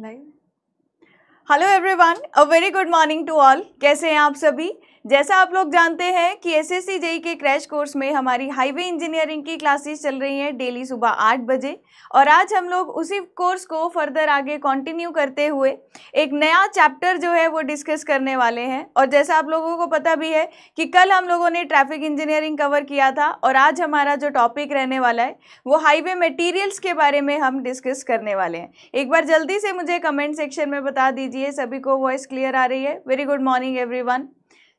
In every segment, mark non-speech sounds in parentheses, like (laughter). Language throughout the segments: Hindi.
Live hello everyone a very good morning to all कैसे हैं आप सभी जैसा आप लोग जानते हैं कि एस एस e के क्रैश कोर्स में हमारी हाईवे इंजीनियरिंग की क्लासेस चल रही हैं डेली सुबह आठ बजे और आज हम लोग उसी कोर्स को फर्दर आगे कंटिन्यू करते हुए एक नया चैप्टर जो है वो डिस्कस करने वाले हैं और जैसा आप लोगों को पता भी है कि कल हम लोगों ने ट्रैफिक इंजीनियरिंग कवर किया था और आज हमारा जो टॉपिक रहने वाला है वो हाईवे मटीरियल्स के बारे में हम डिस्कस करने वाले हैं एक बार जल्दी से मुझे कमेंट सेक्शन में बता दीजिए सभी को वॉइस क्लियर आ रही है very good morning every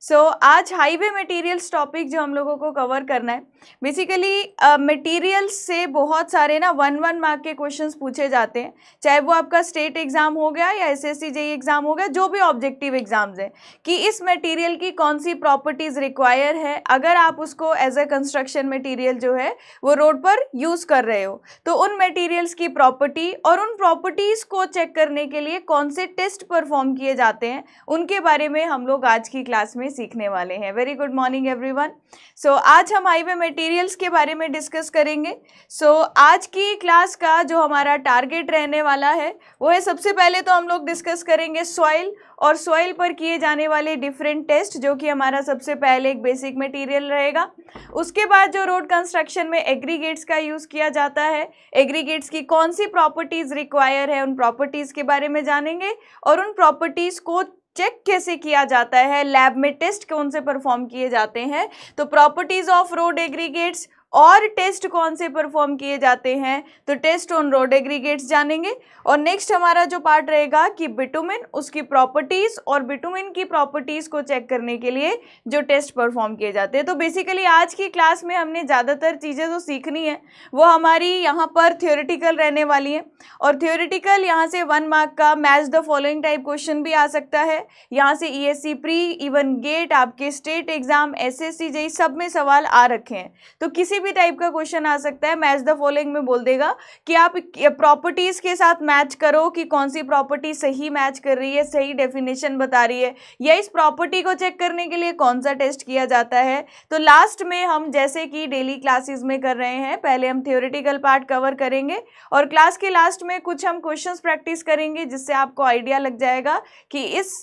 so so, आज हाईवे मटेरियल्स टॉपिक जो हम लोगों को कवर करना है बेसिकली मटेरियल्स uh, से बहुत सारे ना वन वन मार्क के क्वेश्चंस पूछे जाते हैं चाहे वो आपका स्टेट एग्ज़ाम हो गया या एस एस एग्ज़ाम हो गया जो भी ऑब्जेक्टिव एग्ज़ाम्स हैं कि इस मटेरियल की कौन सी प्रॉपर्टीज़ रिक्वायर है अगर आप उसको एज अ कंस्ट्रक्शन मटीरियल जो है वो रोड पर यूज़ कर रहे हो तो उन मटीरियल्स की प्रॉपर्टी और उन प्रॉपर्टीज़ को चेक करने के लिए कौन से टेस्ट परफॉर्म किए जाते हैं उनके बारे में हम लोग आज की क्लास में सीखने वाले हैं very good morning everyone so आज हम हाईवे मटेरियल्स के बारे में डिस्कस करेंगे सो so, आज की क्लास का जो हमारा टारगेट रहने वाला है वो है सबसे पहले तो हम लोग डिस्कस करेंगे सॉइल और सॉइल पर किए जाने वाले डिफरेंट टेस्ट जो कि हमारा सबसे पहले एक बेसिक मटीरियल रहेगा उसके बाद जो रोड कंस्ट्रक्शन में एग्रीगेट्स का यूज़ किया जाता है एग्रीगेट्स की कौन सी प्रॉपर्टीज़ रिक्वायर है उन प्रॉपर्टीज़ के बारे में जानेंगे और उन प्रॉपर्टीज़ को चेक कैसे किया जाता है लैब में टेस्ट कौन से परफॉर्म किए जाते हैं तो प्रॉपर्टीज ऑफ रोड एग्रीगेट्स और टेस्ट कौन से परफॉर्म किए जाते हैं तो टेस्ट ऑन रोड एग्रीगेट्स जानेंगे और नेक्स्ट हमारा जो पार्ट रहेगा कि बिटुमिन उसकी प्रॉपर्टीज़ और बिटुमिन की प्रॉपर्टीज़ को चेक करने के लिए जो टेस्ट परफॉर्म किए जाते हैं तो बेसिकली आज की क्लास में हमने ज़्यादातर चीज़ें जो सीखनी है वो हमारी यहाँ पर थियोरिटिकल रहने वाली हैं और थियोरिटिकल यहाँ से वन मार्क का match the following type question भी आ सकता है यहाँ से ई प्री इवन गेट आपके स्टेट एग्ज़ाम एस एस सब में सवाल आ रखे हैं तो किसी किसी भी टाइप का क्वेश्चन आ सकता है मैच द फॉलोइंग में बोल देगा कि आप प्रॉपर्टीज के साथ मैच करो कि कौन सी प्रॉपर्टी सही मैच कर रही है सही डेफिनेशन बता रही है या इस प्रॉपर्टी को चेक करने के लिए कौन सा टेस्ट किया जाता है तो लास्ट में हम जैसे कि डेली क्लासेस में कर रहे हैं पहले हम थियोरिटिकल पार्ट कवर करेंगे और क्लास के लास्ट में कुछ हम क्वेश्चन प्रैक्टिस करेंगे जिससे आपको आइडिया लग जाएगा कि इस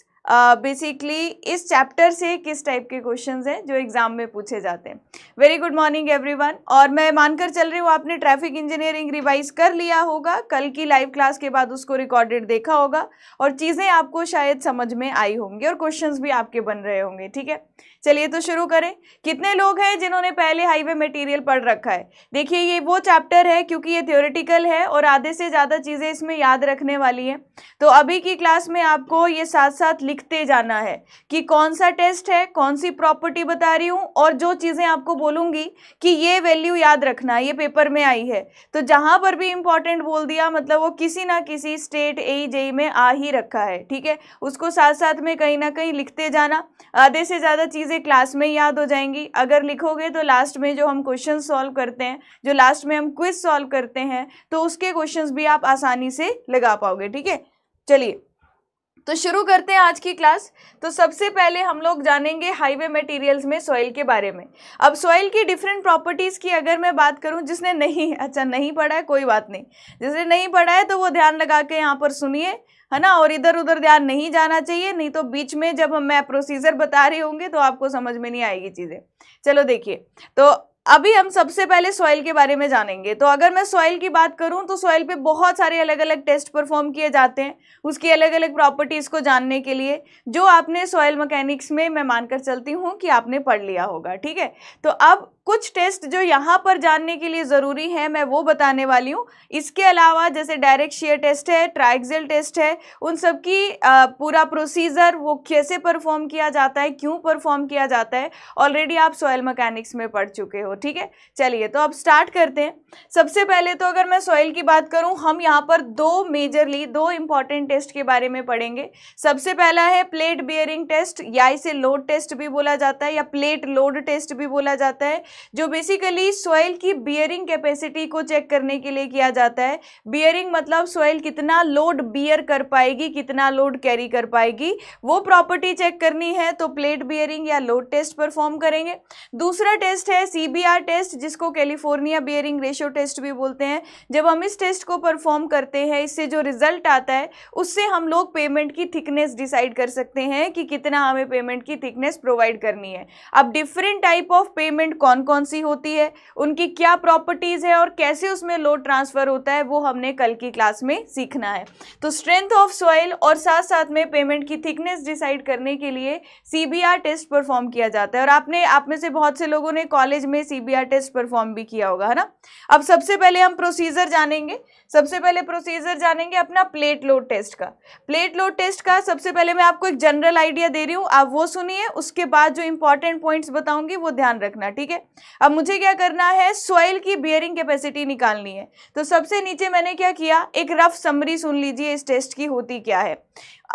बेसिकली uh, इस चैप्टर से किस टाइप के क्वेश्चंस हैं जो एग्ज़ाम में पूछे जाते हैं वेरी गुड मॉर्निंग एवरीवन और मैं मानकर चल रही हूँ आपने ट्रैफिक इंजीनियरिंग रिवाइज कर लिया होगा कल की लाइव क्लास के बाद उसको रिकॉर्डेड देखा होगा और चीज़ें आपको शायद समझ में आई होंगी और क्वेश्चन भी आपके बन रहे होंगे ठीक है चलिए तो शुरू करें कितने लोग हैं जिन्होंने पहले हाईवे मटेरियल पढ़ रखा है देखिए ये वो चैप्टर है क्योंकि ये थ्योरेटिकल है और आधे से ज़्यादा चीज़ें इसमें याद रखने वाली हैं तो अभी की क्लास में आपको ये साथ साथ लिखते जाना है कि कौन सा टेस्ट है कौन सी प्रॉपर्टी बता रही हूँ और जो चीज़ें आपको बोलूँगी कि ये वैल्यू याद रखना ये पेपर में आई है तो जहाँ पर भी इंपॉर्टेंट बोल दिया मतलब वो किसी ना किसी स्टेट ए जेई में आ ही रखा है ठीक है उसको साथ साथ में कहीं ना कहीं लिखते जाना आधे से ज़्यादा चीज़ चीज़ें क्लास में याद हो जाएंगी अगर लिखोगे तो लास्ट में जो हम क्वेश्चन सॉल्व करते हैं जो लास्ट में हम क्विज सॉल्व करते हैं तो उसके क्वेश्चन भी आप आसानी से लगा पाओगे ठीक है चलिए तो शुरू करते हैं आज की क्लास तो सबसे पहले हम लोग जानेंगे हाईवे मटेरियल्स में सॉइल के बारे में अब सॉइल की डिफरेंट प्रॉपर्टीज़ की अगर मैं बात करूं जिसने नहीं अच्छा नहीं पढ़ा है कोई बात नहीं जिसने नहीं पढ़ा है तो वो ध्यान लगा के यहाँ पर सुनिए है ना और इधर उधर ध्यान नहीं जाना चाहिए नहीं तो बीच में जब हम मैं प्रोसीजर बता रही होंगे तो आपको समझ में नहीं आएगी चीज़ें चलो देखिए तो अभी हम सबसे पहले सॉइल के बारे में जानेंगे तो अगर मैं सॉइल की बात करूं तो सॉइल पे बहुत सारे अलग अलग टेस्ट परफॉर्म किए जाते हैं उसकी अलग अलग प्रॉपर्टीज़ को जानने के लिए जो आपने सॉइल मैकेनिक्स में मैं मानकर चलती हूं कि आपने पढ़ लिया होगा ठीक है तो अब कुछ टेस्ट जो यहाँ पर जानने के लिए ज़रूरी हैं मैं वो बताने वाली हूँ इसके अलावा जैसे डायरेक्ट शेयर टेस्ट है ट्राइक्जल टेस्ट है उन सब की पूरा प्रोसीजर वो कैसे परफॉर्म किया जाता है क्यों परफॉर्म किया जाता है ऑलरेडी आप सॉयल मकैनिक्स में पढ़ चुके हो ठीक है चलिए तो अब स्टार्ट करते हैं सबसे पहले तो अगर मैं सॉइल की बात करूँ हम यहाँ पर दो मेजरली दो इम्पॉर्टेंट टेस्ट के बारे में पढ़ेंगे सबसे पहला है प्लेट बियरिंग टेस्ट या इसे लोड टेस्ट भी बोला जाता है या प्लेट लोड टेस्ट भी बोला जाता है जो बेसिकली सॉइल की बियरिंग कैपेसिटी को चेक करने के लिए किया जाता है बियरिंग मतलब सॉइल कितना लोड बियर कर पाएगी कितना लोड कैरी कर पाएगी वो प्रॉपर्टी चेक करनी है तो प्लेट बियरिंग या लोड टेस्ट परफॉर्म करेंगे दूसरा टेस्ट है सी टेस्ट जिसको कैलिफोर्निया बियरिंग रेशियो टेस्ट भी बोलते हैं जब हम इस टेस्ट को परफॉर्म करते हैं इससे जो रिजल्ट आता है उससे हम लोग पेमेंट की थिकनेस डिसाइड कर सकते हैं कि कितना हमें पेमेंट की थिकनेस प्रोवाइड करनी है अब डिफरेंट टाइप ऑफ पेमेंट कौन कौन सी होती है उनकी क्या प्रॉपर्टीज़ है और कैसे उसमें लोड ट्रांसफ़र होता है वो हमने कल की क्लास में सीखना है तो स्ट्रेंथ ऑफ सॉइल और साथ साथ में पेमेंट की थिकनेस डिसाइड करने के लिए सी टेस्ट परफॉर्म किया जाता है और आपने आप में से बहुत से लोगों ने कॉलेज में सी टेस्ट परफॉर्म भी किया होगा है ना अब सबसे पहले हम प्रोसीजर जानेंगे सबसे पहले प्रोसीजर जानेंगे अपना प्लेट लोड टेस्ट का प्लेट लोड टेस्ट का सबसे पहले मैं आपको एक जनरल आइडिया दे रही हूँ आप वो सुनिए उसके बाद जो इंपॉर्टेंट पॉइंट्स बताऊंगी वो ध्यान रखना ठीक है अब मुझे क्या करना है सॉइल की बियरिंग कैपेसिटी निकालनी है तो सबसे नीचे मैंने क्या किया एक रफ समरी सुन लीजिए इस टेस्ट की होती क्या है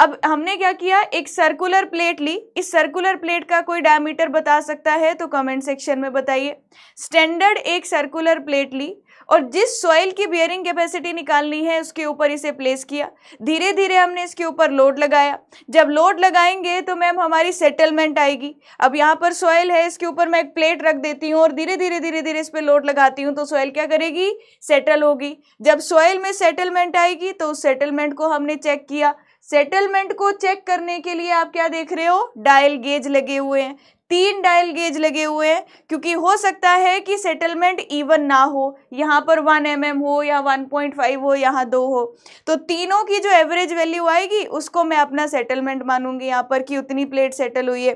अब हमने क्या किया एक सर्कुलर प्लेट ली इस सर्कुलर प्लेट का कोई डायमीटर बता सकता है तो कमेंट सेक्शन में बताइए स्टैंडर्ड एक सर्कुलर प्लेट ली और जिस सॉइल की बियरिंग कैपेसिटी निकालनी है उसके ऊपर इसे प्लेस किया धीरे धीरे हमने इसके ऊपर लोड लगाया जब लोड लगाएंगे तो मैम हमारी सेटलमेंट आएगी अब यहाँ पर सॉइल है इसके ऊपर मैं एक प्लेट रख देती हूँ और धीरे धीरे धीरे धीरे इस पर लोड लगाती हूँ तो सॉइल क्या करेगी सेटल होगी जब सॉइल में सेटलमेंट आएगी तो उस सेटलमेंट को हमने चेक किया सेटलमेंट को चेक करने के लिए आप क्या देख रहे हो डायल गेज लगे हुए हैं तीन डायल गेज लगे हुए हैं क्योंकि हो सकता है कि सेटलमेंट इवन ना हो यहाँ पर वन एम mm हो या वन पॉइंट फाइव हो यहाँ दो हो तो तीनों की जो एवरेज वैल्यू आएगी उसको मैं अपना सेटलमेंट मानूंगी यहाँ पर कि उतनी प्लेट सेटल हुई है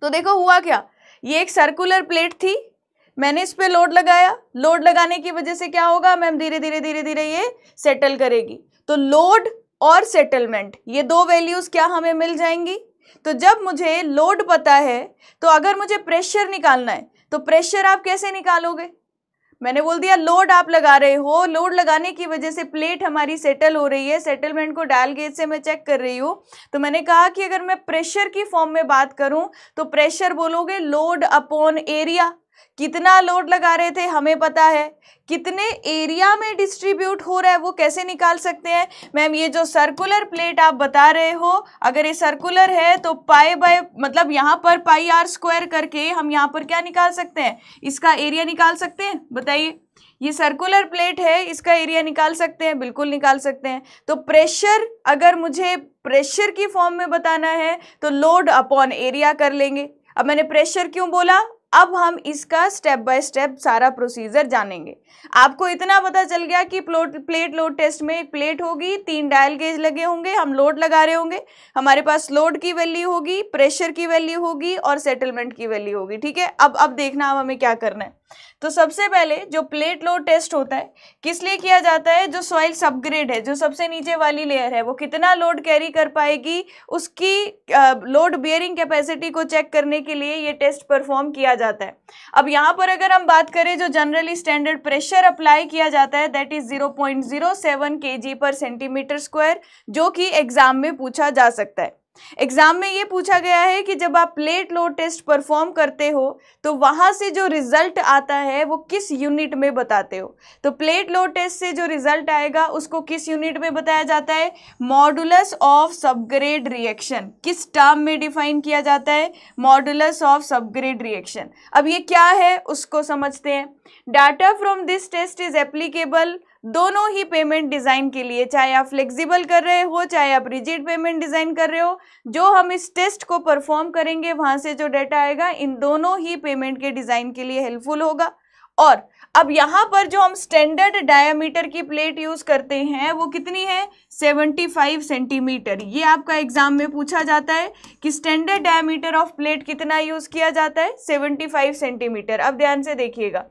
तो देखो हुआ क्या ये एक सर्कुलर प्लेट थी मैंने इस पर लोड लगाया लोड लगाने की वजह से क्या होगा मैम धीरे धीरे धीरे धीरे ये सेटल करेगी तो लोड और सेटलमेंट ये दो वैल्यूज़ क्या हमें मिल जाएंगी तो जब मुझे लोड पता है तो अगर मुझे प्रेशर निकालना है तो प्रेशर आप कैसे निकालोगे मैंने बोल दिया लोड आप लगा रहे हो लोड लगाने की वजह से प्लेट हमारी सेटल हो रही है सेटलमेंट को डायल गेज से मैं चेक कर रही हूँ तो मैंने कहा कि अगर मैं प्रेशर की फॉर्म में बात करूँ तो प्रेशर बोलोगे लोड अपॉन एरिया कितना लोड लगा रहे थे हमें पता है कितने एरिया में डिस्ट्रीब्यूट हो रहा है वो कैसे निकाल सकते हैं मैम ये जो सर्कुलर प्लेट आप बता रहे हो अगर ये सर्कुलर है तो पाई बाय मतलब यहाँ पर पाई आर स्क्वायर करके हम यहाँ पर क्या निकाल सकते हैं इसका एरिया निकाल सकते हैं बताइए ये सर्कुलर प्लेट है इसका एरिया निकाल सकते हैं बिल्कुल निकाल सकते हैं तो प्रेशर अगर मुझे प्रेशर की फॉर्म में बताना है तो लोड अपॉन एरिया कर लेंगे अब मैंने प्रेशर क्यों बोला अब हम इसका स्टेप बाय स्टेप सारा प्रोसीजर जानेंगे आपको इतना पता चल गया कि प्लोट प्लेट लोड टेस्ट में एक प्लेट होगी तीन डायल गेज लगे होंगे हम लोड लगा रहे होंगे हमारे पास लोड की वैल्यू होगी प्रेशर की वैल्यू होगी और सेटलमेंट की वैल्यू होगी ठीक है अब अब देखना अब हमें क्या करना है तो सबसे पहले जो प्लेट लोड टेस्ट होता है किस लिए किया जाता है जो सॉइल सबग्रेड है जो सबसे नीचे वाली लेयर है वो कितना लोड कैरी कर पाएगी उसकी लोड बियरिंग कैपेसिटी को चेक करने के लिए ये टेस्ट परफॉर्म किया जाता है अब यहाँ पर अगर हम बात करें जो जनरली स्टैंडर्ड प्रेशर अप्लाई किया जाता है that is zero point zero seven k g per centimetre square जो कि एग्ज़ाम में पूछा जा सकता है एग्जाम में ये पूछा गया है कि जब आप प्लेट लोड टेस्ट परफॉर्म करते हो तो वहाँ से जो रिजल्ट आता है वो किस यूनिट में बताते हो तो प्लेट लोड टेस्ट से जो रिजल्ट आएगा उसको किस यूनिट में बताया जाता है मॉडुलस ऑफ सबग्रेड रिएक्शन किस टर्म में डिफाइन किया जाता है मॉडुलस ऑफ सबग्रेड रिएक्शन अब ये क्या है उसको समझते हैं data from this test is applicable दोनों ही पेमेंट डिज़ाइन के लिए चाहे आप फ्लेक्सिबल कर रहे हो चाहे आप रिजिड पेमेंट डिज़ाइन कर रहे हो जो हम इस टेस्ट को परफॉर्म करेंगे वहाँ से जो डाटा आएगा इन दोनों ही पेमेंट के डिज़ाइन के लिए हेल्पफुल होगा और अब यहाँ पर जो हम स्टैंडर्ड डायामीटर की प्लेट यूज़ करते हैं वो कितनी है 75 सेंटीमीटर ये आपका एग्जाम में पूछा जाता है कि स्टैंडर्ड डायामीटर ऑफ प्लेट कितना यूज़ किया जाता है 75 सेंटीमीटर अब ध्यान से देखिएगा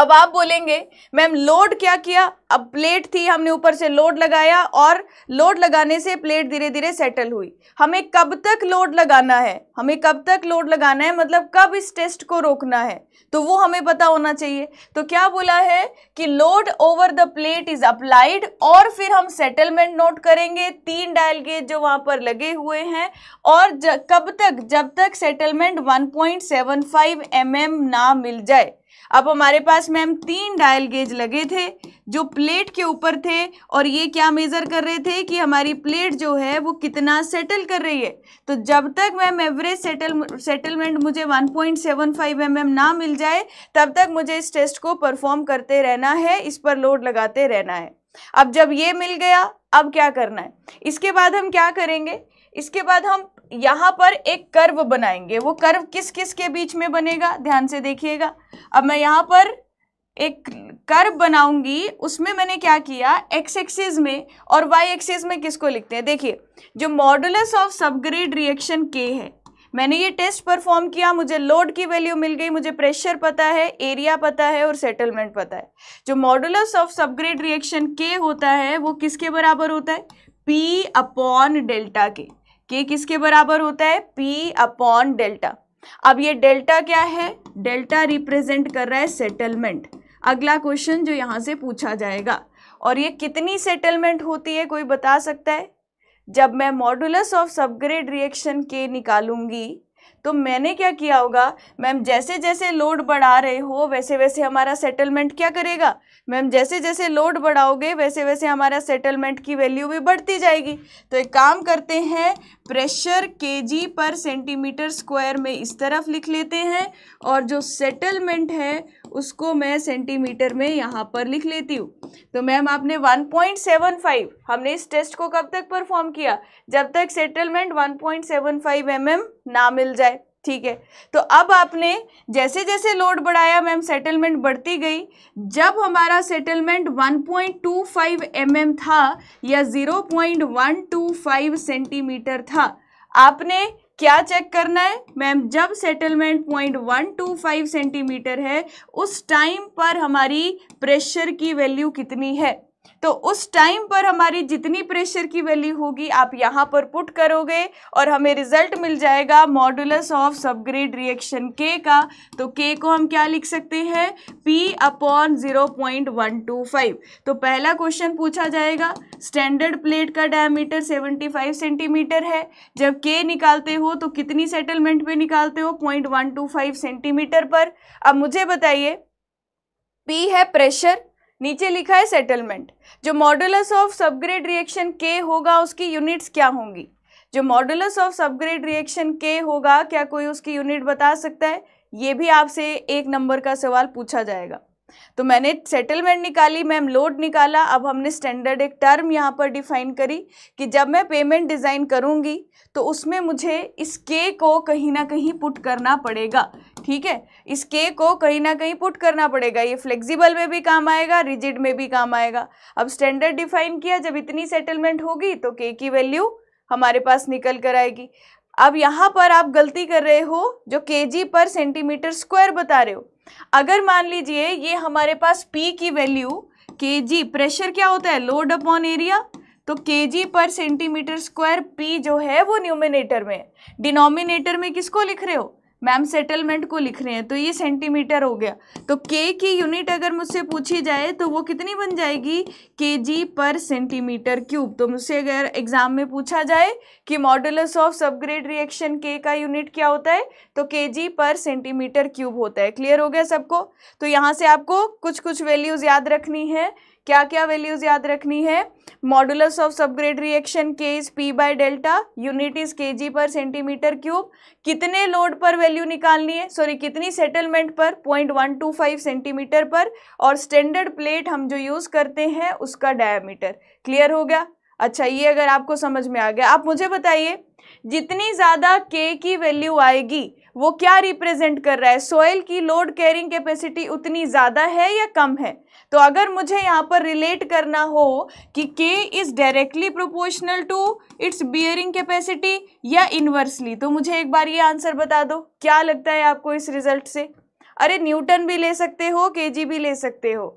अब आप बोलेंगे मैम लोड क्या किया अब प्लेट थी हमने ऊपर से लोड लगाया और लोड लगाने से प्लेट धीरे धीरे सेटल हुई हमें कब तक लोड लगाना है हमें कब तक लोड लगाना है मतलब कब इस टेस्ट को रोकना है तो वो हमें पता होना चाहिए तो क्या बोला है कि load over the plate is applied और फिर हम सेटलमेंट नोट करेंगे तीन डायल गेज जो वहाँ पर लगे हुए हैं और कब तक जब तक सेटलमेंट वन पॉइंट mm ना मिल जाए अब हमारे पास मैम तीन डायल गेज लगे थे जो प्लेट के ऊपर थे और ये क्या मेज़र कर रहे थे कि हमारी प्लेट जो है वो कितना सेटल कर रही है तो जब तक मैम एवरेज सेटल सेटलमेंट मुझे 1.75 पॉइंट mm ना मिल जाए तब तक मुझे इस टेस्ट को परफॉर्म करते रहना है इस पर लोड लगाते रहना है अब जब ये मिल गया अब क्या करना है इसके बाद हम क्या करेंगे इसके बाद हम यहाँ पर एक कर्व बनाएंगे वो कर्व किस किस के बीच में बनेगा ध्यान से देखिएगा अब मैं यहाँ पर एक कर्व बनाऊंगी उसमें मैंने क्या किया एक्स एक्सिस में और वाई एक्सिस में किसको लिखते हैं देखिए जो मॉडुलस ऑफ सबग्रेड रिएक्शन के है मैंने ये टेस्ट परफॉर्म किया मुझे लोड की वैल्यू मिल गई मुझे प्रेशर पता है एरिया पता है और सेटलमेंट पता है जो मॉडुलस ऑफ सबग्रेड रिएक्शन के होता है वो किसके बराबर होता है पी अपॉन डेल्टा के के किसके बराबर होता है पी अपॉन डेल्टा अब ये डेल्टा क्या है डेल्टा रिप्रेजेंट कर रहा है सेटलमेंट अगला क्वेश्चन जो यहाँ से पूछा जाएगा और ये कितनी सेटलमेंट होती है कोई बता सकता है जब मैं मॉडुलस ऑफ सबग्रेड रिएक्शन के निकालूंगी तो मैंने क्या किया होगा मैम जैसे जैसे लोड बढ़ा रहे हो वैसे वैसे हमारा सेटलमेंट क्या करेगा मैम जैसे जैसे लोड बढ़ाओगे वैसे वैसे हमारा सेटलमेंट की वैल्यू भी बढ़ती जाएगी तो एक काम करते हैं pressure kg per centimetre square में इस तरफ लिख लेते हैं और जो सेटलमेंट है उसको मैं सेंटीमीटर में यहाँ पर लिख लेती हूँ तो मैम आपने 1.75 हमने इस टेस्ट को कब तक परफॉर्म किया जब तक सेटलमेंट 1.75 पॉइंट mm ना मिल जाए ठीक है तो अब आपने जैसे जैसे लोड बढ़ाया मैम सेटलमेंट बढ़ती गई जब हमारा सेटलमेंट 1.25 पॉइंट mm था या 0.125 सेंटीमीटर था आपने क्या चेक करना है मैम जब सेटलमेंट 0.125 सेंटीमीटर है उस टाइम पर हमारी प्रेशर की वैल्यू कितनी है तो उस टाइम पर हमारी जितनी प्रेशर की वैल्यू होगी आप यहाँ पर पुट करोगे और हमें रिजल्ट मिल जाएगा मॉडुलस ऑफ सबग्रेड रिएक्शन के का तो के को हम क्या लिख सकते हैं p upon zero point one two five तो पहला क्वेश्चन पूछा जाएगा स्टैंडर्ड प्लेट का डायमीटर सेवेंटी फाइव सेंटीमीटर है जब के निकालते हो तो कितनी सेटलमेंट पे निकालते हो point one two five centimetre पर अब मुझे बताइए पी है प्रेशर नीचे लिखा है सेटलमेंट जो मॉडुलस ऑफ सबग्रेड रिएक्शन के होगा उसकी यूनिट्स क्या होंगी जो मॉडुलस ऑफ सबग्रेड रिएक्शन के होगा क्या कोई उसकी यूनिट बता सकता है ये भी आपसे एक नंबर का सवाल पूछा जाएगा तो मैंने सेटलमेंट निकाली मैम लोड निकाला अब हमने स्टैंडर्ड एक टर्म यहाँ पर डिफाइन करी कि जब मैं पेमेंट डिज़ाइन करूँगी तो उसमें मुझे इस के को कहीं ना कहीं पुट करना पड़ेगा ठीक है इस के को कहीं ना कहीं पुट करना पड़ेगा ये फ्लेक्सिबल में भी काम आएगा रिजिड में भी काम आएगा अब स्टैंडर्ड डिफाइन किया जब इतनी सेटलमेंट होगी तो के की वैल्यू हमारे पास निकल कर आएगी अब यहाँ पर आप गलती कर रहे हो जो के पर सेंटीमीटर स्क्वायर बता रहे हो अगर मान लीजिए ये हमारे पास पी की वैल्यू के प्रेशर क्या होता है लोड अपॉन एरिया तो के पर सेंटीमीटर स्क्वायर पी जो है वो न्यूमिनेटर में डिनोमिनेटर में किसको लिख रहे हो मैम सेटलमेंट को लिख रहे हैं तो ये सेंटीमीटर हो गया तो के की यूनिट अगर मुझसे पूछी जाए तो वो कितनी बन जाएगी के जी पर सेंटीमीटर क्यूब तो मुझसे अगर एग्जाम में पूछा जाए कि मॉडुलस ऑफ सबग्रेड रिएक्शन के का यूनिट क्या होता है तो के जी पर सेंटीमीटर क्यूब होता है क्लियर हो गया सबको तो यहाँ से आपको कुछ कुछ वैल्यूज़ याद रखनी है क्या क्या वैल्यूज याद रखनी है modulus of subgrade reaction k is p by delta unit is k g per centimetre cube कितने लोड पर वैल्यू निकालनी है सॉरी कितनी सेटलमेंट पर point one two five centimetre पर और स्टैंडर्ड प्लेट हम जो यूज़ करते हैं उसका डायामीटर क्लियर हो गया अच्छा ये अगर आपको समझ में आ गया आप मुझे बताइए जितनी ज़्यादा के की वैल्यू आएगी वो क्या रिप्रेजेंट कर रहा है सॉइल की लोड कैरिंग कैपेसिटी उतनी ज़्यादा है या कम है तो अगर मुझे यहाँ पर रिलेट करना हो कि k is directly proportional to its bearing capacity या इन्वर्सली तो मुझे एक बार ये आंसर बता दो क्या लगता है आपको इस रिजल्ट से अरे न्यूटन भी ले सकते हो के भी ले सकते हो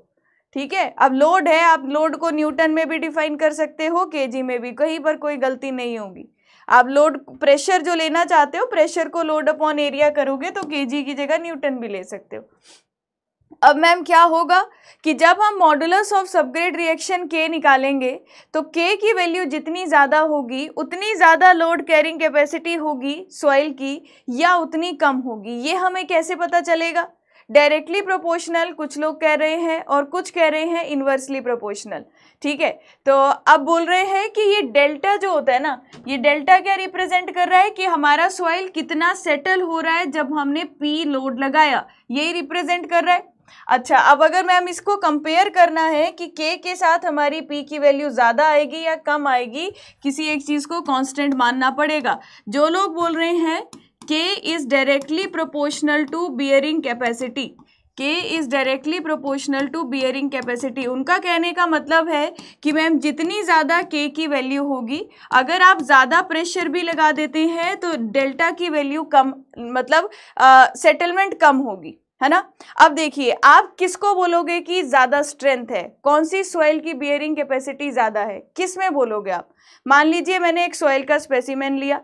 ठीक है अब लोड है आप लोड को न्यूटन में भी डिफाइन कर सकते हो के में भी कहीं पर कोई गलती नहीं होगी आप लोड प्रेशर जो लेना चाहते हो प्रेशर को लोड अपॉन एरिया करोगे तो केजी की जगह न्यूटन भी ले सकते हो अब मैम क्या होगा कि जब हम मॉडुलस ऑफ सबग्रेड रिएक्शन के निकालेंगे तो के की वैल्यू जितनी ज़्यादा होगी उतनी ज़्यादा लोड कैरिंग कैपेसिटी होगी सॉइल की या उतनी कम होगी ये हमें कैसे पता चलेगा डायरेक्टली प्रोपोर्शनल कुछ लोग कह रहे हैं और कुछ कह रहे हैं इन्वर्सली प्रोपोर्शनल ठीक है तो अब बोल रहे हैं कि ये डेल्टा जो होता है ना ये डेल्टा क्या रिप्रेजेंट कर रहा है कि हमारा सॉइल कितना सेटल हो रहा है जब हमने पी लोड लगाया यही रिप्रेजेंट कर रहा है अच्छा अब अगर मैम इसको कंपेयर करना है कि के के साथ हमारी पी की वैल्यू ज़्यादा आएगी या कम आएगी किसी एक चीज़ को कांस्टेंट मानना पड़ेगा जो लोग बोल रहे हैं k is directly proportional to bearing capacity k is directly proportional to bearing capacity उनका कहने का मतलब है कि मैम जितनी ज़्यादा के की वैल्यू होगी अगर आप ज़्यादा प्रेशर भी लगा देते हैं तो डेल्टा की वैल्यू कम मतलब सेटलमेंट कम होगी है ना अब देखिए आप किसको बोलोगे कि ज़्यादा स्ट्रेंथ है कौन सी सॉइल की बियरिंग कैपेसिटी ज़्यादा है किस में बोलोगे आप मान लीजिए मैंने एक सॉइल का स्पेसिमेन लिया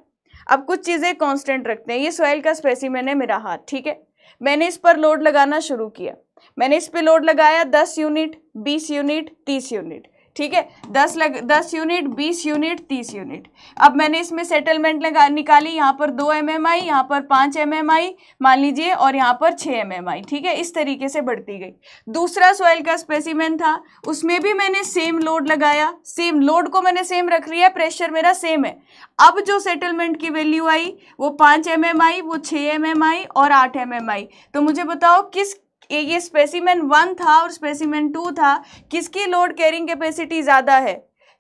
अब कुछ चीज़ें कांस्टेंट रखते हैं ये सॉइल का स्पेसिमेन है मेरा हाथ ठीक है मैंने इस पर लोड लगाना शुरू किया मैंने इस पर लोड लगाया दस यूनिट बीस यूनिट तीस यूनिट ठीक है दस लग दस यूनिट बीस यूनिट तीस यूनिट अब मैंने इसमें सेटलमेंट लगा निकाली यहाँ पर दो एम एम आई यहाँ पर पाँच एम एम आई मान लीजिए और यहाँ पर छः एम एम आई ठीक है इस तरीके से बढ़ती गई दूसरा सॉइल का स्पेसिमेंट था उसमें भी मैंने सेम लोड लगाया सेम लोड को मैंने सेम रख लिया प्रेशर मेरा सेम है अब जो सेटलमेंट की वैल्यू आई वो पाँच एम एम आई वो छः एम एम आई और आठ एम एम आई तो मुझे बताओ किस ये ये स्पेसिमेन वन था और स्पेसिमेन टू था किसकी लोड कैरिंग कैपेसिटी ज़्यादा है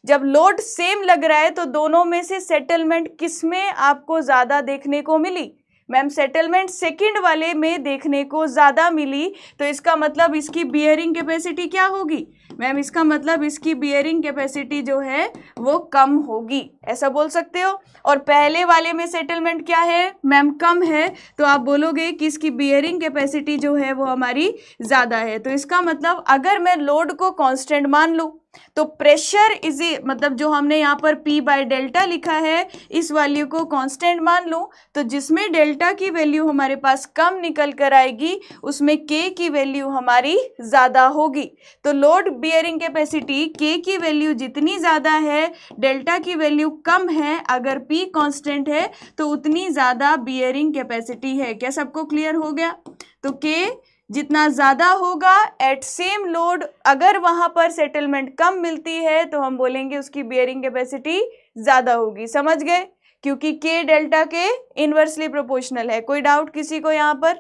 जब लोड सेम लग रहा है तो दोनों में से सेटलमेंट किस में आपको ज़्यादा देखने को मिली मैम सेटलमेंट सेकंड वाले में देखने को ज़्यादा मिली तो इसका मतलब इसकी बियरिंग कैपेसिटी क्या होगी मैम इसका मतलब इसकी बियरिंग कैपेसिटी जो है वो कम होगी ऐसा बोल सकते हो और पहले वाले में सेटलमेंट क्या है मैम कम है तो आप बोलोगे कि इसकी बियरिंग कैपेसिटी जो है वो हमारी ज़्यादा है तो इसका मतलब अगर मैं लोड को कॉन्स्टेंट मान लूँ तो प्रेशर इज मतलब जो हमने यहाँ पर पी बाय डेल्टा लिखा है इस वैल्यू को कांस्टेंट मान लो तो जिसमें डेल्टा की वैल्यू हमारे पास कम निकल कर आएगी उसमें के की वैल्यू हमारी ज़्यादा होगी तो लोड बियरिंग कैपेसिटी के की वैल्यू जितनी ज़्यादा है डेल्टा की वैल्यू कम है अगर पी कांस्टेंट है तो उतनी ज़्यादा बियरिंग कैपेसिटी है क्या सबको क्लियर हो गया तो के जितना ज़्यादा होगा एट सेम लोड अगर वहाँ पर सेटलमेंट कम मिलती है तो हम बोलेंगे उसकी बियरिंग कैपेसिटी ज़्यादा होगी समझ गए क्योंकि के डेल्टा के इन्वर्सली प्रोपोर्शनल है कोई डाउट किसी को यहाँ पर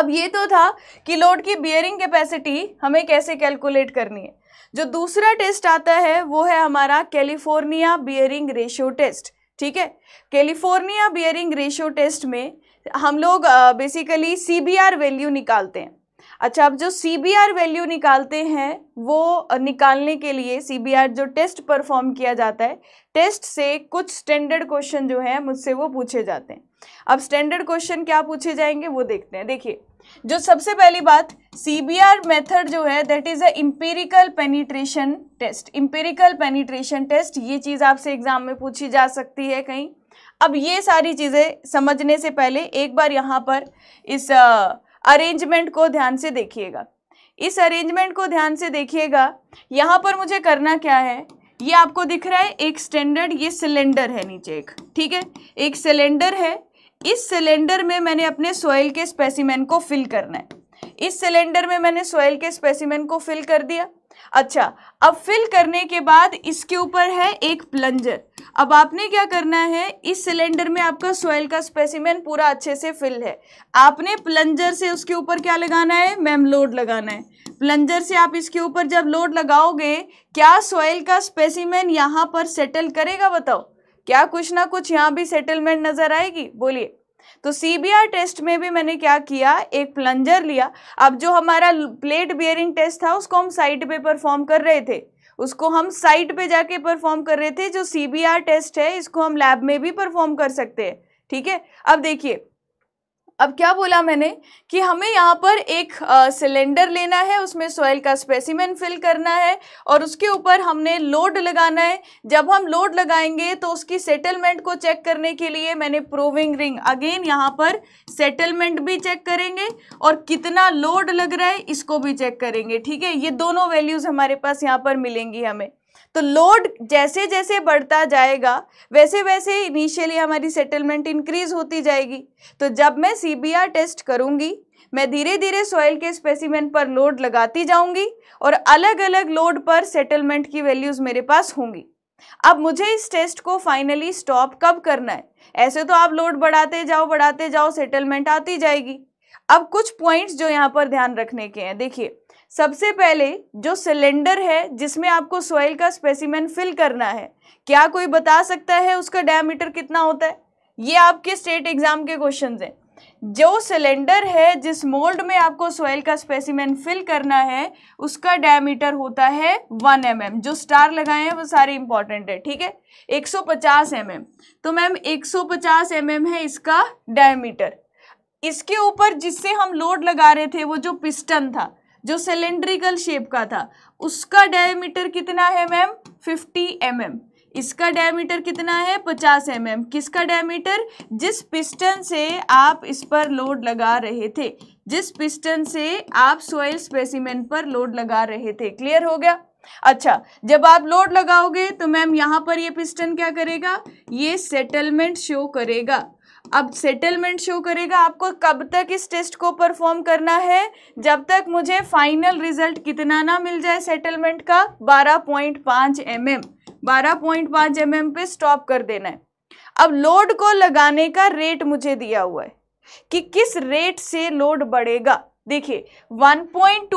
अब ये तो था कि लोड की बियरिंग कैपेसिटी हमें कैसे कैलकुलेट करनी है जो दूसरा टेस्ट आता है वो है हमारा कैलिफोर्निया बियरिंग रेशियो टेस्ट ठीक है कैलिफोर्निया बियरिंग रेशियो टेस्ट में हम लोग basically C B R value निकालते हैं अच्छा अब जो सी बी आर वैल्यू निकालते हैं वो निकालने के लिए सी बी आर जो टेस्ट परफॉर्म किया जाता है टेस्ट से कुछ स्टैंडर्ड क्वेश्चन जो है मुझसे वो पूछे जाते हैं अब स्टैंडर्ड क्वेश्चन क्या पूछे जाएंगे वो देखते हैं देखिए जो सबसे पहली बात सी बी आर मेथड जो है that is a empirical penetration test empirical penetration test ये चीज़ आपसे एग्जाम में पूछी जा सकती है कहीं अब ये सारी चीज़ें समझने से पहले एक बार यहाँ पर इस अरेंजमेंट को ध्यान से देखिएगा इस अरेंजमेंट को ध्यान से देखिएगा यहाँ पर मुझे करना क्या है ये आपको दिख रहा है एक स्टैंडर्ड ये सिलेंडर है नीचे एक ठीक है एक सिलेंडर है इस सिलेंडर में मैंने अपने सॉइल के स्पेसिमेन को फिल करना है इस सिलेंडर में मैंने सॉइल के स्पेसिमेन को फिल कर दिया अच्छा अब फिल करने के बाद इसके ऊपर है एक प्लंजर अब आपने क्या करना है इस सिलेंडर में आपका सोयल का स्पेसिमेन पूरा अच्छे से फिल है आपने प्लंजर से उसके ऊपर क्या लगाना है मैम लोड लगाना है प्लंजर से आप इसके ऊपर जब लोड लगाओगे क्या सोयल का स्पेसिमेन यहाँ पर सेटल करेगा बताओ क्या कुछ ना कुछ यहाँ भी सेटलमेंट नज़र आएगी बोलिए तो सीबीआर टेस्ट में भी मैंने क्या किया एक प्लंजर लिया अब जो हमारा प्लेट बियरिंग टेस्ट था उसको हम साइट पे परफॉर्म कर रहे थे उसको हम साइट पे जाके परफॉर्म कर रहे थे जो सीबीआर टेस्ट है इसको हम लैब में भी परफॉर्म कर सकते हैं ठीक है अब देखिए अब क्या बोला मैंने कि हमें यहाँ पर एक सिलेंडर लेना है उसमें सॉइल का स्पेसिमेन फिल करना है और उसके ऊपर हमने लोड लगाना है जब हम लोड लगाएंगे तो उसकी सेटलमेंट को चेक करने के लिए मैंने प्रोविंग रिंग अगेन यहाँ पर सेटलमेंट भी चेक करेंगे और कितना लोड लग रहा है इसको भी चेक करेंगे ठीक है ये दोनों वैल्यूज़ हमारे पास यहाँ पर मिलेंगी हमें तो लोड जैसे जैसे बढ़ता जाएगा वैसे वैसे इनिशियली हमारी सेटलमेंट इंक्रीज होती जाएगी तो जब मैं सी टेस्ट करूँगी मैं धीरे धीरे सॉइल के स्पेसिमेंट पर लोड लगाती जाऊंगी और अलग अलग लोड पर सेटलमेंट की वैल्यूज़ मेरे पास होंगी अब मुझे इस टेस्ट को फाइनली स्टॉप कब करना है ऐसे तो आप लोड बढ़ाते जाओ बढ़ाते जाओ सेटलमेंट आती जाएगी अब कुछ पॉइंट्स जो यहाँ पर ध्यान रखने के हैं देखिए सबसे पहले जो सिलेंडर है जिसमें आपको सॉइल का स्पेसिमेन फिल करना है क्या कोई बता सकता है उसका डायमीटर कितना होता है ये आपके स्टेट एग्ज़ाम के क्वेश्चन हैं जो सिलेंडर है जिस मोल्ड में आपको सॉइल का स्पेसिमेन फिल करना है उसका डायमीटर होता है 1 एम mm. जो स्टार लगाए हैं वो सारे इंपॉर्टेंट है ठीक है 150 एम mm. तो मैम 150 एम mm है इसका डायमीटर इसके ऊपर जिससे हम लोड लगा रहे थे वो जो पिस्टन था जो सिलेंड्रिकल शेप का था उसका डायमीटर कितना है मैम 50 एम mm. इसका डायमीटर कितना है 50 एम mm. किसका डायमीटर जिस पिस्टन से आप इस पर लोड लगा रहे थे जिस पिस्टन से आप सोयल स्पेसिमेंट पर लोड लगा रहे थे क्लियर हो गया अच्छा जब आप लोड लगाओगे तो मैम यहाँ पर ये पिस्टन क्या करेगा ये सेटलमेंट शो करेगा अब सेटलमेंट शो करेगा आपको कब तक इस टेस्ट को परफॉर्म करना है जब तक मुझे फाइनल रिजल्ट कितना ना मिल जाए सेटलमेंट का 12.5 पॉइंट पाँच एम एम बारह पॉइंट पाँच एम एम पे स्टॉप कर देना है अब लोड को लगाने का रेट मुझे दिया हुआ है कि किस रेट से लोड बढ़ेगा देखिए 1.25 पॉइंट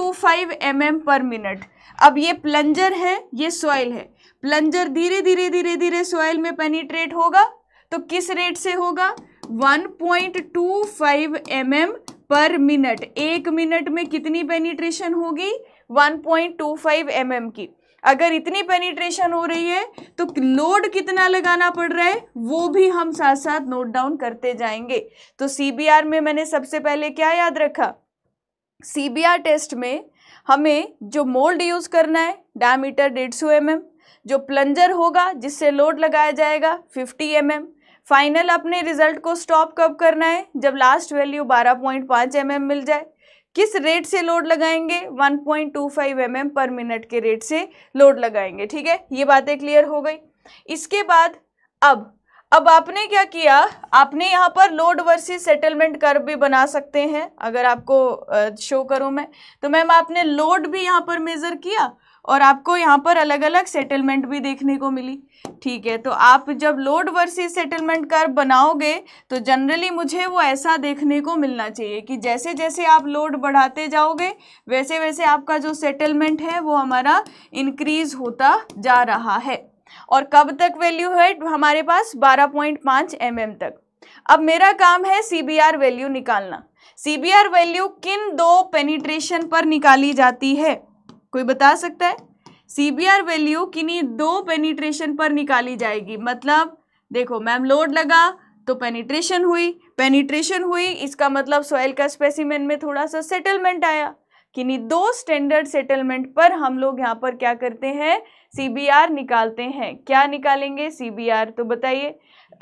mm पर मिनट अब ये प्लंजर है ये सॉइल है प्लंजर धीरे धीरे धीरे धीरे सॉइल में पेनीट्रेट होगा तो किस रेट से होगा 1.25 mm पर मिनट एक मिनट में कितनी पेनिट्रेशन होगी 1.25 mm की अगर इतनी पेनिट्रेशन हो रही है तो लोड कितना लगाना पड़ रहा है वो भी हम साथ साथ नोट डाउन करते जाएंगे तो सी में मैंने सबसे पहले क्या याद रखा सी टेस्ट में हमें जो मोल्ड यूज़ करना है डायमीटर डेढ़ सौ एम जो प्लंजर होगा जिससे लोड लगाया जाएगा 50 एम mm, फाइनल अपने रिजल्ट को स्टॉप कब करना है जब लास्ट वैल्यू 12.5 पॉइंट mm मिल जाए किस रेट से लोड लगाएंगे 1.25 पॉइंट mm पर मिनट के रेट से लोड लगाएंगे ठीक है ये बातें क्लियर हो गई इसके बाद अब अब आपने क्या किया आपने यहाँ पर लोड वर्सेस सेटलमेंट कर्व भी बना सकते हैं अगर आपको शो करूँ मैं तो मैम आपने लोड भी यहाँ पर मेज़र किया और आपको यहाँ पर अलग अलग सेटलमेंट भी देखने को मिली ठीक है तो आप जब लोड वर्सेस सेटलमेंट कर बनाओगे तो जनरली मुझे वो ऐसा देखने को मिलना चाहिए कि जैसे जैसे आप लोड बढ़ाते जाओगे वैसे वैसे आपका जो सेटलमेंट है वो हमारा इंक्रीज होता जा रहा है और कब तक वैल्यू है हमारे पास 12.5 पॉइंट mm तक अब मेरा काम है सी वैल्यू निकालना सी वैल्यू किन दो पेनिट्रेशन पर निकाली जाती है कोई बता सकता है सीबीआर वैल्यू किन्हीं दो पेनिट्रेशन पर निकाली जाएगी मतलब देखो मैम लोड लगा तो पेनिट्रेशन हुई पेनिट्रेशन हुई इसका मतलब सॉइल का स्पेसिमेन में थोड़ा सा सेटलमेंट आया किन्हीं दो स्टैंडर्ड सेटलमेंट पर हम लोग यहाँ पर क्या करते हैं सीबीआर निकालते हैं क्या निकालेंगे सीबीआर तो बताइए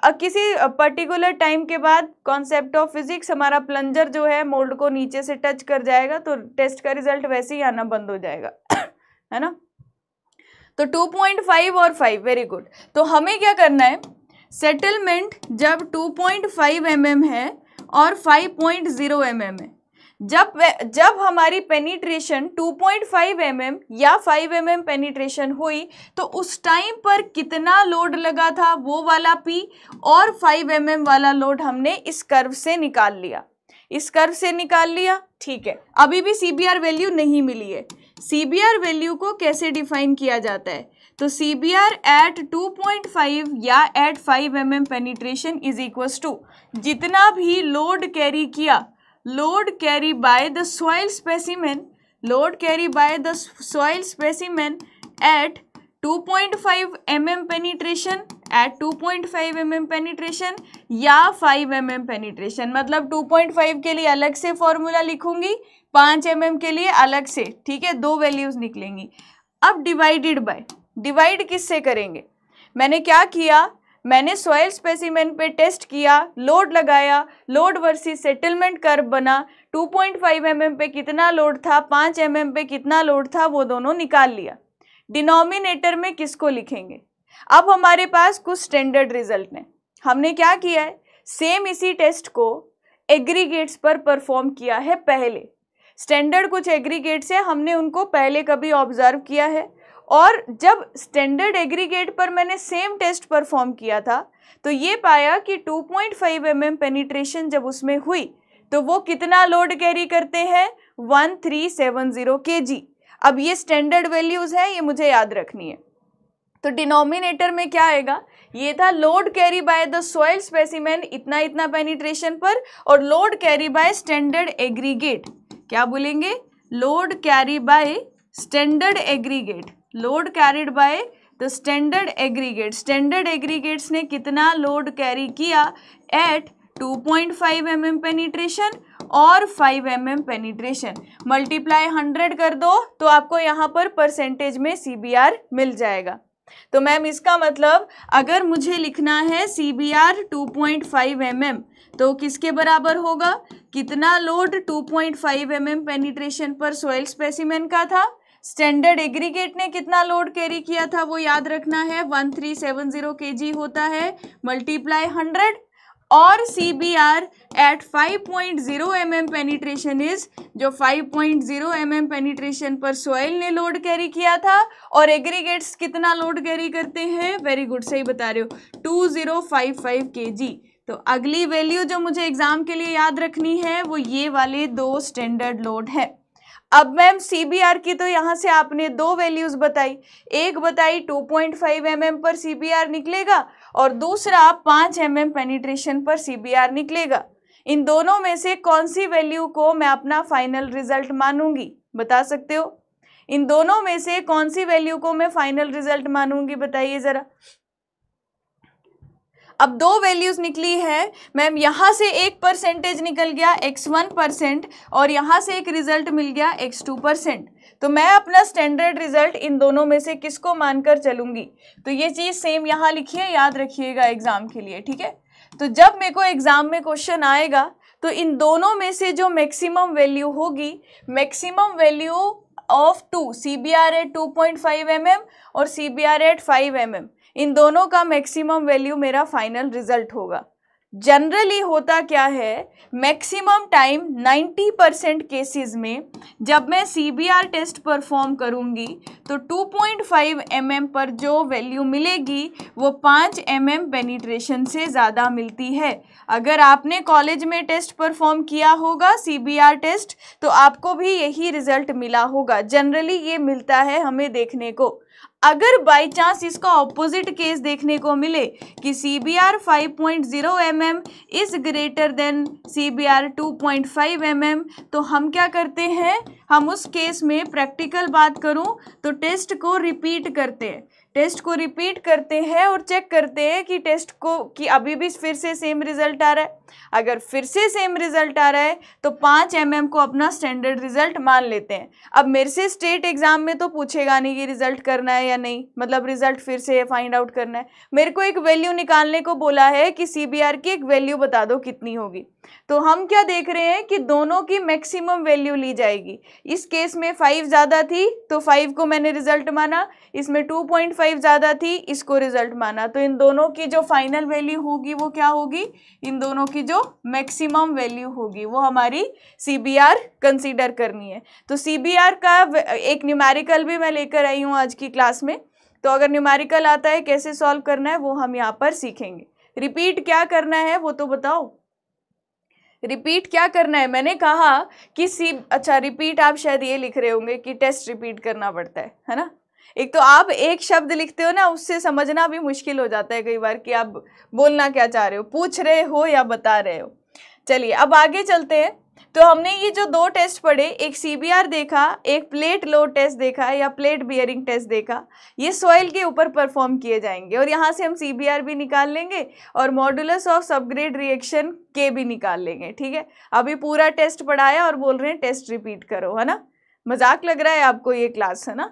किसी पर्टिकुलर टाइम के बाद कॉन्सेप्ट ऑफ फिजिक्स हमारा प्लंजर जो है मोल्ड को नीचे से टच कर जाएगा तो टेस्ट का रिजल्ट वैसे ही आना बंद हो जाएगा (coughs) है ना तो 2.5 और 5 वेरी गुड तो हमें क्या करना है सेटलमेंट जब 2.5 पॉइंट mm है और 5.0 पॉइंट mm है जब जब हमारी पेनिट्रेशन 2.5 पॉइंट mm या 5 mm पेनिट्रेशन हुई तो उस टाइम पर कितना लोड लगा था वो वाला पी और 5 mm वाला लोड हमने इस कर्व से निकाल लिया इस कर्व से निकाल लिया ठीक है अभी भी सी वैल्यू नहीं मिली है सी वैल्यू को कैसे डिफाइन किया जाता है तो C B R at two point five या at five M M penetration is equals to जितना भी लोड कैरी किया load carry by the soil specimen load carry by the soil specimen at 2.5 mm penetration at m mm penetration या एम एम पेनीट्रेशन मतलब टू पॉइंट फाइव के लिए अलग से फॉर्मूला लिखूंगी एम एम mm के लिए अलग से ठीक है दो वैल्यूज निकलेंगी अब डिवाइडेड बाय डिवाइड किससे करेंगे मैंने क्या किया मैंने सॉयल स्पेसिमेन पे टेस्ट किया लोड लगाया लोड वर्सी सेटलमेंट कर बना 2.5 एम mm पे कितना लोड था 5 एम mm पे कितना लोड था वो दोनों निकाल लिया डिनोमिनेटर में किसको लिखेंगे अब हमारे पास कुछ स्टैंडर्ड रिजल्ट हैं हमने क्या किया है सेम इसी टेस्ट को एग्रीगेट्स पर परफॉर्म किया है पहले स्टैंडर्ड कुछ एग्रीगेट्स हैं हमने उनको पहले कभी ऑब्जर्व किया है और जब स्टैंडर्ड एग्रीगेट पर मैंने सेम टेस्ट परफॉर्म किया था तो ये पाया कि 2.5 पॉइंट mm पेनिट्रेशन जब उसमें हुई तो वो कितना लोड कैरी करते हैं 1370 थ्री सेवन अब ये स्टैंडर्ड वैल्यूज़ हैं ये मुझे याद रखनी है तो डिनोमिनेटर में क्या आएगा ये था load carry by the soil specimen इतना इतना पेनिट्रेशन पर और load carry by standard aggregate क्या बोलेंगे load carry by standard aggregate load carried by the standard aggregate standard aggregates ने कितना लोड कैरी किया एट 2.5 पॉइंट mm पेनिट्रेशन और 5 एम पेनिट्रेशन मल्टीप्लाई हंड्रेड कर दो तो आपको यहाँ पर परसेंटेज में आर मिल जाएगा तो मैम इसका मतलब अगर मुझे लिखना है C B R two point five M M तो किसके बराबर होगा कितना load two point five M M penetration पर सोयल स्पेसिमेन का था स्टैंडर्ड एग्रीगेट ने कितना लोड कैरी किया था वो याद रखना है वन थ्री सेवन जीरो के जी होता है मल्टीप्लाई हंड्रेड और C B R at five point zero m M penetration is जो five point zero m M penetration पर सोयल ने लोड कैरी किया था और एग्रीगेट्स कितना लोड कैरी करते हैं वेरी गुड सही बता रहे हो to zero five five K जी तो अगली वैल्यू जो मुझे एग्ज़ाम के लिए याद रखनी है वो ये वाले दो स्टैंडर्ड लोड है अब मैम सी बी आर की तो यहाँ से आपने दो वैल्यूज़ बताई एक बताई 2.5 पॉइंट mm पर सी बी आर निकलेगा और दूसरा 5 एम mm पेनिट्रेशन पर सी बी आर निकलेगा इन दोनों में से कौन सी वैल्यू को मैं अपना फाइनल रिजल्ट मानूंगी बता सकते हो इन दोनों में से कौन सी वैल्यू को मैं फाइनल रिजल्ट मानूंगी बताइए ज़रा अब दो वैल्यूज़ निकली है मैम यहाँ से एक परसेंटेज निकल गया एक्स वन परसेंट और यहाँ से एक रिज़ल्ट मिल गया एक्स टू परसेंट तो मैं अपना स्टैंडर्ड रिजल्ट इन दोनों में से किसको मानकर चलूँगी तो ये चीज़ सेम यहाँ लिखिए याद रखिएगा एग्ज़ाम के लिए ठीक है तो जब मेरे को एग्ज़ाम में क्वेश्चन आएगा तो इन दोनों में से जो मैक्सिमम वैल्यू होगी maximum value of two C B R at two point five M M और C B R at five M m इन दोनों का मैक्सिमम वैल्यू मेरा फाइनल रिजल्ट होगा जनरली होता क्या है मैक्सिमम टाइम 90 परसेंट केसेज में जब मैं C B R test perform करूँगी तो 2.5 पॉइंट mm पर जो वैल्यू मिलेगी वो 5 एम mm पेनिट्रेशन से ज़्यादा मिलती है अगर आपने कॉलेज में टेस्ट परफॉर्म किया होगा सी बी आर टेस्ट तो आपको भी यही रिज़ल्ट मिला होगा जनरली ये मिलता है हमें देखने को अगर बाई चांस इसका ऑपोजिट केस देखने को मिले कि C B R five point zero m m is greater than C B R two point five M M तो हम क्या करते हैं हम उस केस में प्रैक्टिकल बात करूं तो टेस्ट को रिपीट करते हैं टेस्ट को रिपीट करते हैं और चेक करते हैं कि टेस्ट को कि अभी भी फिर से सेम रिजल्ट आ रहा है अगर फिर से सेम रिजल्ट आ रहा है तो पाँच एम mm को अपना स्टैंडर्ड रिजल्ट मान लेते हैं अब मेरे से स्टेट एग्ज़ाम में तो पूछेगा नहीं कि रिजल्ट करना है या नहीं मतलब रिजल्ट फिर से फाइंड आउट करना है मेरे को एक वैल्यू निकालने को बोला है कि सी की एक वैल्यू बता दो कितनी होगी तो हम क्या देख रहे हैं कि दोनों की मैक्सिमम वैल्यू ली जाएगी इस केस में फाइव ज़्यादा थी तो फाइव को मैंने रिजल्ट माना इसमें टू पॉइंट फाइव ज़्यादा थी इसको रिजल्ट माना तो इन दोनों की जो फाइनल वैल्यू होगी वो क्या होगी इन दोनों की जो मैक्सिमम वैल्यू होगी वो हमारी सी बी आर कंसिडर करनी है तो सी बी आर का एक न्यूमेरिकल भी मैं लेकर आई हूँ आज की क्लास में तो अगर न्यूमेरिकल आता है कैसे सॉल्व करना है वो हम यहाँ पर सीखेंगे रिपीट क्या करना है वो तो बताओ रिपीट क्या करना है मैंने कहा कि सी अच्छा रिपीट आप शायद ये लिख रहे होंगे कि टेस्ट रिपीट करना पड़ता है है ना एक तो आप एक शब्द लिखते हो ना उससे समझना भी मुश्किल हो जाता है कई बार कि आप बोलना क्या चाह रहे हो पूछ रहे हो या बता रहे हो चलिए अब आगे चलते हैं तो हमने ये जो दो टेस्ट पढ़े एक सीबीआर देखा एक प्लेट लोड टेस्ट देखा या प्लेट बियरिंग टेस्ट देखा ये सॉइल के ऊपर परफॉर्म किए जाएंगे और यहाँ से हम सीबीआर भी निकाल लेंगे और मॉडुलस ऑफ सबग्रेड रिएक्शन के भी निकाल लेंगे ठीक है अभी पूरा टेस्ट पढ़ाया और बोल रहे हैं टेस्ट रिपीट करो है ना मजाक लग रहा है आपको ये क्लास है ना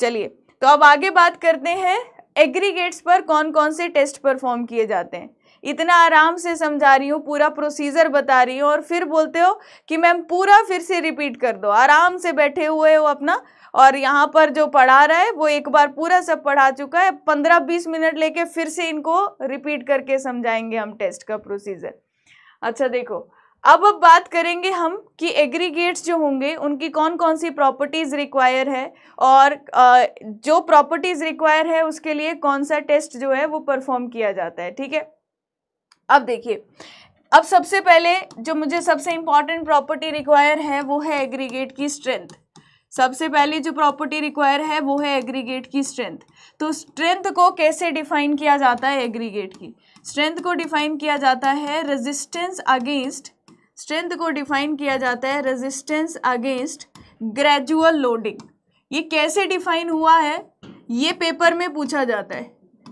चलिए तो अब आगे बात करते हैं एग्रीगेट्स पर कौन कौन से टेस्ट परफॉर्म किए जाते हैं इतना आराम से समझा रही हूँ पूरा प्रोसीजर बता रही हूँ और फिर बोलते हो कि मैम पूरा फिर से रिपीट कर दो आराम से बैठे हुए हो अपना और यहाँ पर जो पढ़ा रहा है वो एक बार पूरा सब पढ़ा चुका है पंद्रह बीस मिनट लेके फिर से इनको रिपीट करके समझाएंगे हम टेस्ट का प्रोसीजर अच्छा देखो अब अब बात करेंगे हम कि एग्रीगेट्स जो होंगे उनकी कौन कौन सी प्रॉपर्टीज़ रिक्वायर है और जो प्रॉपर्टीज़ रिक्वायर है उसके लिए कौन सा टेस्ट जो है वो परफॉर्म किया जाता है ठीक है अब देखिए अब सबसे पहले जो मुझे सबसे इंपॉर्टेंट प्रॉपर्टी रिक्वायर है वो है एग्रीगेट की स्ट्रेंथ सबसे पहली जो प्रॉपर्टी रिक्वायर है वो है एग्रीगेट की स्ट्रेंथ तो स्ट्रेंथ को कैसे डिफाइन किया जाता है एग्रीगेट की स्ट्रेंथ को डिफाइन किया जाता है रेजिस्टेंस अगेंस्ट स्ट्रेंथ को डिफाइन किया जाता है रेजिस्टेंस अगेंस्ट ग्रेजुअल लोडिंग ये कैसे डिफाइन हुआ है ये पेपर में पूछा जाता है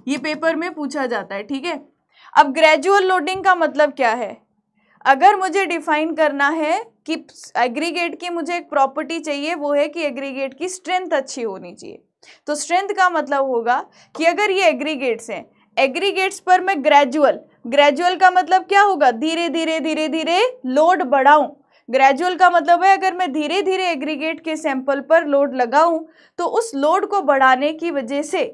ये पेपर में पूछा जाता है ठीक है अब ग्रेजुअल लोडिंग का मतलब क्या है अगर मुझे डिफाइन करना है कि एग्रीगेट की मुझे एक प्रॉपर्टी चाहिए वो है कि एग्रीगेट की स्ट्रेंथ अच्छी होनी चाहिए तो स्ट्रेंथ का मतलब होगा कि अगर ये एग्रीगेट्स हैं एग्रीगेट्स पर मैं ग्रेजुअल ग्रेजुअल का मतलब क्या होगा धीरे धीरे धीरे धीरे लोड बढ़ाऊं ग्रेजुअल का मतलब है अगर मैं धीरे धीरे एग्रीगेट के सैंपल पर लोड लगाऊं तो उस लोड को बढ़ाने की वजह से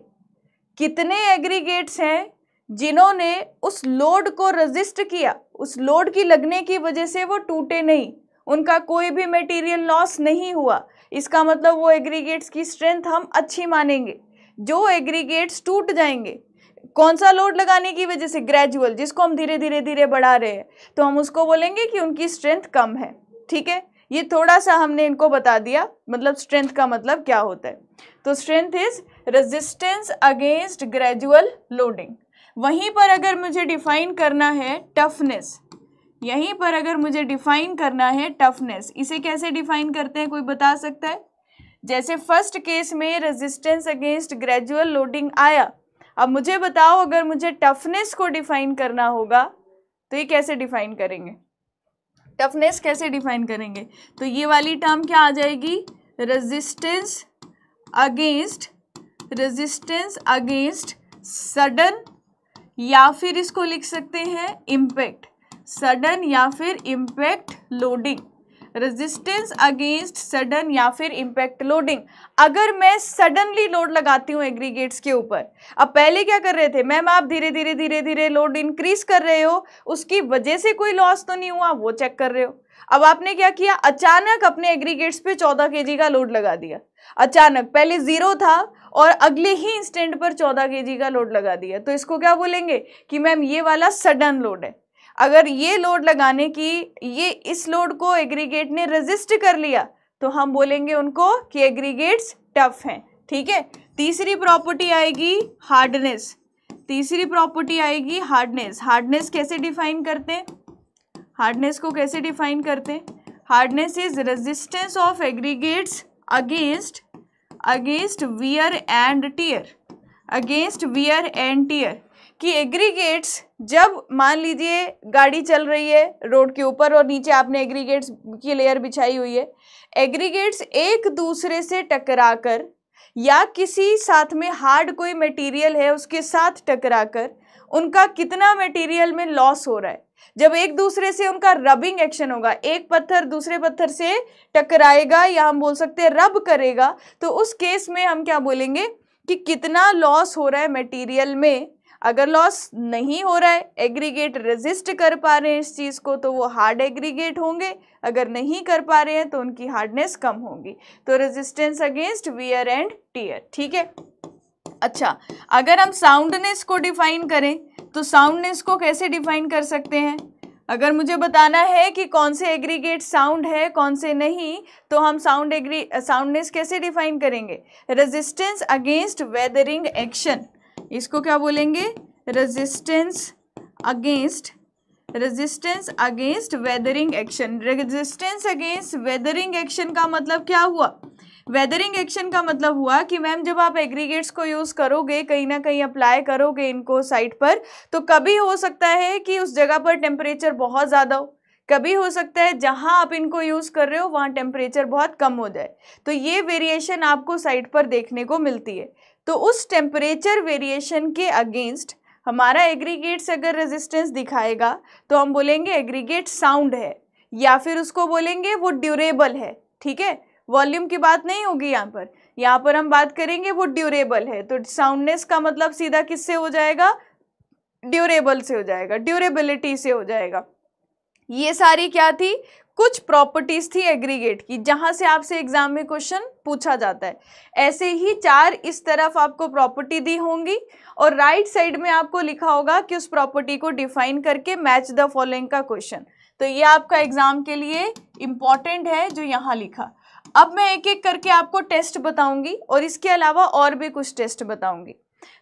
कितने एग्रीगेट्स हैं जिन्होंने उस लोड को रजिस्ट किया उस लोड की लगने की वजह से वो टूटे नहीं उनका कोई भी मटेरियल लॉस नहीं हुआ इसका मतलब वो एग्रीगेट्स की स्ट्रेंथ हम अच्छी मानेंगे जो एग्रीगेट्स टूट जाएंगे कौन सा लोड लगाने की वजह से ग्रेजुअल जिसको हम धीरे धीरे धीरे बढ़ा रहे हैं तो हम उसको बोलेंगे कि उनकी स्ट्रेंथ कम है ठीक है ये थोड़ा सा हमने इनको बता दिया मतलब स्ट्रेंथ का मतलब क्या होता है तो strength is resistance against gradual loading वहीं पर अगर मुझे डिफाइन करना है टफनेस यहीं पर अगर मुझे डिफाइन करना है टफनेस इसे कैसे डिफाइन करते हैं कोई बता सकता है जैसे फर्स्ट केस में रेजिस्टेंस अगेंस्ट ग्रेजुअल लोडिंग आया अब मुझे बताओ अगर मुझे टफनेस को डिफाइन करना होगा तो ये कैसे डिफाइन करेंगे टफनेस कैसे डिफाइन करेंगे तो ये वाली टर्म क्या आ जाएगी resistance against resistance against sudden या फिर इसको लिख सकते हैं इम्पैक्ट सडन या फिर impact loading resistance against sudden या फिर इम्पैक्ट लोडिंग अगर मैं सडनली लोड लगाती हूँ एग्रीगेट्स के ऊपर अब पहले क्या कर रहे थे मैम आप धीरे धीरे धीरे धीरे लोड इंक्रीज कर रहे हो उसकी वजह से कोई लॉस तो नहीं हुआ वो चेक कर रहे हो अब आपने क्या किया अचानक अपने एग्रीगेट्स पे चौदह के का लोड लगा दिया अचानक पहले ज़ीरो था और अगले ही इंस्टेंट पर चौदह के का लोड लगा दिया तो इसको क्या बोलेंगे कि मैम ये वाला सडन लोड है अगर ये लोड लगाने की ये इस लोड को एग्रीगेट ने रजिस्ट कर लिया तो हम बोलेंगे उनको कि एग्रीगेट्स टफ हैं ठीक है तीसरी प्रॉपर्टी आएगी हार्डनेस तीसरी प्रॉपर्टी आएगी हार्डनेस हार्डनेस कैसे डिफाइन करते हैं हार्डनेस को कैसे डिफाइन करते हैं hardness is resistance of aggregates against against wear and tear against wear and tear कि एग्रीगेट्स जब मान लीजिए गाड़ी चल रही है रोड के ऊपर और नीचे आपने एग्रीगेट्स की लेयर बिछाई हुई है एग्रीगेट्स एक दूसरे से टकराकर या किसी साथ में हार्ड कोई मटेरियल है उसके साथ टकराकर उनका कितना मटेरियल में लॉस हो रहा है जब एक दूसरे से उनका रबिंग एक्शन होगा एक पत्थर दूसरे पत्थर से टकराएगा या हम बोल सकते हैं रब करेगा तो उस केस में हम क्या बोलेंगे कि कितना लॉस हो रहा है मटेरियल में अगर लॉस नहीं हो रहा है एग्रीगेट रेजिस्ट कर पा रहे हैं इस चीज़ को तो वो हार्ड एग्रीगेट होंगे अगर नहीं कर पा रहे हैं तो उनकी हार्डनेस कम होगी तो resistance against wear and tear ठीक है अच्छा अगर हम साउंडनेस को डिफाइन करें तो साउंडनेस को कैसे डिफाइन कर सकते हैं अगर मुझे बताना है कि कौन से एग्रीगेट साउंड है कौन से नहीं तो हम साउंड एग्री साउंडनेस कैसे डिफाइन करेंगे रेजिस्टेंस अगेंस्ट वेदरिंग एक्शन इसको क्या बोलेंगे resistance against resistance against weathering action resistance against weathering action का मतलब क्या हुआ वेदरिंग एक्शन का मतलब हुआ कि मैम जब आप एग्रीगेट्स को यूज़ करोगे कहीं ना कहीं अप्लाई करोगे इनको साइट पर तो कभी हो सकता है कि उस जगह पर टेम्परेचर बहुत ज़्यादा हो कभी हो सकता है जहां आप इनको यूज़ कर रहे हो वहां टेम्परेचर बहुत कम हो जाए तो ये वेरिएशन आपको साइट पर देखने को मिलती है तो उस टेम्परेचर वेरिएशन के अगेंस्ट हमारा एग्रीगेट्स अगर रेजिस्टेंस दिखाएगा तो हम बोलेंगे एग्रीगेट साउंड है या फिर उसको बोलेंगे वो ड्यूरेबल है ठीक है वॉल्यूम की बात नहीं होगी यहाँ पर यहाँ पर हम बात करेंगे वो ड्यूरेबल है तो साउंडनेस का मतलब सीधा किससे हो जाएगा ड्यूरेबल से हो जाएगा ड्यूरेबिलिटी से हो जाएगा ये सारी क्या थी कुछ प्रॉपर्टीज थी एग्रीगेट की जहाँ से आपसे एग्जाम में क्वेश्चन पूछा जाता है ऐसे ही चार इस तरफ आपको प्रॉपर्टी दी होंगी और राइट right साइड में आपको लिखा होगा कि उस प्रॉपर्टी को डिफाइन करके मैच द फॉलोइंग का क्वेश्चन तो ये आपका एग्जाम के लिए इम्पॉर्टेंट है जो यहाँ लिखा अब मैं एक एक करके आपको टेस्ट बताऊंगी और इसके अलावा और भी कुछ टेस्ट बताऊंगी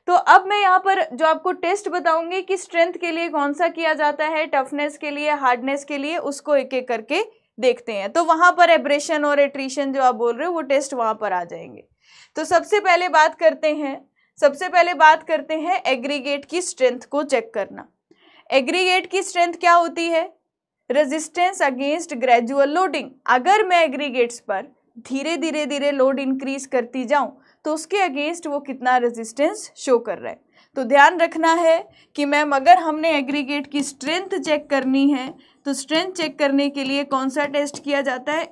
तो अब मैं यहाँ पर जो आपको टेस्ट बताऊंगी कि स्ट्रेंथ के लिए कौन सा किया जाता है टफनेस के लिए हार्डनेस के लिए उसको एक एक करके देखते हैं तो वहाँ पर एब्रेशन और एट्रीशन जो आप बोल रहे हो वो टेस्ट वहाँ पर आ जाएंगे तो सबसे पहले बात करते हैं सबसे पहले बात करते हैं एग्रीगेट की स्ट्रेंथ को चेक करना एग्रीगेट की स्ट्रेंथ क्या होती है रेजिस्टेंस अगेंस्ट ग्रेजुअल लोडिंग अगर मैं एग्रीगेट्स पर धीरे धीरे धीरे लोड इंक्रीज करती जाऊं तो उसके अगेंस्ट वो कितना रेजिस्टेंस शो कर रहा है तो ध्यान रखना है कि मैम अगर हमने एग्रीगेट की स्ट्रेंथ चेक करनी है तो स्ट्रेंथ चेक करने के लिए कौन सा टेस्ट किया जाता है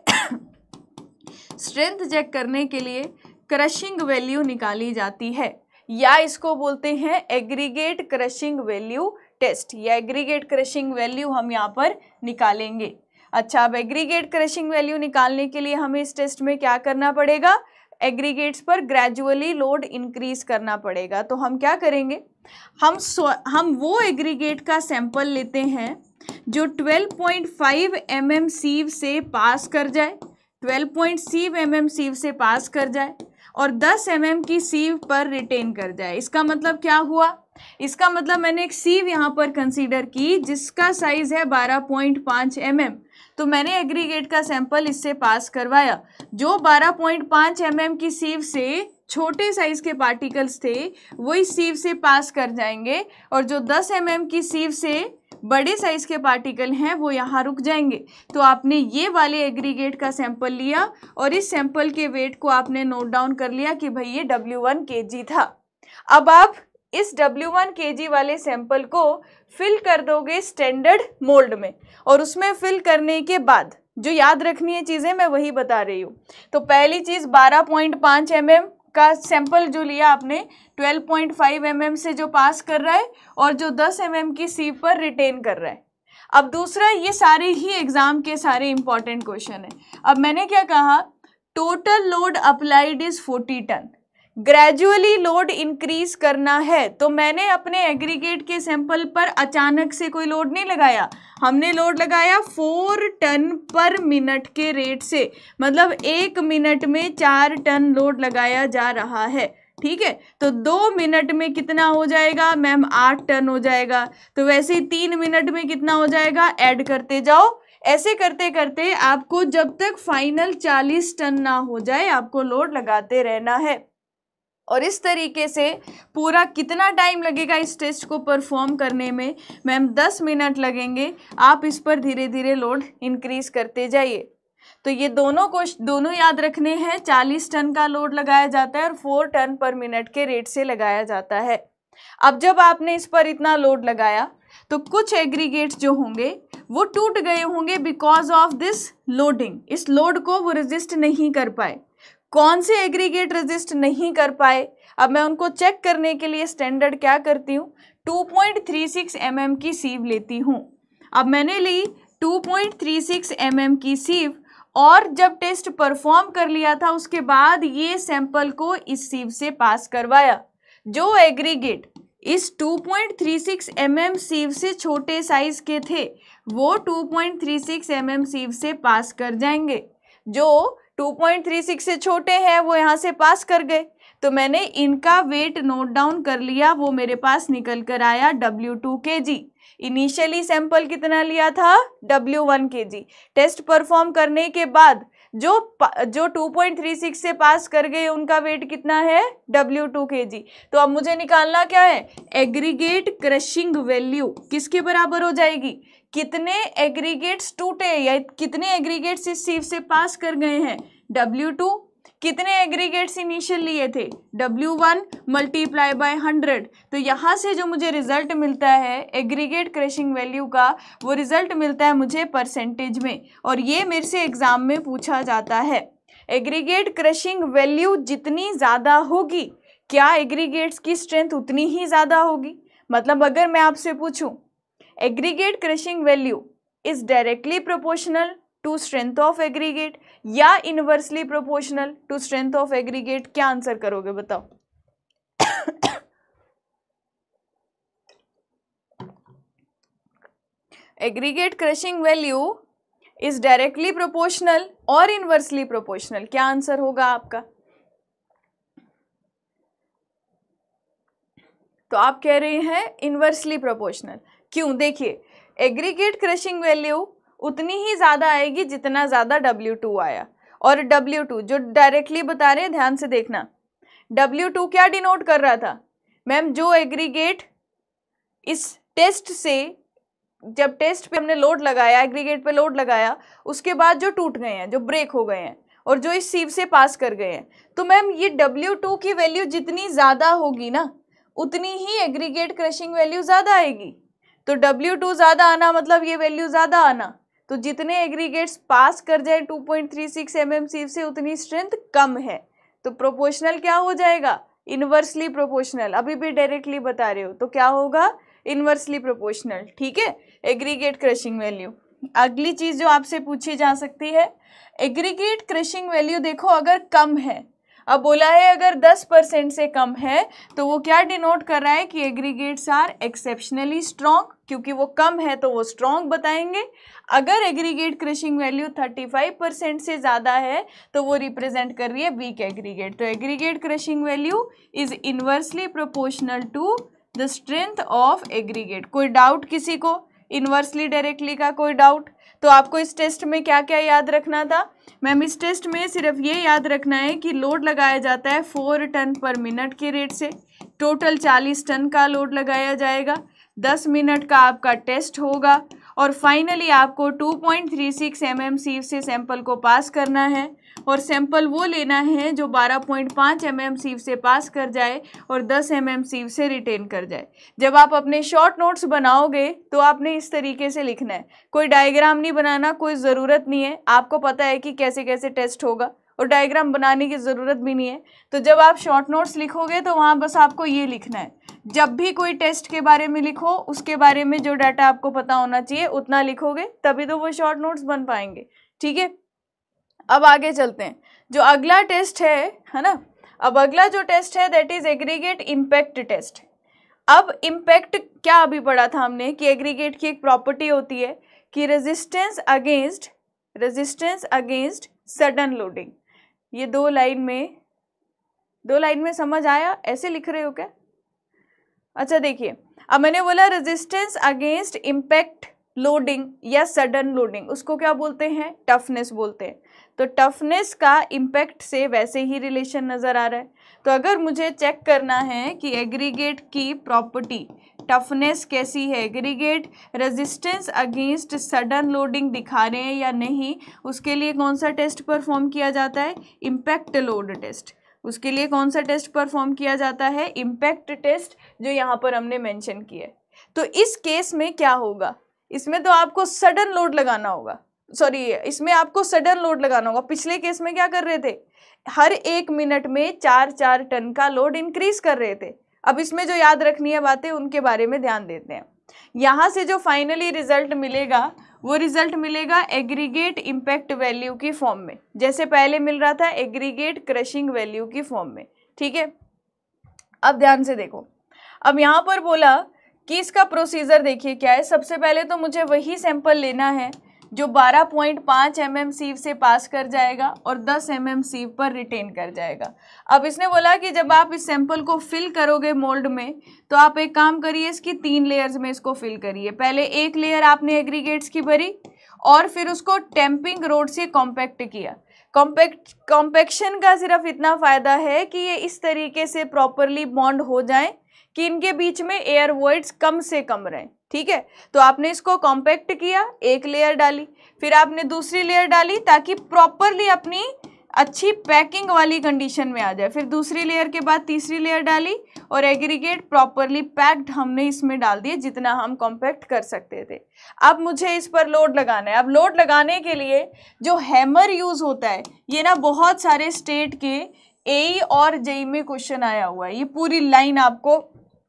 स्ट्रेंथ (coughs) चेक करने के लिए क्रशिंग वैल्यू निकाली जाती है या इसको बोलते हैं एग्रीगेट क्रशिंग वैल्यू टेस्ट या एग्रीगेट क्रशिंग वैल्यू हम यहाँ पर निकालेंगे अच्छा अब एग्रीगेट क्रशिंग वैल्यू निकालने के लिए हमें इस टेस्ट में क्या करना पड़ेगा एग्रीगेट्स पर ग्रेजुअली लोड इंक्रीज करना पड़ेगा तो हम क्या करेंगे हम हम वो एग्रीगेट का सैंपल लेते हैं जो 12.5 पॉइंट mm सीव से पास कर जाए 12.5 पॉइंट सीव एम सीव से पास कर जाए और 10 एम mm की सीव पर रिटेन कर जाए इसका मतलब क्या हुआ इसका मतलब मैंने एक सीव यहाँ पर कंसीडर की जिसका साइज़ है 12.5 पॉइंट mm तो मैंने एग्रीगेट का सैंपल इससे पास करवाया जो 12.5 पॉइंट mm की सीव से छोटे साइज के पार्टिकल्स थे वो इस सीव से पास कर जाएंगे और जो 10 एम mm की सीव से बड़े साइज के पार्टिकल हैं वो यहाँ रुक जाएंगे तो आपने ये वाले एग्रीगेट का सैंपल लिया और इस सैंपल के वेट को आपने नोट डाउन कर लिया कि भाई ये डब्ल्यू वन के जी था अब आप इस डब्ल्यू वन के जी वाले सैंपल को फिल कर दोगे स्टैंडर्ड मोल्ड में और उसमें फिल करने के बाद जो याद रखनी है चीज़ें मैं वही बता रही हूँ तो पहली चीज़ बारह पॉइंट पाँच एम mm का सैंपल जो लिया आपने 12.5 पॉइंट mm से जो पास कर रहा है और जो 10 mm की सीप पर रिटेन कर रहा है अब दूसरा ये सारे ही एग्ज़ाम के सारे इंपॉर्टेंट क्वेश्चन हैं अब मैंने क्या कहा total load applied is 40 ton gradually load increase करना है तो मैंने अपने एग्रीगेट के सैंपल पर अचानक से कोई लोड नहीं लगाया हमने लोड लगाया फोर टन पर मिनट के रेट से मतलब एक मिनट में चार टन लोड लगाया जा रहा है ठीक है तो दो मिनट में कितना हो जाएगा मैम आठ टन हो जाएगा तो वैसे ही तीन मिनट में कितना हो जाएगा ऐड करते जाओ ऐसे करते करते आपको जब तक फाइनल चालीस टन ना हो जाए आपको लोड लगाते रहना है और इस तरीके से पूरा कितना टाइम लगेगा इस टेस्ट को परफॉर्म करने में मैम दस मिनट लगेंगे आप इस पर धीरे धीरे लोड इंक्रीज़ करते जाइए तो ये दोनों को दोनों याद रखने हैं चालीस टन का लोड लगाया जाता है और फोर टन पर मिनट के रेट से लगाया जाता है अब जब आपने इस पर इतना लोड लगाया तो कुछ एग्रीगेट्स जो होंगे वो टूट गए होंगे बिकॉज ऑफ दिस लोडिंग इस लोड को वो रजिस्ट नहीं कर पाए कौन से एग्रीगेट रजिस्ट नहीं कर पाए अब मैं उनको चेक करने के लिए स्टैंडर्ड क्या करती हूँ 2.36 पॉइंट mm की सीव लेती हूँ अब मैंने ली 2.36 पॉइंट mm की सीव और जब टेस्ट परफॉर्म कर लिया था उसके बाद ये सैंपल को इस सीव से पास करवाया जो एग्रीगेट इस 2.36 पॉइंट mm सीव से छोटे साइज के थे वो 2.36 पॉइंट mm सीव से पास कर जाएंगे जो 2.36 से छोटे हैं वो यहाँ से पास कर गए तो मैंने इनका वेट नोट डाउन कर लिया वो मेरे पास निकल कर आया डब्ल्यू टू के जी इनिशियली सैंपल कितना लिया था डब्ल्यू वन के जी टेस्ट परफॉर्म करने के बाद जो जो 2.36 से पास कर गए उनका वेट कितना है डब्ल्यू टू के जी तो अब मुझे निकालना क्या है एग्रीगेट क्रशिंग वैल्यू किसके बराबर हो जाएगी कितने एग्रीगेट्स टूटे या कितने एग्रीगेट्स इस सीव से पास कर गए हैं डब्ल्यू टू कितने एग्रीगेट्स इनिशियल लिए थे W1 one multiply by hundred तो यहाँ से जो मुझे रिजल्ट मिलता है एग्रीगेट क्रशिंग वैल्यू का वो रिजल्ट मिलता है मुझे परसेंटेज में और ये मेरे से एग्ज़ाम में पूछा जाता है एग्रीगेट क्रशिंग वैल्यू जितनी ज़्यादा होगी क्या एग्रीगेट्स की स्ट्रेंथ उतनी ही ज़्यादा होगी मतलब अगर मैं आपसे पूछूं aggregate crushing value is directly proportional to strength of aggregate या inversely proportional to strength of aggregate क्या आंसर करोगे बताओ aggregate crushing value is directly proportional और इनवर्सली प्रोपोर्शनल क्या आंसर होगा आपका तो आप कह रहे हैं इन्वर्सली प्रोपोर्शनल क्यों देखिए एग्रीगेट क्रशिंग वैल्यू उतनी ही ज़्यादा आएगी जितना ज़्यादा डब्ल्यू टू आया और डब्ल्यू टू जो डायरेक्टली बता रहे हैं ध्यान से देखना डब्ल्यू टू क्या डिनोट कर रहा था मैम जो एग्रीगेट इस टेस्ट से जब टेस्ट पे हमने लोड लगाया एग्रीगेट पे लोड लगाया उसके बाद जो टूट गए हैं जो ब्रेक हो गए हैं और जो इस सीव से पास कर गए हैं तो मैम ये डब्ल्यू टू की वैल्यू जितनी ज़्यादा होगी ना उतनी ही एग्रीगेट क्रशिंग वैल्यू ज़्यादा आएगी तो डब्ल्यू टू ज़्यादा आना मतलब ये वैल्यू ज़्यादा आना तो जितने एग्रीगेट्स पास कर जाए 2.36 पॉइंट mm से उतनी स्ट्रेंथ कम है तो प्रोपोर्शनल क्या हो जाएगा इन्वर्सली प्रोपोर्शनल अभी भी डायरेक्टली बता रहे हो तो क्या होगा इन्वर्सली प्रोपोर्शनल ठीक है एग्रीगेट क्रशिंग वैल्यू अगली चीज़ जो आपसे पूछी जा सकती है एग्रीगेट क्रशिंग वैल्यू देखो अगर कम है अब बोला है अगर 10 परसेंट से कम है तो वो क्या डिनोट कर रहा है कि एग्रीगेट्स आर एक्सेप्शनली स्ट्रॉन्ग क्योंकि वो कम है तो वो स्ट्रॉन्ग बताएंगे अगर एग्रीगेट क्रशिंग वैल्यू 35 परसेंट से ज़्यादा है तो वो रिप्रेजेंट कर रही है वीक एग्रीगेट तो aggregate crushing value is inversely proportional to the strength of aggregate कोई डाउट किसी को इन्वर्सली डायरेक्टली का कोई डाउट तो आपको इस टेस्ट में क्या क्या याद रखना था मैम इस टेस्ट में सिर्फ ये याद रखना है कि लोड लगाया जाता है फोर टन पर मिनट के रेट से टोटल चालीस टन का लोड लगाया जाएगा दस मिनट का आपका टेस्ट होगा और फाइनली आपको 2.36 पॉइंट थ्री सी से सैंपल को पास करना है और सैंपल वो लेना है जो 12.5 पॉइंट mm सीव से पास कर जाए और 10 mm सीव से रिटेन कर जाए जब आप अपने शॉर्ट नोट्स बनाओगे तो आपने इस तरीके से लिखना है कोई डायग्राम नहीं बनाना कोई ज़रूरत नहीं है आपको पता है कि कैसे कैसे टेस्ट होगा और डायग्राम बनाने की ज़रूरत भी नहीं है तो जब आप शॉर्ट नोट्स लिखोगे तो वहाँ बस आपको ये लिखना है जब भी कोई टेस्ट के बारे में लिखो उसके बारे में जो डाटा आपको पता होना चाहिए उतना लिखोगे तभी तो वो शॉर्ट नोट्स बन पाएंगे ठीक है अब आगे चलते हैं जो अगला टेस्ट है है ना अब अगला जो टेस्ट है that is aggregate impact test अब इम्पैक्ट क्या अभी पढ़ा था हमने कि एग्रीगेट की एक प्रॉपर्टी होती है कि resistance against resistance against sudden loading ये दो लाइन में दो लाइन में समझ आया ऐसे लिख रहे हो क्या अच्छा देखिए अब मैंने बोला रेजिस्टेंस अगेंस्ट इम्पैक्ट लोडिंग या सडन लोडिंग उसको क्या बोलते हैं टफनेस बोलते हैं तो टफनेस का इम्पैक्ट से वैसे ही रिलेशन नज़र आ रहा है तो अगर मुझे चेक करना है कि एग्रीगेट की प्रॉपर्टी टफनेस कैसी है aggregate resistance against sudden loading दिखा रहे हैं या नहीं उसके लिए कौन सा टेस्ट परफॉर्म किया जाता है इम्पैक्ट लोड टेस्ट उसके लिए कौन सा टेस्ट परफॉर्म किया जाता है इम्पैक्ट टेस्ट जो यहाँ पर हमने मैंशन किया है तो इस केस में क्या होगा इसमें तो आपको सडन लोड लगाना होगा सॉरी इसमें आपको सडन लोड लगाना होगा पिछले केस में क्या कर रहे थे हर एक मिनट में चार चार टन का लोड इंक्रीज कर रहे थे अब इसमें जो याद रखनी है बातें उनके बारे में ध्यान देते हैं यहाँ से जो फाइनली रिजल्ट मिलेगा वो रिजल्ट मिलेगा एग्रीगेट इम्पैक्ट वैल्यू की फॉर्म में जैसे पहले मिल रहा था एग्रीगेट क्रशिंग वैल्यू की फॉर्म में ठीक है अब ध्यान से देखो अब यहाँ पर बोला कि इसका प्रोसीजर देखिए क्या है सबसे पहले तो मुझे वही सैंपल लेना है जो 12.5 पॉइंट mm सीव से पास कर जाएगा और 10 mm सीव पर रिटेन कर जाएगा अब इसने बोला कि जब आप इस सैंपल को फिल करोगे मोल्ड में तो आप एक काम करिए इसकी तीन लेयर्स में इसको फिल करिए पहले एक लेयर आपने एग्रीगेट्स की भरी और फिर उसको टेम्पिंग रोड से कॉम्पैक्ट किया कॉम्पैक्ट कॉम्पैक्शन का सिर्फ इतना फ़ायदा है कि ये इस तरीके से प्रॉपरली बॉन्ड हो जाएं कि इनके बीच में एयर वर्ड्स कम से कम रहें ठीक है तो आपने इसको कॉम्पैक्ट किया एक लेयर डाली फिर आपने दूसरी लेयर डाली ताकि प्रॉपरली अपनी अच्छी पैकिंग वाली कंडीशन में आ जाए फिर दूसरी लेयर के बाद तीसरी लेयर डाली और एग्रीगेट प्रॉपरली पैक्ड हमने इसमें डाल दिए जितना हम कॉम्पैक्ट कर सकते थे अब मुझे इस पर लोड लगाना है अब लोड लगाने के लिए जो हैमर यूज़ होता है ये ना बहुत सारे स्टेट के ए और जई में क्वेश्चन आया हुआ है ये पूरी लाइन आपको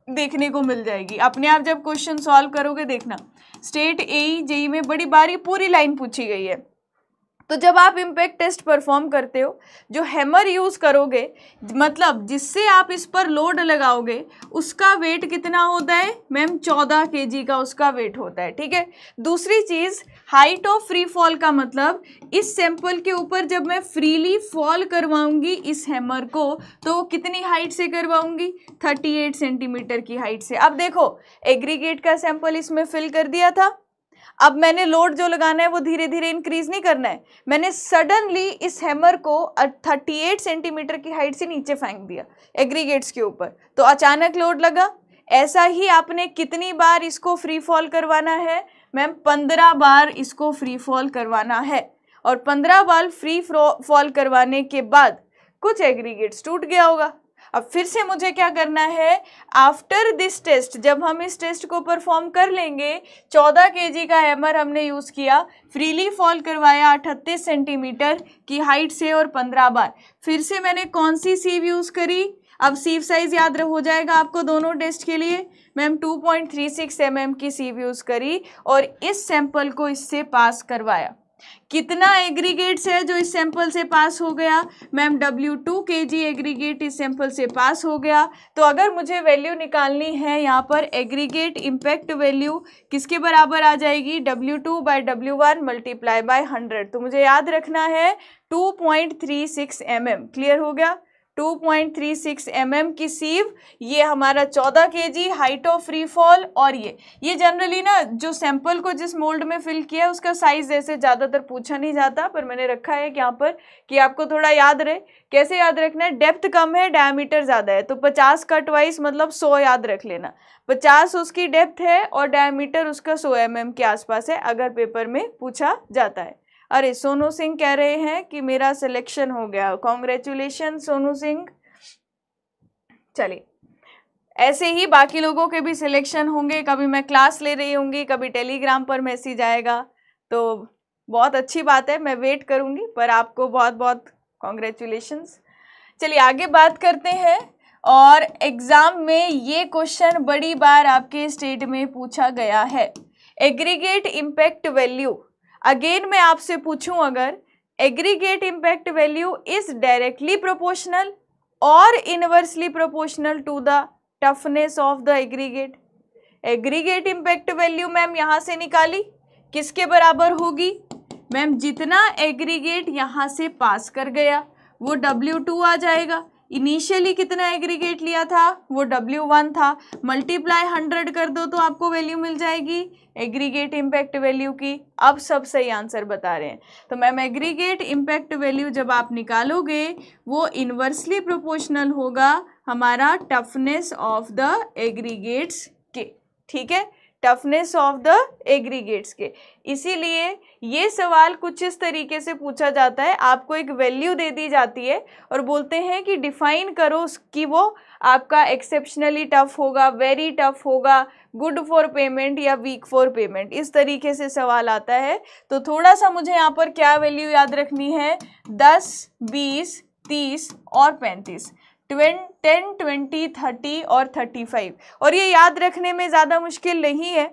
देखने को मिल जाएगी अपने आप जब क्वेश्चन सॉल्व करोगे देखना स्टेट ए जेई में बड़ी बारी पूरी लाइन पूछी गई है तो जब आप इम्पैक्ट टेस्ट परफॉर्म करते हो जो हैमर यूज़ करोगे मतलब जिससे आप इस पर लोड लगाओगे उसका वेट कितना होता है मैम चौदह के का उसका वेट होता है ठीक है दूसरी चीज़ हाइट ऑफ फ्री फॉल का मतलब इस सैंपल के ऊपर जब मैं फ्रीली फॉल करवाऊंगी इस हैमर को तो कितनी हाइट से करवाऊंगी 38 सेंटीमीटर की हाइट से अब देखो एग्रीगेट का सैंपल इसमें फिल कर दिया था अब मैंने लोड जो लगाना है वो धीरे धीरे इंक्रीज नहीं करना है मैंने सडनली इस हैमर को 38 सेंटीमीटर की हाइट से नीचे फेंक दिया एग्रीगेट्स के ऊपर तो अचानक लोड लगा ऐसा ही आपने कितनी बार इसको फ्री फॉल करवाना है मैम पंद्रह बार इसको फ्री फॉल करवाना है और पंद्रह बार फ्री फॉल करवाने के बाद कुछ एग्रीगेट्स टूट गया होगा अब फिर से मुझे क्या करना है आफ्टर दिस टेस्ट जब हम इस टेस्ट को परफॉर्म कर लेंगे 14 के का हैमर हमने यूज़ किया फ्रीली फॉल करवाया अठतीस सेंटीमीटर की हाइट से और 15 बार फिर से मैंने कौन सी सीव यूज़ करी अब सीव साइज़ याद हो जाएगा आपको दोनों टेस्ट के लिए मैम 2.36 पॉइंट mm की सीव यूज़ करी और इस सैंपल को इससे पास करवाया कितना एग्रीगेट्स है जो इस सैंपल से पास हो गया मैम डब्ल्यू टू के जी एग्रीगेट इस सैंपल से पास हो गया तो अगर मुझे वैल्यू निकालनी है यहाँ पर एग्रीगेट इम्पैक्ट वैल्यू किसके बराबर आ जाएगी W two by W one multiply by hundred तो मुझे याद रखना है two point three six m m clear हो गया 2.36 mm की सीव ये हमारा 14 जी हाइट ऑफ फ्री फॉल और ये ये जनरली ना जो सैंपल को जिस मोल्ड में फिल किया है उसका साइज़ ऐसे ज़्यादातर पूछा नहीं जाता पर मैंने रखा है यहाँ पर कि आपको थोड़ा याद रहे कैसे याद रखना है डेप्थ कम है डायमीटर ज़्यादा है तो 50 कट वाइज मतलब 100 याद रख लेना 50 उसकी डेप्थ है और डायमीटर उसका 100 एम mm के आसपास है अगर पेपर में पूछा जाता है अरे सोनू सिंह कह रहे हैं कि मेरा सिलेक्शन हो गया कॉन्ग्रेचुलेशन सोनू सिंह चलिए ऐसे ही बाकी लोगों के भी सिलेक्शन होंगे कभी मैं क्लास ले रही होंगी कभी टेलीग्राम पर मैसेज आएगा तो बहुत अच्छी बात है मैं वेट करूँगी पर आपको बहुत बहुत कॉन्ग्रेचुलेशन्स चलिए आगे बात करते हैं और एग्ज़ाम में ये क्वेश्चन बड़ी बार आपके स्टेट में पूछा गया है एग्रीगेट इम्पैक्ट वैल्यू अगेन मैं आपसे पूछूं अगर aggregate impact value is directly proportional और inversely proportional to the toughness of the aggregate aggregate impact value ma'am यहाँ से निकाली किसके बराबर होगी मैम जितना एग्रीगेट यहाँ से पास कर गया वो W2 आ जाएगा इनिशियली कितना एग्रीगेट लिया था वो डब्ल्यू वन था मल्टीप्लाई हंड्रेड कर दो तो आपको वैल्यू मिल जाएगी एग्रीगेट इम्पैक्ट वैल्यू की अब सब सही आंसर बता रहे हैं तो मैम एग्रीगेट इम्पैक्ट वैल्यू जब आप निकालोगे वो इन्वर्सली प्रोपोर्शनल होगा हमारा टफनेस ऑफ द एग्रीगेट्स के ठीक है टफनेस ऑफ द एग्रीगेट्स के इसीलिए ये सवाल कुछ इस तरीके से पूछा जाता है आपको एक वैल्यू दे दी जाती है और बोलते हैं कि डिफाइन करो कि वो आपका एक्सेप्शनली टफ होगा वेरी टफ होगा गुड फॉर पेमेंट या वीक फॉर पेमेंट इस तरीके से सवाल आता है तो थोड़ा सा मुझे यहाँ पर क्या वैल्यू याद रखनी है दस बीस तीस और पैंतीस ट्वें टेन ट्वेंटी थर्टी और थर्टी फाइव और ये याद रखने में ज़्यादा मुश्किल नहीं है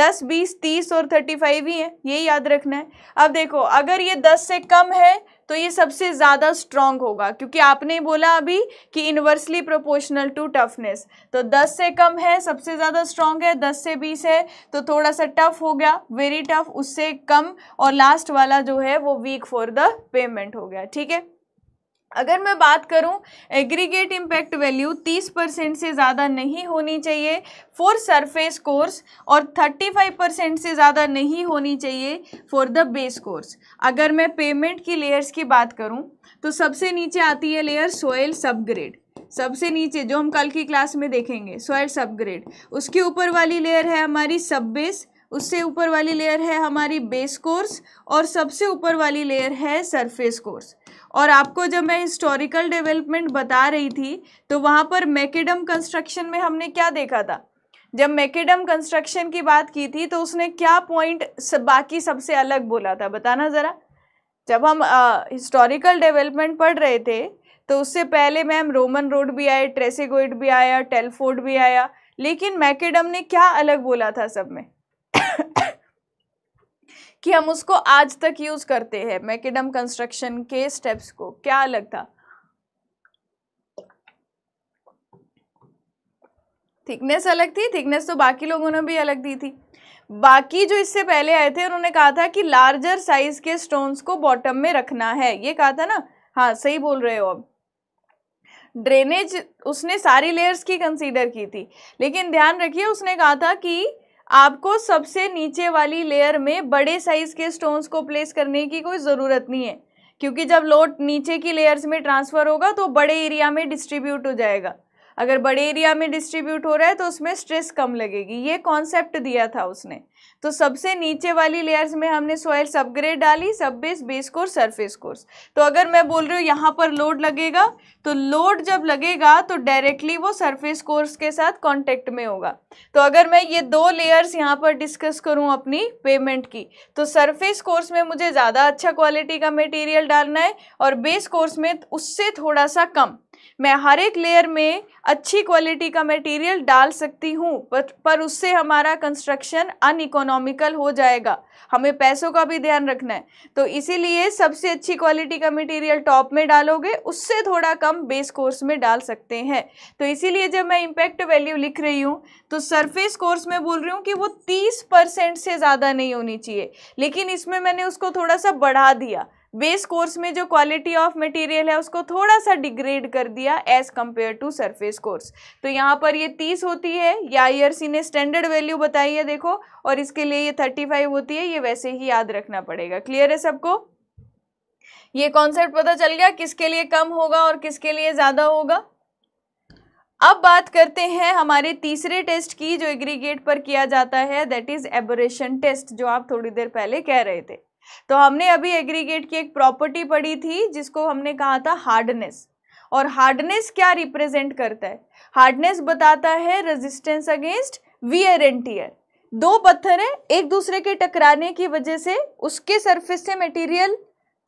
दस बीस तीस और थर्टी फाइव ही है ये याद रखना है अब देखो अगर ये दस से कम है तो ये सबसे ज़्यादा स्ट्रांग होगा क्योंकि आपने बोला अभी कि इन्वर्सली प्रोपोर्शनल टू टफनेस तो 10 से कम है सबसे ज़्यादा स्ट्रांग है 10 से 20 है तो थोड़ा सा टफ हो गया वेरी टफ उससे कम और लास्ट वाला जो है वो वीक फॉर द पेमेंट हो गया ठीक है अगर मैं बात करूं एग्रीगेट इम्पैक्ट वैल्यू 30 परसेंट से ज़्यादा नहीं होनी चाहिए फॉर सरफेस कोर्स और 35 परसेंट से ज़्यादा नहीं होनी चाहिए फॉर द बेस कोर्स अगर मैं पेमेंट की लेयर्स की बात करूं तो सबसे नीचे आती है लेयर सोयल सबग्रेड सबसे नीचे जो हम कल की क्लास में देखेंगे सोयल सबग्रेड उसके ऊपर वाली लेयर है हमारी सब बेस उससे ऊपर वाली लेयर है हमारी बेस कोर्स और सबसे ऊपर वाली लेयर है सरफेस कोर्स और आपको जब मैं हिस्टोरिकल डेवलपमेंट बता रही थी तो वहाँ पर मैकेडम कंस्ट्रक्शन में हमने क्या देखा था जब मैकेडम कंस्ट्रक्शन की बात की थी तो उसने क्या पॉइंट सब बाकी सबसे अलग बोला था बताना ज़रा जब हम हिस्टोरिकल डेवलपमेंट पढ़ रहे थे तो उससे पहले मैम रोमन रोड भी आए ट्रेसेगोइड भी आया टेलफोर्ड भी आया लेकिन मैकेडम ने क्या अलग बोला था सब में कि हम उसको आज तक यूज़ करते हैं मैकेडम कंस्ट्रक्शन के स्टेप्स को क्या अलग था थिकनेस अलग थी थिकनेस तो बाकी लोगों ने भी अलग दी थी बाकी जो इससे पहले आए थे उन्होंने कहा था कि लार्जर साइज के स्टोन्स को बॉटम में रखना है ये कहा था ना हाँ सही बोल रहे हो अब ड्रेनेज उसने सारी लेयर्स की कंसीडर की थी लेकिन ध्यान रखिए उसने कहा था कि आपको सबसे नीचे वाली लेयर में बड़े साइज के स्टोन्स को प्लेस करने की कोई ज़रूरत नहीं है क्योंकि जब लोड नीचे की लेयर्स में ट्रांसफ़र होगा तो बड़े एरिया में डिस्ट्रीब्यूट हो जाएगा अगर बड़े एरिया में डिस्ट्रीब्यूट हो रहा है तो उसमें स्ट्रेस कम लगेगी ये कॉन्सेप्ट दिया था उसने तो सबसे नीचे वाली लेयर्स में हमने सॉयल सबग्रेड डाली sub base base course surface course तो अगर मैं बोल रही हूँ यहाँ पर लोड लगेगा तो लोड जब लगेगा तो डायरेक्टली वो सरफेस कोर्स के साथ कॉन्टेक्ट में होगा तो अगर मैं ये दो लेयर्स यहाँ पर डिस्कस करूँ अपनी पेमेंट की तो सरफेस कोर्स में मुझे ज़्यादा अच्छा क्वालिटी का मटेरियल डालना है और बेस कोर्स में उससे थोड़ा सा कम मैं हर एक लेयर में अच्छी क्वालिटी का मटेरियल डाल सकती हूँ पर उससे हमारा कंस्ट्रक्शन अन इकोनॉमिकल हो जाएगा हमें पैसों का भी ध्यान रखना है तो इसीलिए सबसे अच्छी क्वालिटी का मटेरियल टॉप में डालोगे उससे थोड़ा कम बेस कोर्स में डाल सकते हैं तो इसीलिए जब मैं इम्पैक्ट वैल्यू लिख रही हूँ तो सरफेस कोर्स में बोल रही हूँ कि वो तीस परसेंट से ज़्यादा नहीं होनी चाहिए लेकिन इसमें मैंने उसको थोड़ा सा बढ़ा दिया बेस कोर्स में जो क्वालिटी ऑफ मटेरियल है उसको थोड़ा सा डिग्रेड कर दिया as compare to surface course तो यहाँ पर ये तीस होती है या ईयरसी ने स्टैंडर्ड वैल्यू बताई है देखो और इसके लिए ये थर्टी फाइव होती है ये वैसे ही याद रखना पड़ेगा क्लियर है सबको ये कॉन्सेप्ट पता चल गया किसके लिए कम होगा और किसके लिए ज़्यादा होगा अब बात करते हैं हमारे तीसरे टेस्ट की जो एग्रीगेट पर किया जाता है दैट इज़ एबोरेशन टेस्ट जो आप थोड़ी देर पहले कह रहे थे तो हमने अभी एग्रीगेट की एक प्रॉपर्टी पढ़ी थी जिसको हमने कहा था हार्डनेस और हार्डनेस क्या रिप्रेजेंट करता है हार्डनेस बताता है resistance against wear and tear दो पत्थर है एक दूसरे के टकराने की वजह से उसके सरफेस से मटेरियल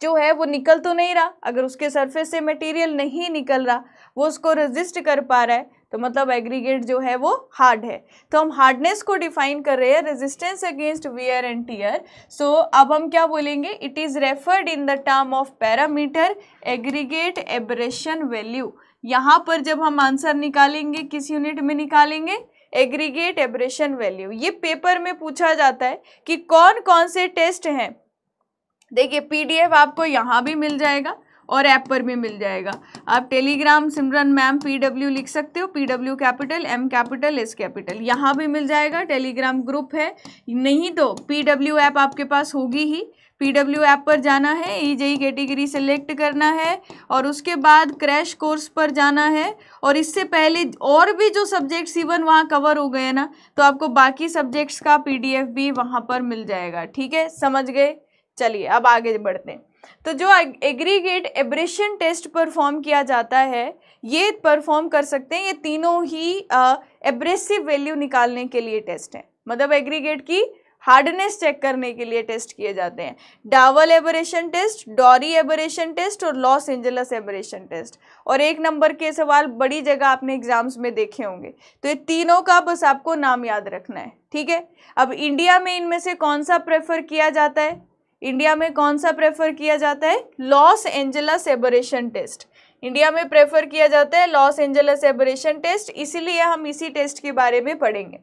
जो है वो निकल तो नहीं रहा अगर उसके सरफेस से मटेरियल नहीं निकल रहा वो उसको रेजिस्ट कर पा रहा है तो मतलब एग्रीगेट जो है वो हार्ड है तो हम हार्डनेस को डिफाइन कर रहे हैं resistance against wear and tear so अब हम क्या बोलेंगे it is referred in the term of parameter aggregate abrasion value यहाँ पर जब हम आंसर निकालेंगे किस यूनिट में निकालेंगे एग्रीगेट एब्रेशन वैल्यू ये पेपर में पूछा जाता है कि कौन कौन से टेस्ट हैं देखिए पीडीएफ आपको यहाँ भी मिल जाएगा और ऐप पर भी मिल जाएगा आप टेलीग्राम सिमरन मैम पीडब्ल्यू लिख सकते हो PW capital M capital S capital यहाँ भी मिल जाएगा टेलीग्राम ग्रुप है नहीं तो पीडब्ल्यू ऐप आपके पास होगी ही पीडब्ल्यू ऐप पर जाना है ई जेई कैटेगरी सेलेक्ट करना है और उसके बाद क्रैश कोर्स पर जाना है और इससे पहले और भी जो सब्जेक्ट्स इवन वहाँ कवर हो गए ना तो आपको बाकी सब्जेक्ट्स का पीडीएफ भी वहाँ पर मिल जाएगा ठीक है समझ गए चलिए अब आगे बढ़ते हैं तो जो एग्रीगेट एब्रेशन टेस्ट परफॉर्म किया जाता है ये परफॉर्म कर सकते हैं ये तीनों ही एब्रेसिव वैल्यू निकालने के लिए टेस्ट हैं मतलब एग्रीगेट की हार्डनेस चेक करने के लिए टेस्ट किए जाते हैं Deval abrasion test Dorry abrasion test और लॉस एंजलस एबरेशन टेस्ट और एक नंबर के सवाल बड़ी जगह आपने एग्जाम्स में देखे होंगे तो ये तीनों का बस आपको नाम याद रखना है ठीक है अब इंडिया में इनमें से कौन सा प्रेफर किया जाता है इंडिया में कौन सा प्रेफर किया जाता है Los Angeles abrasion test India में प्रेफर किया जाता है लॉस एंजलस एबोरेशन टेस्ट इसीलिए हम इसी टेस्ट के बारे में पढ़ेंगे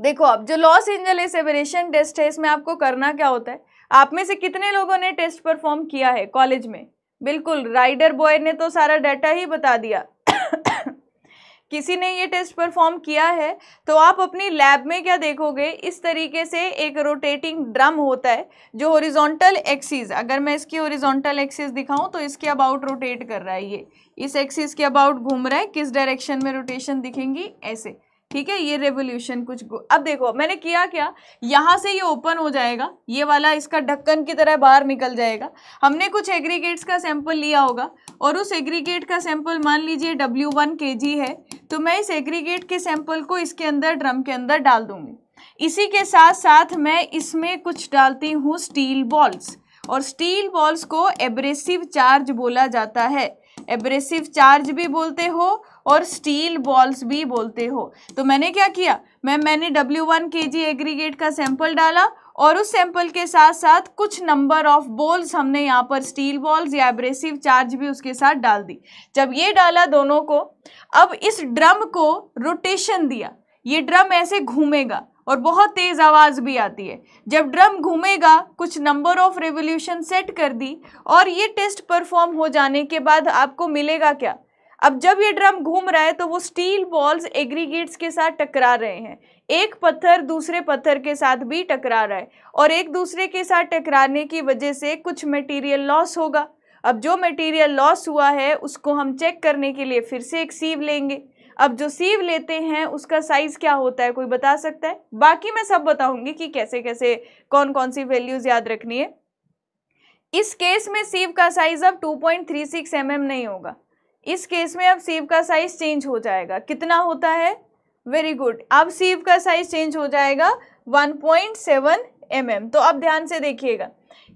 देखो अब जो लॉस एंजलिस एबरेशन टेस्ट है इसमें आपको करना क्या होता है आप में से कितने लोगों ने टेस्ट परफॉर्म किया है कॉलेज में बिल्कुल राइडर बॉय ने तो सारा डाटा ही बता दिया किसी ने ये टेस्ट परफॉर्म किया है तो आप अपनी लैब में क्या देखोगे इस तरीके से एक रोटेटिंग ड्रम होता है जो ओरिजोंटल एक्सिस अगर मैं इसकी ओरिजोंटल एक्सिस दिखाऊं तो इसके अबाउट रोटेट कर रहा है ये इस एक्सिस के अबाउट घूम रहा है किस डायरेक्शन में रोटेशन दिखेंगी ऐसे ठीक है ये रेवोल्यूशन कुछ अब देखो मैंने किया क्या यहाँ से ये ओपन हो जाएगा ये वाला इसका ढक्कन की तरह बाहर निकल जाएगा हमने कुछ एग्रीगेट्स का सैंपल लिया होगा और उस एग्रीगेट का सैंपल मान लीजिए डब्ल्यू वन के जी है तो मैं इस एग्रीगेट के सैंपल को इसके अंदर ड्रम के अंदर डाल दूंगी इसी के साथ साथ मैं इसमें कुछ डालती हूँ स्टील बॉल्स और स्टील बॉल्स को एब्रेसिव चार्ज बोला जाता है एब्रेसिव चार्ज भी बोलते हो और स्टील बॉल्स भी बोलते हो तो मैंने क्या किया मैम मैंने डब्ल्यू वन के जी एग्रीगेट का सैंपल डाला और उस सैंपल के साथ साथ कुछ नंबर ऑफ बॉल्स हमने यहाँ पर स्टील बॉल्स या एब्रेसिव चार्ज भी उसके साथ डाल दी जब ये डाला दोनों को अब इस ड्रम को रोटेशन दिया ये ड्रम ऐसे घूमेगा और बहुत तेज़ आवाज़ भी आती है जब ड्रम घूमेगा कुछ नंबर ऑफ रेवोल्यूशन सेट कर दी और ये टेस्ट परफॉर्म हो जाने के बाद आपको मिलेगा क्या अब जब ये ड्रम घूम रहा है तो वो स्टील बॉल्स एग्रीगेट्स के साथ टकरा रहे हैं एक पत्थर दूसरे पत्थर के साथ भी टकरा रहा है और एक दूसरे के साथ टकराने की वजह से कुछ मटेरियल लॉस होगा अब जो मटेरियल लॉस हुआ है उसको हम चेक करने के लिए फिर से एक सीव लेंगे अब जो सीव लेते हैं उसका साइज क्या होता है कोई बता सकता है बाकी मैं सब बताऊंगी कि कैसे कैसे कौन कौन सी वैल्यूज याद रखनी है इस केस में सीव का साइज अब 2.36 पॉइंट mm नहीं होगा इस केस में अब सीव का साइज चेंज हो जाएगा कितना होता है वेरी गुड अब सीव का साइज चेंज हो जाएगा 1.7 पॉइंट mm. तो अब ध्यान से देखिएगा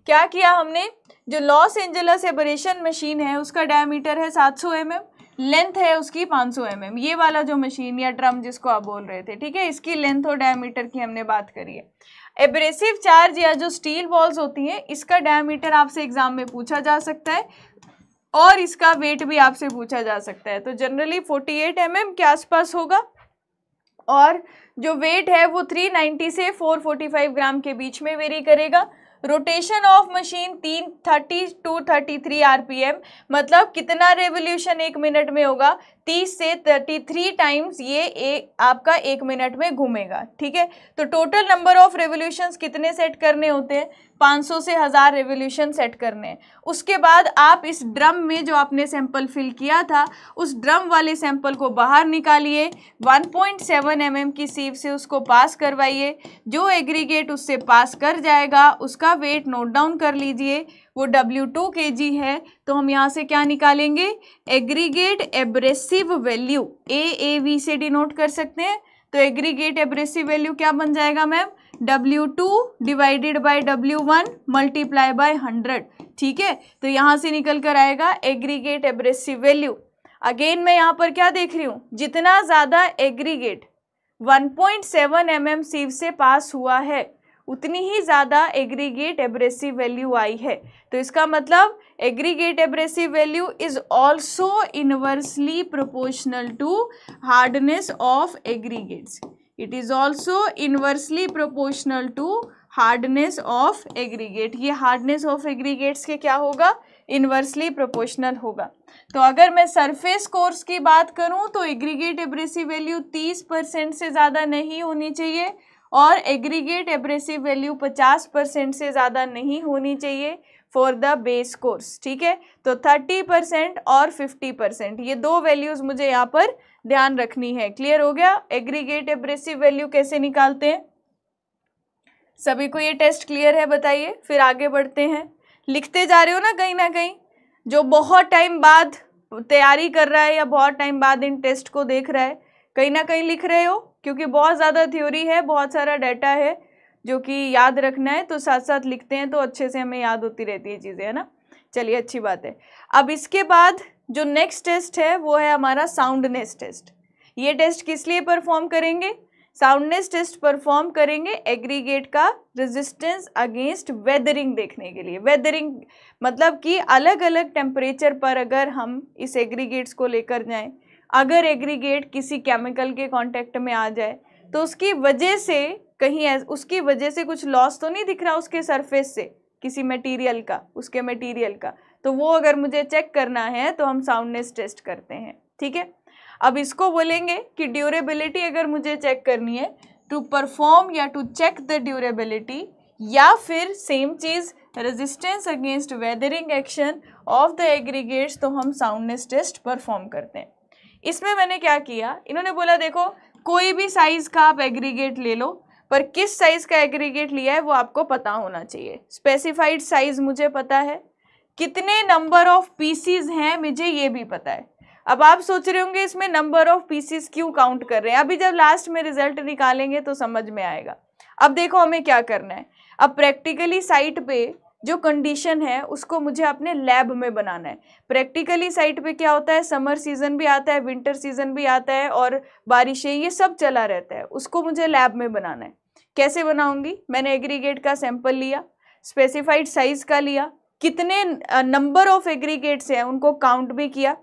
क्या किया हमने जो लॉस एंजलस एबरेशन मशीन है उसका डायमीटर है 700 सौ mm, लेंथ है उसकी 500 सौ mm. ये वाला जो मशीन या ड्रम जिसको आप बोल रहे थे ठीक है इसकी लेंथ और डायमीटर की हमने बात करी है एब्रेसिव चार्ज या जो स्टील बॉल्स होती हैं इसका डायमीटर आपसे एग्जाम में पूछा जा सकता है और इसका वेट भी आपसे पूछा जा सकता है तो जनरली 48 एट mm के आसपास होगा और जो वेट है वो 390 से 445 ग्राम के बीच में वेरी करेगा रोटेशन ऑफ मशीन तीन thirty to thirty three R P M मतलब कितना रेवोल्यूशन एक मिनट में होगा तीस से थर्टी थ्री टाइम्स ये एक आपका एक मिनट में घूमेगा ठीक है तो टोटल नंबर ऑफ रेवोल्यूशन कितने सेट करने होते हैं 500 से हज़ार रेवोल्यूशन सेट करने हैं उसके बाद आप इस ड्रम में जो आपने सैंपल फिल किया था उस ड्रम वाले सैंपल को बाहर निकालिए 1.7 पॉइंट mm की सीव से उसको पास करवाइए जो एग्रीगेट उससे पास कर जाएगा उसका वेट नोट डाउन कर लीजिए वो डब्ल्यू टू के जी है तो हम यहाँ से क्या निकालेंगे aggregate abrasive value A A V से डिनोट कर सकते हैं तो एग्रीगेट एब्रेसिव वैल्यू क्या बन जाएगा ma'am W two divided by one multiply by hundred ठीक है तो यहाँ से निकल कर आएगा एग्रीगेट एब्रेसिव वैल्यू अगेन मैं यहाँ पर क्या देख रही हूँ जितना ज़्यादा एग्रीगेट 1.7 पॉइंट mm सीव से पास हुआ है उतनी ही ज़्यादा एग्रीगेट एब्रेसिव वैल्यू आई है तो इसका मतलब aggregate abrasive value is also inversely proportional to hardness of aggregates it is also inversely proportional to hardness of aggregate ये हार्डनेस ऑफ एग्रीगेट्स के क्या होगा इन्वर्सली प्रोपोर्शनल होगा तो अगर मैं सरफेस कोर्स की बात करूं तो एग्रीगेट एब्रेसिव वैल्यू 30 परसेंट से ज़्यादा नहीं होनी चाहिए और एग्रीगेट एब्रेसिव वैल्यू 50 परसेंट से ज़्यादा नहीं होनी चाहिए फॉर द बेस कोर्स ठीक है तो 30 परसेंट और 50 परसेंट ये दो वैल्यूज़ मुझे यहाँ पर ध्यान रखनी है क्लियर हो गया एग्रीगेट एब्रेसिव वैल्यू कैसे निकालते हैं सभी को ये टेस्ट क्लियर है बताइए फिर आगे बढ़ते हैं लिखते जा रहे हो ना कहीं ना कहीं जो बहुत टाइम बाद तैयारी कर रहा है या बहुत टाइम बाद इन टेस्ट को देख रहा है कहीं ना कहीं लिख रहे हो क्योंकि बहुत ज़्यादा थ्योरी है बहुत सारा डाटा है जो कि याद रखना है तो साथ साथ लिखते हैं तो अच्छे से हमें याद होती रहती है चीज़ें है ना चलिए अच्छी बात है अब इसके बाद जो नेक्स्ट टेस्ट है वो है हमारा साउंडनेस टेस्ट ये टेस्ट किस लिए परफॉर्म करेंगे साउंडनेस टेस्ट परफॉर्म करेंगे एग्रीगेट का रेजिस्टेंस अगेंस्ट वेदरिंग देखने के लिए वेदरिंग मतलब कि अलग अलग टेम्परेचर पर अगर हम इस एग्रीगेट्स को लेकर जाएं अगर एग्रीगेट किसी केमिकल के कांटेक्ट में आ जाए तो उसकी वजह से कहीं उसकी वजह से कुछ लॉस तो नहीं दिख रहा उसके सरफेस से किसी मटेरियल का उसके मटेरियल का तो वो अगर मुझे चेक करना है तो हम साउंडनेस टेस्ट करते हैं ठीक है अब इसको बोलेंगे कि ड्यूरेबिलिटी अगर मुझे चेक करनी है टू परफॉर्म या टू चेक द ड्यूरेबिलिटी या फिर सेम चीज़ resistance against weathering action of the aggregates तो हम साउंडनेस टेस्ट परफॉर्म करते हैं इसमें मैंने क्या किया इन्होंने बोला देखो कोई भी साइज़ का आप एग्रीगेट ले लो पर किस साइज़ का एग्रीगेट लिया है वो आपको पता होना चाहिए स्पेसिफाइड साइज़ मुझे पता है कितने नंबर ऑफ पीसीज हैं मुझे ये भी पता है अब आप सोच रहे होंगे इसमें नंबर ऑफ पीसीज क्यों काउंट कर रहे हैं अभी जब लास्ट में रिजल्ट निकालेंगे तो समझ में आएगा अब देखो हमें क्या करना है अब प्रैक्टिकली साइट पे जो कंडीशन है उसको मुझे अपने लैब में बनाना है प्रैक्टिकली साइट पे क्या होता है समर सीज़न भी आता है विंटर सीज़न भी आता है और बारिशें ये सब चला रहता है उसको मुझे लैब में बनाना है कैसे बनाऊंगी मैंने एग्रीगेट का सैंपल लिया स्पेसिफाइड साइज़ का लिया कितने नंबर ऑफ एग्रीगेट्स हैं उनको काउंट भी किया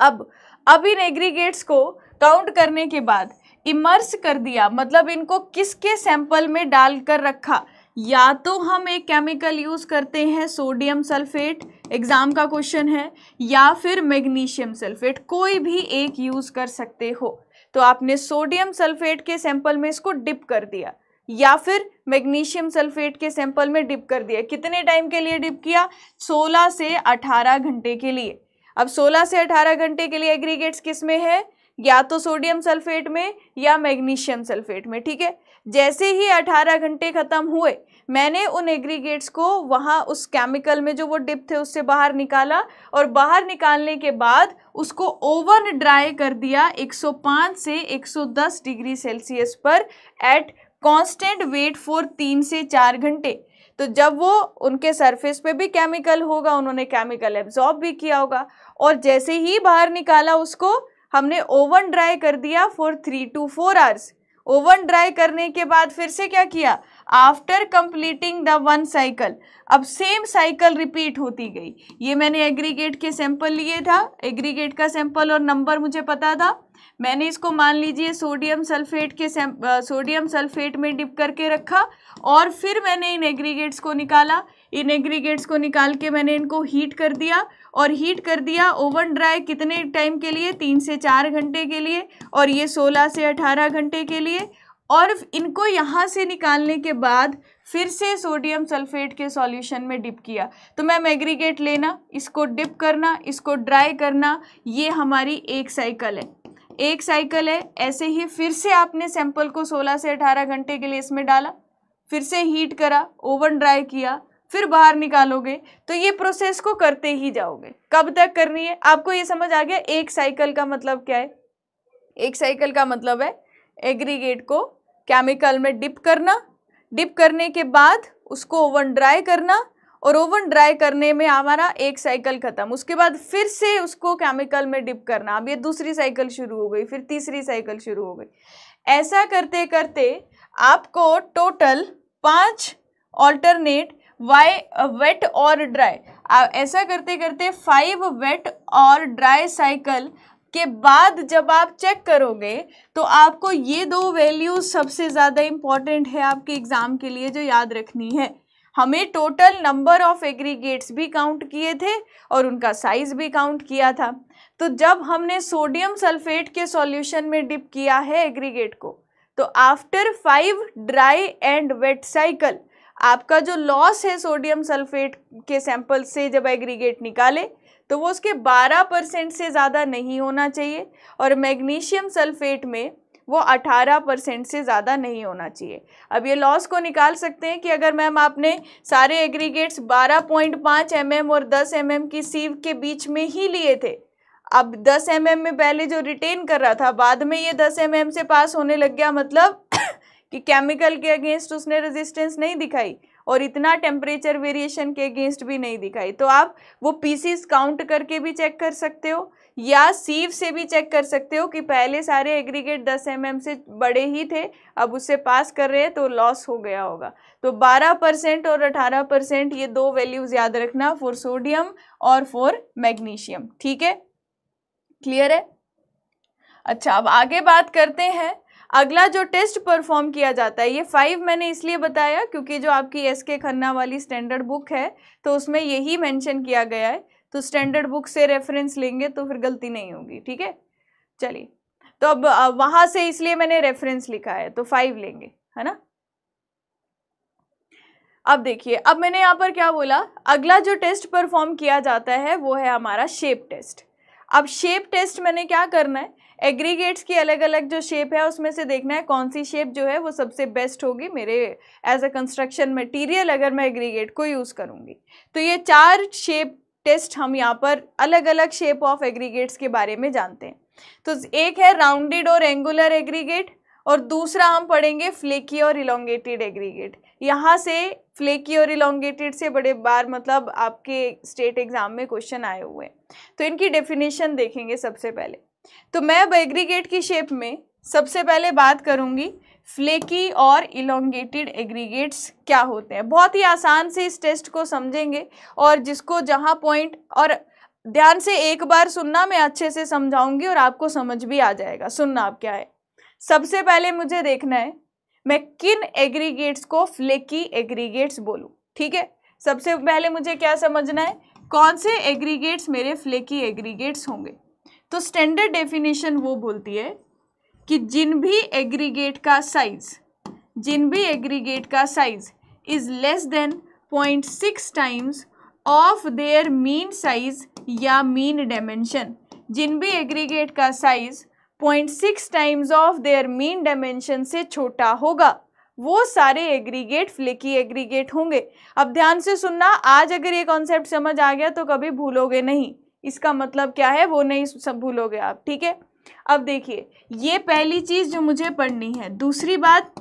अब अब इन एग्रीगेट्स को काउंट करने के बाद इमर्स कर दिया मतलब इनको किसके सैंपल में डालकर रखा या तो हम एक केमिकल यूज़ करते हैं सोडियम सल्फेट एग्ज़ाम का क्वेश्चन है या फिर मैग्नीशियम सल्फेट कोई भी एक यूज़ कर सकते हो तो आपने सोडियम सल्फेट के सैंपल में इसको डिप कर दिया या फिर मैग्नीशियम सल्फेट के सैंपल में डिप कर दिया कितने टाइम के लिए डिप किया 16 से 18 घंटे के लिए अब 16 से 18 घंटे के लिए एग्रीगेट्स किस में है या तो सोडियम सल्फेट में या मैग्नीशियम सल्फेट में ठीक है जैसे ही 18 घंटे ख़त्म हुए मैंने उन एग्रीगेट्स को वहाँ उस केमिकल में जो वो डिप थे उससे बाहर निकाला और बाहर निकालने के बाद उसको ओवन ड्राई कर दिया 105 से 110 डिग्री सेल्सियस पर एट कांस्टेंट वेट फॉर तीन से चार घंटे तो जब वो उनके सरफेस पे भी केमिकल होगा उन्होंने केमिकल एब्जॉर्ब भी किया होगा और जैसे ही बाहर निकाला उसको हमने ओवन ड्राई कर दिया for three to four hours oven dry करने के बाद फिर से क्या किया after completing the one cycle अब सेम साइकिल रिपीट होती गई ये मैंने एग्रीगेट के सैंपल लिए था एग्रीगेट का सैंपल और नंबर मुझे पता था मैंने इसको मान लीजिए सोडियम सल्फेट के सोडियम सल्फेट में डिप करके रखा और फिर मैंने इन एग्रीगेट्स को निकाला इन एग्रीगेट्स को निकाल के मैंने इनको हीट कर दिया और हीट कर दिया ओवन ड्राई कितने टाइम के लिए तीन से चार घंटे के लिए और ये सोलह से अठारह घंटे के लिए और इनको यहाँ से निकालने के बाद फिर से सोडियम सल्फेट के सॉल्यूशन में डिप किया तो मैम एग्रीगेट लेना इसको डिप करना इसको ड्राई करना ये हमारी एक साइकिल है एक साइकिल है ऐसे ही फिर से आपने सैंपल को 16 से 18 घंटे के लिए इसमें डाला फिर से हीट करा ओवन ड्राई किया फिर बाहर निकालोगे तो ये प्रोसेस को करते ही जाओगे कब तक करनी है आपको ये समझ आ गया एक साइकिल का मतलब क्या है एक साइकिल का मतलब है एग्रीगेट को केमिकल में डिप करना डिप करने के बाद उसको ओवन ड्राई करना और ओवन ड्राई करने में हमारा एक साइकिल ख़त्म उसके बाद फिर से उसको केमिकल में डिप करना अब ये दूसरी साइकिल शुरू हो गई फिर तीसरी साइकिल शुरू हो गई ऐसा करते करते आपको टोटल पाँच ऑल्टरनेट वाई वेट और ड्राई ऐसा करते करते फाइव वेट और ड्राई साइकिल के बाद जब आप चेक करोगे तो आपको ये दो वैल्यू सबसे ज़्यादा इम्पॉर्टेंट है आपके एग्ज़ाम के लिए जो याद रखनी है हमें टोटल नंबर ऑफ एग्रीगेट्स भी काउंट किए थे और उनका साइज़ भी काउंट किया था तो जब हमने सोडियम सल्फेट के सॉल्यूशन में डिप किया है एग्रीगेट को तो after five dry and wet cycle आपका जो लॉस है सोडियम सल्फेट के सैंपल से जब एग्रीगेट निकाले तो वो उसके 12 परसेंट से ज़्यादा नहीं होना चाहिए और मैग्नीशियम सल्फेट में वो 18 परसेंट से ज़्यादा नहीं होना चाहिए अब ये लॉस को निकाल सकते हैं कि अगर मैम आपने सारे एग्रीगेट्स 12.5 एम और 10 mm की सीव के बीच में ही लिए थे अब 10 mm में पहले जो रिटेन कर रहा था बाद में ये 10 mm से पास होने लग गया मतलब कि केमिकल के अगेंस्ट उसने रेजिस्टेंस नहीं दिखाई और इतना टेम्परेचर वेरिएशन के अगेंस्ट भी नहीं दिखाई तो आप वो पीसीस काउंट करके भी चेक कर सकते हो या सीव से भी चेक कर सकते हो कि पहले सारे एग्रीगेट 10 एम mm से बड़े ही थे अब उससे पास कर रहे हैं तो लॉस हो गया होगा तो 12 परसेंट और 18 परसेंट ये दो वैल्यूज़ याद रखना फॉर सोडियम और फॉर मैग्नीशियम ठीक है क्लियर है अच्छा अब आगे बात करते हैं अगला जो टेस्ट परफॉर्म किया जाता है ये फाइव मैंने इसलिए बताया क्योंकि जो आपकी एस के खन्ना वाली स्टैंडर्ड बुक है तो उसमें यही मेंशन किया गया है तो स्टैंडर्ड बुक से रेफरेंस लेंगे तो फिर गलती नहीं होगी ठीक है चलिए तो अब वहां से इसलिए मैंने रेफरेंस लिखा है तो फाइव लेंगे है ना अब देखिए अब मैंने यहाँ पर क्या बोला अगला जो टेस्ट परफॉर्म किया जाता है वो है हमारा शेप टेस्ट अब शेप टेस्ट मैंने क्या करना है एग्रीगेट्स की अलग अलग जो शेप है उसमें से देखना है कौन सी शेप जो है वो सबसे बेस्ट होगी मेरे एज अ कंस्ट्रक्शन मटीरियल अगर मैं एग्रीगेट को यूज़ करूँगी तो ये चार शेप टेस्ट हम यहाँ पर अलग अलग शेप ऑफ एग्रीगेट्स के बारे में जानते हैं तो एक है राउंडेड और एंगुलर एग्रीगेट और दूसरा हम पढ़ेंगे फ्लेकी और इलोंगेटेड एग्रीगेट यहाँ से फ्लेकी और इलोंगेटेड से बड़े बार मतलब आपके स्टेट एग्ज़ाम में क्वेश्चन आए हुए हैं तो इनकी डेफिनेशन देखेंगे सबसे पहले तो मैं अब एग्रीगेट की शेप में सबसे पहले बात करूंगी फ्लेकी और इलोंगेटेड एग्रीगेट्स क्या होते हैं बहुत ही आसान से इस टेस्ट को समझेंगे और जिसको जहाँ पॉइंट और ध्यान से एक बार सुनना मैं अच्छे से समझाऊंगी और आपको समझ भी आ जाएगा सुनना आप क्या है सबसे पहले मुझे देखना है मैं किन एग्रीगेट्स को फ्लेकी एग्रीगेट्स बोलूँ ठीक है सबसे पहले मुझे क्या समझना है कौन से एग्रीगेट्स मेरे फ्लेकी एग्रीगेट्स होंगे तो स्टैंडर्ड डेफिनेशन वो बोलती है कि जिन भी एग्रीगेट का साइज जिन भी एग्रीगेट का size is less than point six times of their mean size या मीन डायमेंशन जिन भी एग्रीगेट का size point six times of their mean dimension से छोटा होगा वो सारे एग्रीगेट फ्लिकी एग्रीगेट होंगे अब ध्यान से सुनना आज अगर ये कॉन्सेप्ट समझ आ गया तो कभी भूलोगे नहीं इसका मतलब क्या है वो नहीं सब भूलोगे आप ठीक है अब देखिए ये पहली चीज़ जो मुझे पढ़नी है दूसरी बात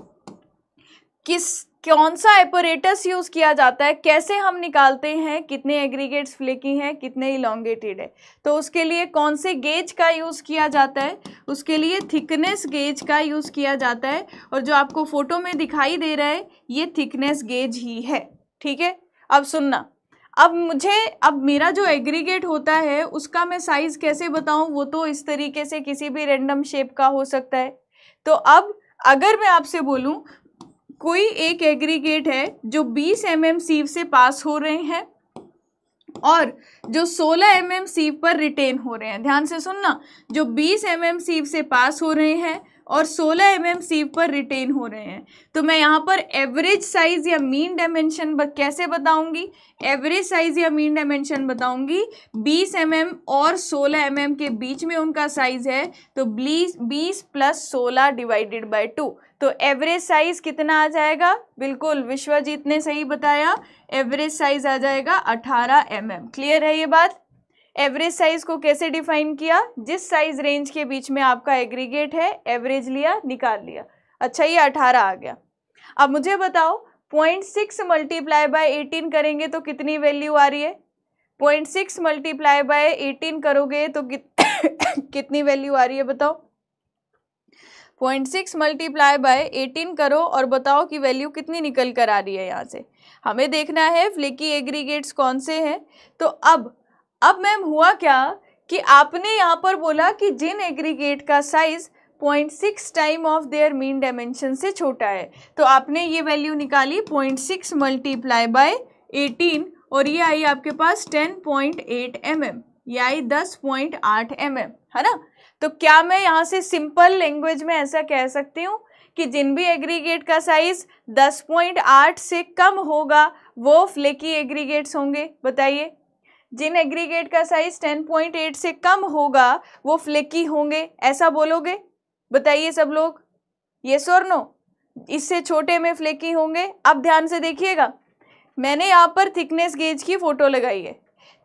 किस कौन सा एपोरेटस यूज़ किया जाता है कैसे हम निकालते हैं कितने एग्रीगेट्स फ्लिकी हैं कितने इलांगेटेड है तो उसके लिए कौन से गेज का यूज़ किया जाता है उसके लिए थिकनेस गेज का यूज़ किया जाता है और जो आपको फ़ोटो में दिखाई दे रहा है ये थिकनेस गेज ही है ठीक है अब सुनना अब मुझे अब मेरा जो एग्रीगेट होता है उसका मैं साइज़ कैसे बताऊं वो तो इस तरीके से किसी भी रेंडम शेप का हो सकता है तो अब अगर मैं आपसे बोलूं कोई एक एग्रीगेट है जो 20 एम mm सीव से पास हो रहे हैं और जो 16 एम mm सीव पर रिटेन हो रहे हैं ध्यान से सुनना जो 20 एम mm सीव से पास हो रहे हैं और 16 एम एम सीव पर रिटेन हो रहे हैं तो मैं यहाँ पर एवरेज साइज़ या मीन डायमेंशन कैसे बताऊँगी एवरेज साइज़ या मीन डायमेंशन बताऊँगी 20 एम mm और 16 एम mm के बीच में उनका साइज़ है तो बीस बीस प्लस सोलह डिवाइडेड बाई टू तो एवरेज साइज़ कितना आ जाएगा बिल्कुल विश्वजीत ने सही बताया एवरेज साइज़ आ जाएगा 18 एम mm. क्लियर है ये बात एवरेज साइज को कैसे डिफाइन किया जिस साइज रेंज के बीच में आपका एग्रीगेट है एवरेज लिया निकाल लिया अच्छा ये अठारह आ गया अब मुझे बताओ point six multiply by eighteen करेंगे तो कितनी वैल्यू आ रही है point six multiply by eighteen करोगे तो कित, (coughs) कितनी वैल्यू आ रही है बताओ point six multiply by eighteen करो और बताओ कि वैल्यू कितनी निकल कर आ रही है यहाँ से हमें देखना है फ्लिकी एग्रीगेट्स कौन से हैं तो अब अब मैम हुआ क्या कि आपने यहाँ पर बोला कि जिन एग्रीगेट का size point six time of their mean dimension से छोटा है तो आपने ये वैल्यू निकाली point six multiply by eighteen और ये आई आपके पास ten point eight M M ये आई दस पॉइंट आठ एम mm, एम है ना तो क्या मैं यहाँ से सिंपल लैंग्वेज में ऐसा कह सकती हूँ कि जिन भी एग्रीगेट का साइज़ दस पॉइंट आठ से कम होगा वो फ्लेकी एग्रीगेट्स होंगे बताइए जिन एग्रीगेट का साइज 10.8 से कम होगा वो फ्लेकी होंगे ऐसा बोलोगे बताइए सब लोग ये सोर नो इससे छोटे में फ्लेकी होंगे अब ध्यान से देखिएगा मैंने यहाँ पर थिकनेस गेज की फ़ोटो लगाई है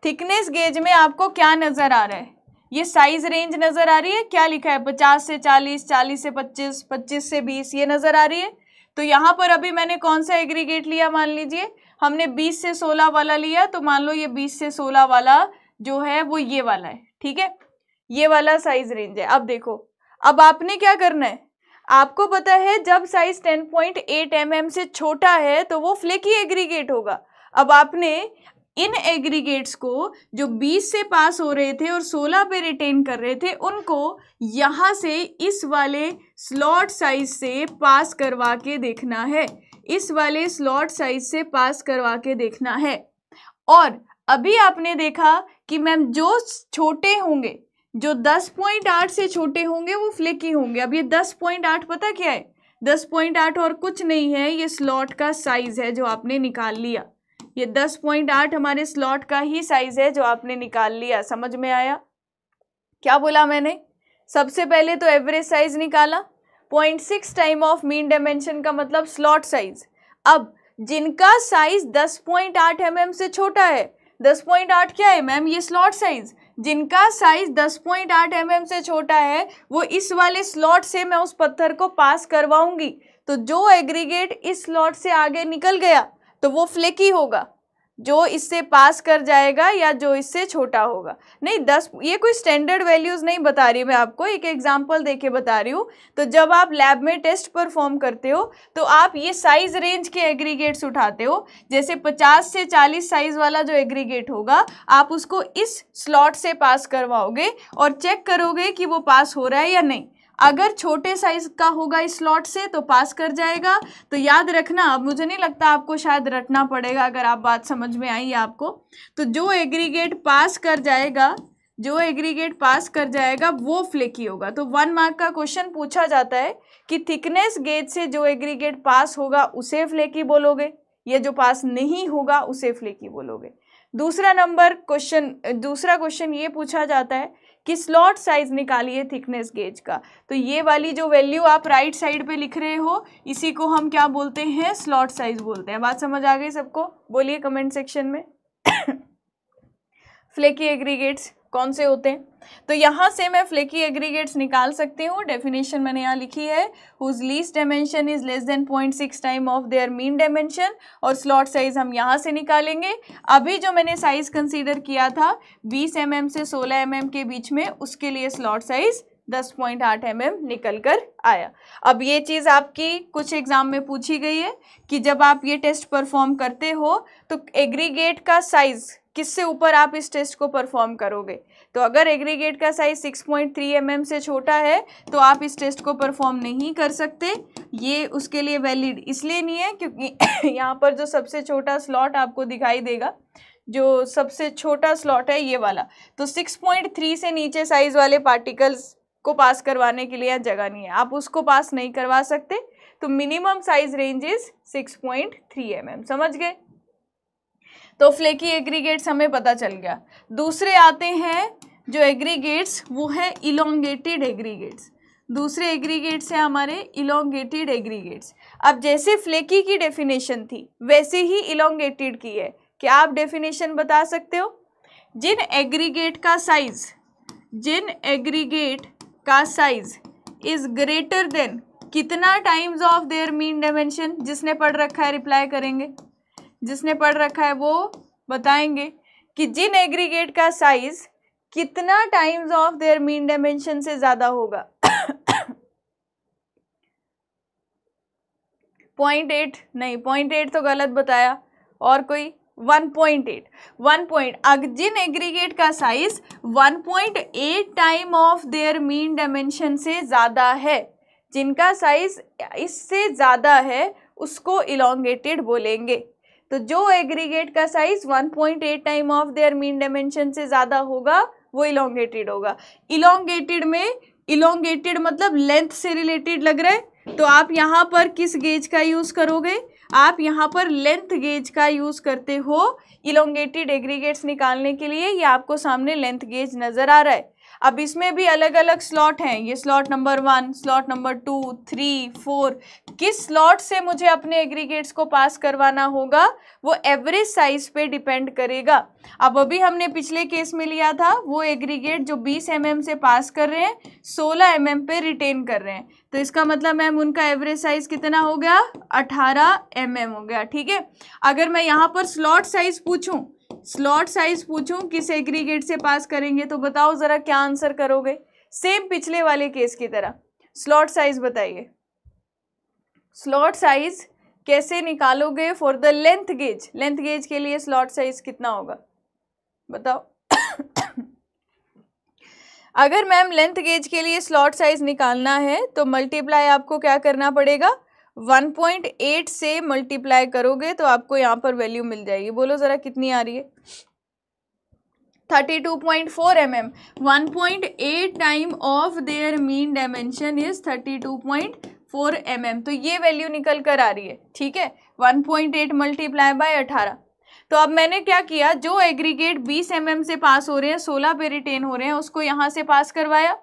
थिकनेस गेज में आपको क्या नज़र आ रहा है ये साइज रेंज नज़र आ रही है क्या लिखा है पचास से चालीस चालीस से पच्चीस पच्चीस से बीस ये नज़र आ रही है तो यहाँ पर अभी मैंने कौन सा एग्रीगेट लिया मान लीजिए हमने 20 से 16 वाला लिया तो मान लो ये 20 से 16 वाला जो है वो ये वाला है ठीक है ये वाला साइज रेंज है अब देखो अब आपने क्या करना है आपको पता है जब साइज 10.8 पॉइंट mm से छोटा है तो वो फ्लेकी एग्रीगेट होगा अब आपने इन एग्रीगेट्स को जो 20 से पास हो रहे थे और 16 पे रिटेन कर रहे थे उनको यहाँ से इस वाले स्लॉट साइज से पास करवा के देखना है इस वाले स्लॉट साइज से पास करवा के देखना है और अभी आपने देखा कि मैम जो छोटे होंगे जो 10.8 से छोटे होंगे वो फ्लेकी होंगे अब ये 10.8 पता क्या है 10.8 और कुछ नहीं है ये स्लॉट का साइज़ है जो आपने निकाल लिया ये 10.8 हमारे स्लॉट का ही साइज़ है जो आपने निकाल लिया समझ में आया क्या बोला मैंने सबसे पहले तो एवरेज साइज़ निकाला point six time of mean dimension का मतलब स्लॉट साइज अब जिनका साइज दस पॉइंट आठ एम mm एम से छोटा है दस पॉइंट आठ क्या है मैम ये स्लॉट साइज जिनका साइज दस पॉइंट आठ एम mm एम से छोटा है वो इस वाले स्लॉट से मैं उस पत्थर को पास करवाऊंगी तो जो एग्रीगेट इस स्लॉट से आगे निकल गया तो वो फ्लेकी होगा जो इससे पास कर जाएगा या जो इससे छोटा होगा नहीं दस ये कोई स्टैंडर्ड वैल्यूज़ नहीं बता रही मैं आपको एक एग्जांपल देके बता रही हूँ तो जब आप लैब में टेस्ट परफॉर्म करते हो तो आप ये साइज़ रेंज के एग्रीगेट्स उठाते हो जैसे 50 से 40 साइज़ वाला जो एग्रीगेट होगा आप उसको इस स्लॉट से पास करवाओगे और चेक करोगे कि वो पास हो रहा है या नहीं अगर छोटे साइज का होगा इस स्लॉट से तो पास कर जाएगा तो याद रखना अब मुझे नहीं लगता आपको शायद रटना पड़ेगा अगर आप बात समझ में आई आपको तो जो एग्रीगेट पास कर जाएगा जो एग्रीगेट पास कर जाएगा वो फ्लेकी होगा तो वन मार्क का क्वेश्चन पूछा जाता है कि थिकनेस गेज से जो एग्रीगेट पास होगा उसे फ्लेकी बोलोगे या जो पास नहीं होगा उसे फ्लेकी बोलोगे दूसरा नंबर क्वेश्चन दूसरा क्वेश्चन ये पूछा जाता है कि स्लॉट साइज निकालिए थिकनेस गेज का तो ये वाली जो वैल्यू आप राइट साइड पे लिख रहे हो इसी को हम क्या बोलते हैं स्लॉट साइज बोलते हैं बात समझ आ गई सबको बोलिए कमेंट सेक्शन में फ्लेकी (coughs) एग्रीगेट्स कौन से होते हैं तो यहाँ से मैं फ्लेकी एग्रीगेट्स निकाल सकती हूँ डेफिनेशन मैंने यहाँ लिखी है whose least dimension is less than point six time of their mean dimension और स्लॉट साइज हम यहाँ से निकालेंगे अभी जो मैंने साइज कंसीडर किया था बीस एम mm से सोलह एम mm के बीच में उसके लिए स्लॉट साइज दस पॉइंट आठ एम mm एम निकल कर आया अब ये चीज़ आपकी कुछ एग्ज़ाम में पूछी गई है कि जब आप ये टेस्ट परफॉर्म करते हो तो एग्रीगेट का साइज़ किससे ऊपर आप इस टेस्ट को परफॉर्म करोगे तो अगर एग्रीगेट का साइज 6.3 पॉइंट mm से छोटा है तो आप इस टेस्ट को परफॉर्म नहीं कर सकते ये उसके लिए वैलिड इसलिए नहीं है क्योंकि (coughs) यहाँ पर जो सबसे छोटा स्लॉट आपको दिखाई देगा जो सबसे छोटा स्लॉट है ये वाला तो 6.3 से नीचे साइज़ वाले पार्टिकल्स को पास करवाने के लिए जगह नहीं है आप उसको पास नहीं करवा सकते तो minimum size range is 6.3 point mm समझ गए तो फ्लेकी एग्रीगेट्स हमें पता चल गया दूसरे आते हैं जो एग्रीगेट्स वो है इलोंगेटेड एग्रीगेट्स दूसरे एग्रीगेट्स हैं हमारे इलोंगेटेड एग्रीगेट्स अब जैसे फ्लेकी की डेफिनेशन थी वैसे ही इलोंगेटेड की है क्या आप डेफिनेशन बता सकते हो जिन एग्रीगेट का साइज जिन एग्रीगेट का साइज इज ग्रेटर देन कितना times of their mean dimension जिसने पढ़ रखा है रिप्लाई करेंगे जिसने पढ़ रखा है वो बताएंगे कि जिन एग्रीगेट का साइज कितना times of their mean dimension से ज़्यादा होगा पॉइंट एट नहीं पॉइंट एट तो गलत बताया और कोई one point eight one point जिन एग्रीगेट का size one point eight time of their mean dimension से ज़्यादा है जिनका साइज इससे ज़्यादा है उसको इलोंगेटेड बोलेंगे तो जो एग्रीगेट का size 1.8 time of their mean dimension से ज़्यादा होगा वो इलोंगेटेड होगा इलोंगेटेड में इलोंगेटेड मतलब लेंथ से रिलेटेड लग रहा है तो आप यहाँ पर किस गेज का यूज़ करोगे आप यहाँ पर लेंथ गेज का यूज़ करते हो इलोंगेटेड एग्रीगेट्स निकालने के लिए ये आपको सामने लेंथ गेज नज़र आ रहा है अब इसमें भी अलग अलग स्लॉट हैं ये slot number one slot number two three four किस स्लॉट से मुझे अपने एग्रीगेट्स को पास करवाना होगा वो एवरेज साइज पे डिपेंड करेगा अब अभी हमने पिछले केस में लिया था वो एग्रीगेट जो 20 एम mm से पास कर रहे हैं 16 एम mm पे रिटेन कर रहे हैं तो इसका मतलब मैम उनका एवरेज साइज कितना हो गया अठारह एम mm हो गया ठीक है अगर मैं यहाँ पर स्लॉट साइज पूछूँ स्लॉट साइज पूछूं किस एग्रीगेट से पास करेंगे तो बताओ ज़रा क्या आंसर करोगे सेम पिछले वाले केस की तरह स्लॉट साइज बताइए स्लॉट साइज कैसे निकालोगे for the length gauge length gauge के लिए स्लॉट साइज कितना होगा बताओ अगर मैम लेंथ गेज के लिए स्लॉट साइज निकालना है तो मल्टीप्लाई आपको क्या करना पड़ेगा 1.8 से मल्टीप्लाई करोगे तो आपको यहाँ पर वैल्यू मिल जाएगी बोलो ज़रा कितनी आ रही है 32.4 mm 1.8 time of their mean dimension is 32.4 mm तो ये वैल्यू निकल कर आ रही है ठीक है 1.8 मल्टीप्लाई बाय अठारह तो अब मैंने क्या किया जो एग्रीगेट 20 एम mm से पास हो रहे हैं 16 पे रिटेन हो रहे हैं उसको यहाँ से पास करवाया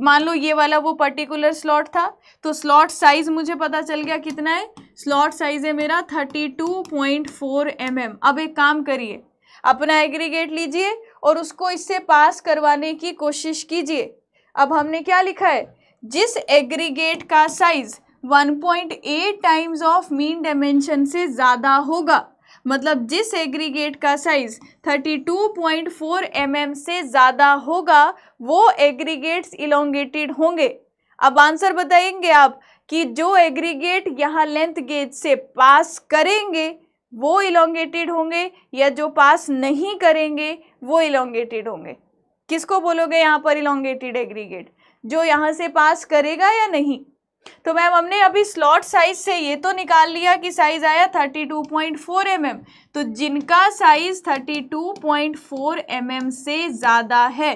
मान लो ये वाला वो पर्टिकुलर स्लॉट था तो स्लॉट साइज मुझे पता चल गया कितना है स्लॉट साइज है मेरा thirty two point four M M अब एक काम करिए अपना एग्रीगेट लीजिए और उसको इससे पास करवाने की कोशिश कीजिए अब हमने क्या लिखा है जिस एग्रीगेट का size 1.8 times of mean dimension से ज़्यादा होगा मतलब जिस एग्रीगेट का साइज़ 32.4 mm से ज़्यादा होगा वो एग्रीगेट्स इलोंगेटेड होंगे अब आंसर बताएंगे आप कि जो एग्रीगेट यहाँ लेंथ गेज से पास करेंगे वो इलोंगेटेड होंगे या जो पास नहीं करेंगे वो इलोंगेटेड होंगे किसको बोलोगे यहाँ पर इलोंगेटेड एग्रीगेट जो यहाँ से पास करेगा या नहीं तो मैम हमने अभी स्लॉट साइज से ये तो निकाल लिया कि साइज आया 32.4 पॉइंट mm. तो जिनका साइज 32.4 पॉइंट mm से ज़्यादा है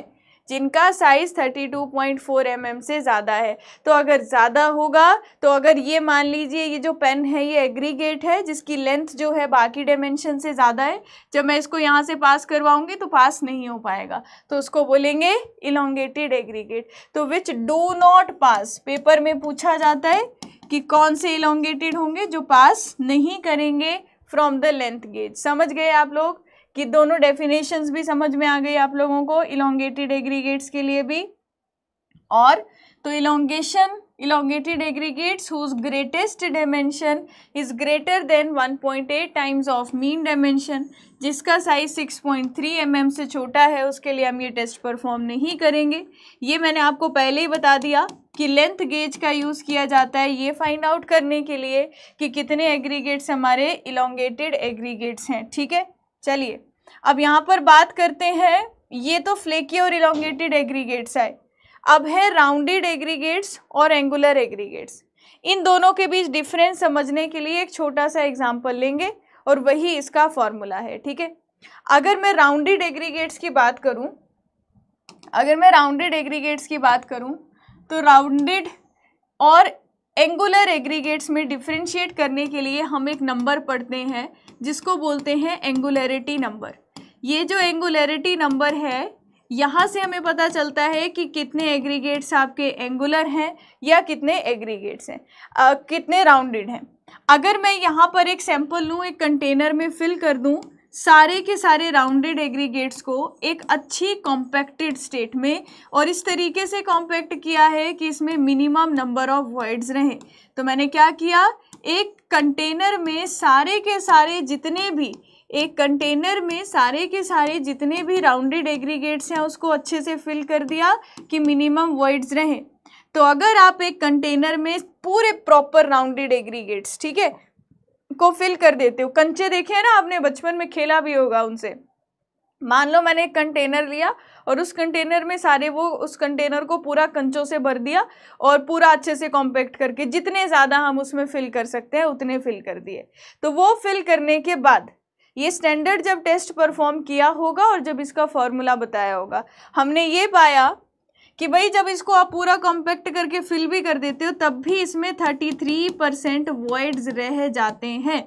जिनका साइज़ 32.4 mm से ज़्यादा है तो अगर ज़्यादा होगा तो अगर ये मान लीजिए ये जो पेन है ये एग्रीगेट है जिसकी लेंथ जो है बाकी डायमेंशन से ज़्यादा है जब मैं इसको यहाँ से पास करवाऊँगी तो पास नहीं हो पाएगा तो उसको बोलेंगे इलोंगेटेड एग्रीगेट तो which do not pass paper में पूछा जाता है कि कौन से इलोंगेटेड होंगे जो पास नहीं करेंगे फ्रॉम द लेंथ गेज समझ गए आप लोग कि दोनों डेफिनेशंस भी समझ में आ गई आप लोगों को इलांगेटेड एग्रीगेट्स के लिए भी और तो elongation elongated aggregates whose greatest dimension is greater than 1.8 times of mean dimension जिसका साइज 6.3 mm से छोटा है उसके लिए हम ये टेस्ट परफॉर्म नहीं करेंगे ये मैंने आपको पहले ही बता दिया कि लेंथ गेज का यूज़ किया जाता है ये फाइंड आउट करने के लिए कि कितने एग्रीगेट्स हमारे इलांगेटेड एग्रीगेट्स हैं ठीक है चलिए अब यहाँ पर बात करते हैं ये तो फ्लेकी और इलांगेटेड एग्रीगेट्स है अब है राउंडेड एग्रीगेट्स और एंगुलर एग्रीगेट्स इन दोनों के बीच डिफरेंस समझने के लिए एक छोटा सा एग्जाम्पल लेंगे और वही इसका फॉर्मूला है ठीक है अगर मैं राउंडेड एग्रीगेट्स की बात करूँ अगर मैं राउंडेड एग्रीगेट्स की बात करूँ तो राउंडेड और एंगुलर एग्रीगेट्स में डिफ्रेंशिएट करने के लिए हम एक नंबर पढ़ते हैं जिसको बोलते हैं एंगुलरिटी नंबर ये जो एंगुलरिटी नंबर है यहाँ से हमें पता चलता है कि कितने एग्रीगेट्स आपके एंगुलर हैं या कितने एग्रीगेट्स हैं कितने राउंडेड हैं अगर मैं यहाँ पर एक सैंपल लूँ एक कंटेनर में फिल कर दूँ सारे के सारे राउंडेड एग्रीगेट्स को एक अच्छी कॉम्पैक्टेड स्टेट में और इस तरीके से कॉम्पैक्ट किया है कि इसमें मिनिमम नंबर ऑफ वर्ड्स रहें तो मैंने क्या किया एक कंटेनर में सारे के सारे जितने भी एक कंटेनर में सारे के सारे जितने भी राउंडेड एग्रीगेट्स हैं उसको अच्छे से फिल कर दिया कि मिनिमम वर्ड्स रहें तो अगर आप एक कंटेनर में पूरे प्रॉपर राउंडेड एग्रीगेट्स ठीक है को फिल कर देते हो कंचे देखे हैं ना आपने बचपन में खेला भी होगा उनसे मान लो मैंने एक कंटेनर लिया और उस कंटेनर में सारे वो उस कंटेनर को पूरा कंचों से भर दिया और पूरा अच्छे से कॉम्पैक्ट करके जितने ज़्यादा हम उसमें फिल कर सकते हैं उतने फिल कर दिए तो वो फिल करने के बाद ये स्टैंडर्ड जब टेस्ट परफॉर्म किया होगा और जब इसका फॉर्मूला बताया होगा हमने ये पाया कि भाई जब इसको आप पूरा कॉम्पैक्ट करके फिल भी कर देते हो तब भी इसमें थर्टी थ्री परसेंट वॉइड्स रह जाते हैं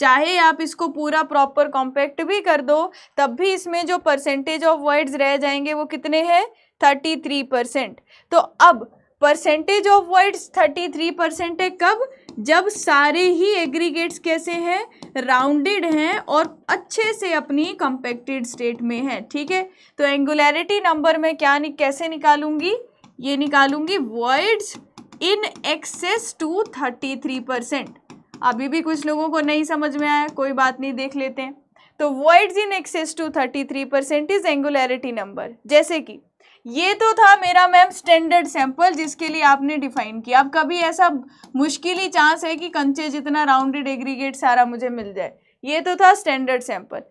चाहे आप इसको पूरा प्रॉपर कॉम्पैक्ट भी कर दो तब भी इसमें जो परसेंटेज ऑफ वर्ड्स रह जाएंगे वो कितने हैं थर्टी थ्री परसेंट तो अब percentage of words thirty three percent है कब जब सारे ही एग्रीगेट्स कैसे हैं राउंडेड हैं और अच्छे से अपनी कंपेक्टेड स्टेट में हैं ठीक है तो एंगुलरिटी नंबर में क्या नि, कैसे निकालूंगी ये निकालूंगी words in excess to thirty three percent अभी भी कुछ लोगों को नहीं समझ में आया कोई बात नहीं देख लेते हैं तो voids in excess to thirty three percent is angularity number जैसे कि ये तो था मेरा मैम स्टैंडर्ड सैंपल जिसके लिए आपने डिफाइन किया अब कभी ऐसा मुश्किल ही चांस है कि कंचे जितना राउंडेड एग्रीगेट सारा मुझे मिल जाए ये तो था स्टैंडर्ड सैंपल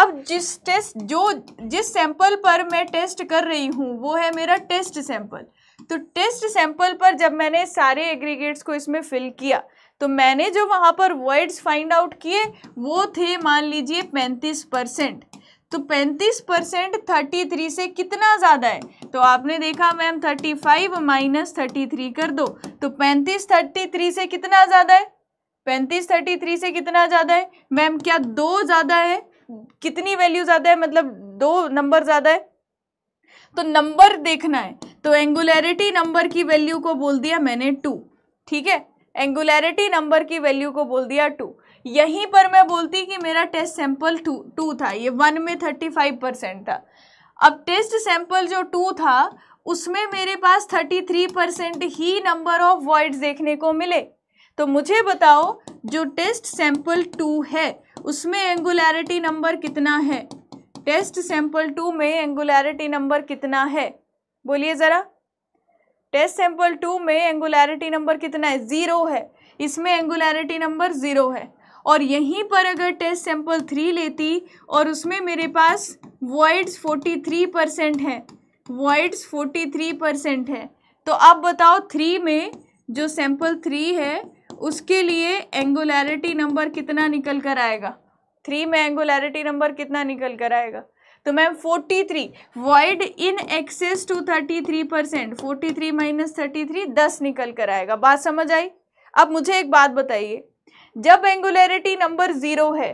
अब जिस टेस्ट जो जिस सैंपल पर मैं टेस्ट कर रही हूँ वो है मेरा टेस्ट सैंपल तो टेस्ट सैंपल पर जब मैंने सारे एग्रीगेट्स को इसमें फिल किया तो मैंने जो वहाँ पर वर्ड्स फाइंड आउट किए वो थे मान लीजिए पैंतीस परसेंट तो 35 परसेंट थर्टी से कितना ज़्यादा है तो आपने देखा मैम 35 फाइव माइनस थर्टी कर दो तो 35 33 से कितना ज़्यादा है 35 33 से कितना ज़्यादा है मैम क्या दो ज़्यादा है कितनी वैल्यू ज़्यादा है मतलब दो नंबर ज़्यादा है तो नंबर देखना है तो एंगुलरिटी नंबर की वैल्यू को बोल दिया मैंने टू ठीक है एंगुलरिटी नंबर की वैल्यू को बोल दिया टू यहीं पर मैं बोलती कि मेरा टेस्ट सैंपल टू टू था ये वन में थर्टी फाइव परसेंट था अब टेस्ट सैंपल जो टू था उसमें मेरे पास थर्टी थ्री परसेंट ही नंबर ऑफ वर्ड्स देखने को मिले तो मुझे बताओ जो टेस्ट सैंपल टू है उसमें एंगुलरिटी नंबर कितना है टेस्ट सैंपल टू में एंगुलरिटी नंबर कितना है बोलिए ज़रा टेस्ट सैंपल टू में एंगुलरिटी नंबर कितना है ज़ीरो है इसमें एंगुलरिटी नंबर ज़ीरो है और यहीं पर अगर टेस्ट सैंपल थ्री लेती और उसमें मेरे पास वॉइड्स फोर्टी थ्री परसेंट है वॉइड्स फोर्टी थ्री परसेंट है तो अब बताओ थ्री में जो सैंपल थ्री है उसके लिए एंगुलरिटी नंबर कितना निकल कर आएगा थ्री में एंगुलरिटी नंबर कितना निकल कर आएगा तो ma'am forty three voids in excess to thirty three percent forty three minus thirty three दस निकल कर आएगा बात समझ आई अब मुझे एक बात बताइए जब एंगुलरिटी नंबर ज़ीरो है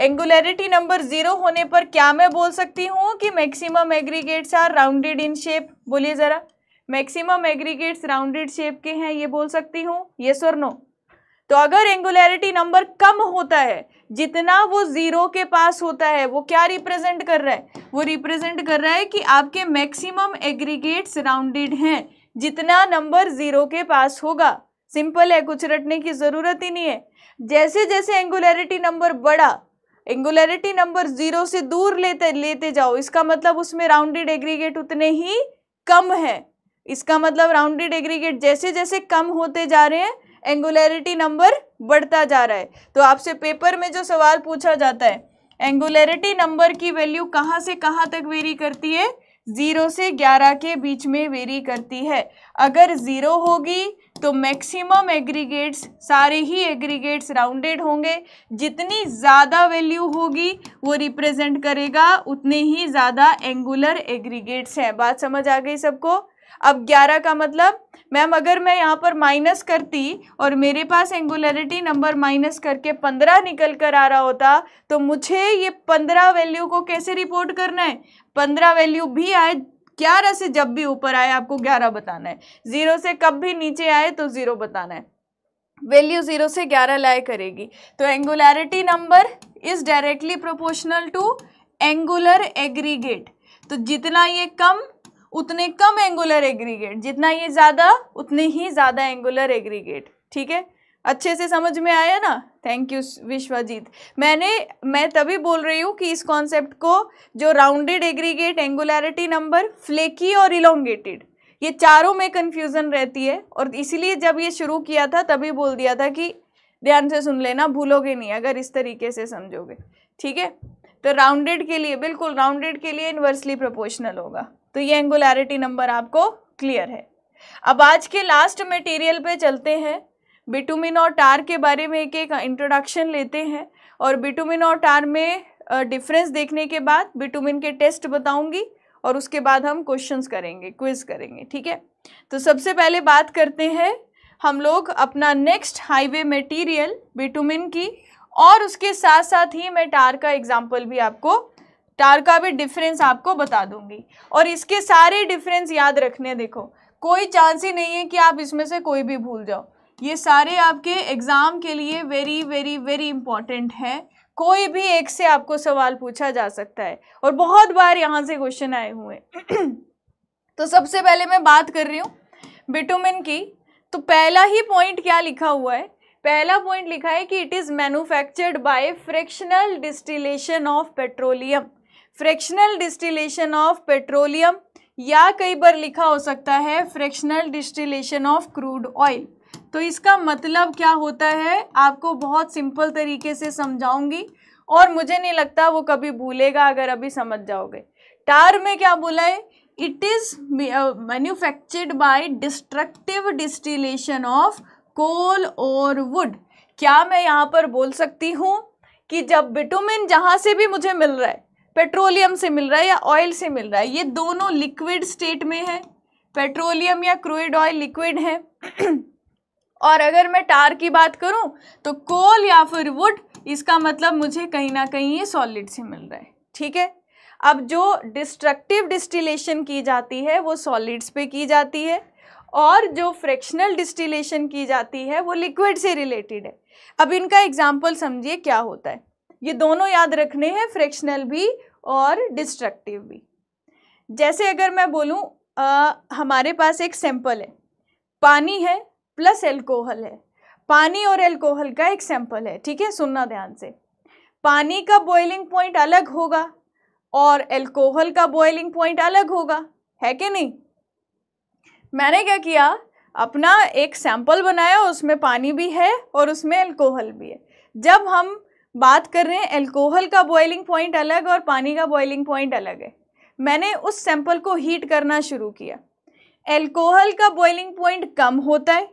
एंगुलरिटी नंबर ज़ीरो होने पर क्या मैं बोल सकती हूँ कि maximum aggregates are rounded in shape बोलिए ज़रा मैक्सिमम एग्रीगेट्स राउंडेड शेप के हैं ये बोल सकती हूँ ये सर नो तो अगर एंगुलरिटी नंबर कम होता है जितना वो ज़ीरो के पास होता है वो क्या रिप्रेजेंट कर रहा है वो रिप्रेजेंट कर रहा है कि आपके मैक्सिमम एग्रीगेट्स राउंडेड हैं जितना नंबर ज़ीरो के पास होगा सिंपल है कुछ रटने की ज़रूरत ही नहीं है जैसे जैसे एंगुलरिटी नंबर बढ़ा एंगुलरिटी नंबर जीरो से दूर लेते लेते जाओ इसका मतलब उसमें राउंडेड एग्रीगेट उतने ही कम है इसका मतलब राउंडेड एग्रीगेट जैसे जैसे कम होते जा रहे हैं एंगुलरिटी नंबर बढ़ता जा रहा है तो आपसे पेपर में जो सवाल पूछा जाता है एंगुलरिटी नंबर की वैल्यू कहाँ से कहाँ तक वेरी करती है ज़ीरो से ग्यारह के बीच में वेरी करती है अगर ज़ीरो होगी तो मैक्सिमम एग्रीगेट्स सारे ही एग्रीगेट्स राउंडेड होंगे जितनी ज़्यादा वैल्यू होगी वो रिप्रेजेंट करेगा उतने ही ज़्यादा एंगुलर एग्रीगेट्स हैं बात समझ आ गई सबको अब ग्यारह का मतलब मैम अगर मैं यहाँ पर माइनस करती और मेरे पास एंगुलरिटी नंबर माइनस करके पंद्रह निकल कर आ रहा होता तो मुझे ये पंद्रह वैल्यू को कैसे रिपोर्ट करना है पंद्रह वैल्यू भी आए ग्यारह से जब भी ऊपर आए आपको ग्यारह बताना है जीरो से कब भी नीचे आए तो जीरो बताना है वैल्यू जीरो से ग्यारह लाए करेगी तो angularity number is directly proportional to angular aggregate तो जितना ये कम उतने कम एंगुलर एग्रीगेट जितना ये ज़्यादा उतने ही ज़्यादा एंगुलर एग्रीगेट ठीक है अच्छे से समझ में आया ना थैंक यू विश्वजीत मैंने मैं तभी बोल रही हूँ कि इस कॉन्सेप्ट को जो rounded aggregate angularity number flaky और इलोंगेटेड ये चारों में कन्फ्यूज़न रहती है और इसीलिए जब ये शुरू किया था तभी बोल दिया था कि ध्यान से सुन लेना भूलोगे नहीं अगर इस तरीके से समझोगे ठीक है तो राउंडेड के लिए बिल्कुल राउंडेड के लिए इन्वर्सली प्रोपोर्शनल होगा तो ये एंगुलरिटी नंबर आपको क्लियर है अब आज के लास्ट मटेरियल पे चलते हैं बिटुमिन और टार के बारे में एक एक इंट्रोडक्शन लेते हैं और बिटुमिन और टार में डिफरेंस देखने के बाद बिटुमिन के टेस्ट बताऊंगी और उसके बाद हम क्वेश्चंस करेंगे क्विज करेंगे ठीक है तो सबसे पहले बात करते हैं हम लोग अपना नेक्स्ट हाईवे मटेरियल बिटुमिन की और उसके साथ साथ ही मैं टार का एग्जाम्पल भी आपको टार का भी डिफरेंस आपको बता दूंगी और इसके सारे डिफरेंस याद रखने देखो कोई चांस ही नहीं है कि आप इसमें से कोई भी भूल जाओ ये सारे आपके एग्ज़ाम के लिए वेरी वेरी वेरी इंपॉर्टेंट हैं कोई भी एक से आपको सवाल पूछा जा सकता है और बहुत बार यहाँ से क्वेश्चन आए हुए (clears throat) तो सबसे पहले मैं बात कर रही हूँ बिटुमिन की तो पहला ही पॉइंट क्या लिखा हुआ है पहला पॉइंट लिखा है कि it is manufactured by fractional distillation of petroleum fractional distillation of petroleum या कई बार लिखा हो सकता है fractional distillation of crude oil तो इसका मतलब क्या होता है आपको बहुत सिंपल तरीके से समझाऊंगी और मुझे नहीं लगता वो कभी भूलेगा अगर अभी समझ जाओगे टार में क्या बोला है it is manufactured by destructive distillation of coal और वुड क्या मैं यहाँ पर बोल सकती हूँ कि जब बिटुमिन जहाँ से भी मुझे मिल रहा है पेट्रोलियम से मिल रहा है या ऑयल से मिल रहा है ये दोनों लिक्विड स्टेट में है पेट्रोलियम या क्रूड ऑयल लिक्विड है और अगर मैं टार की बात करूं तो कोल या फिर वुड इसका मतलब मुझे कहीं ना कहीं ये सॉलिड से मिल रहा है ठीक है अब जो डिस्ट्रक्टिव डिस्टिलेशन की जाती है वो सॉलिड्स पे की जाती है और जो फ्रैक्शनल डिस्टिलेशन की जाती है वो लिक्विड से रिलेटेड है अब इनका एग्जाम्पल समझिए क्या होता है ये दोनों याद रखने हैं फ्रैक्शनल भी और डिस्ट्रक्टिव भी जैसे अगर मैं बोलूँ हमारे पास एक सैंपल है पानी है प्लस एल्कोहल है पानी और एल्कोहल का एक सैंपल है ठीक है सुनना ध्यान से पानी का बॉइलिंग पॉइंट अलग होगा और एल्कोहल का बॉइलिंग पॉइंट अलग होगा है कि नहीं मैंने क्या किया अपना एक सैंपल बनाया उसमें पानी भी है और उसमें एल्कोहल भी है जब हम बात कर रहे हैं एल्कोहल का बॉइलिंग पॉइंट अलग और पानी का बॉइलिंग पॉइंट अलग है मैंने उस सैंपल को हीट करना शुरू किया एल्कोहल का बॉइलिंग पॉइंट कम होता है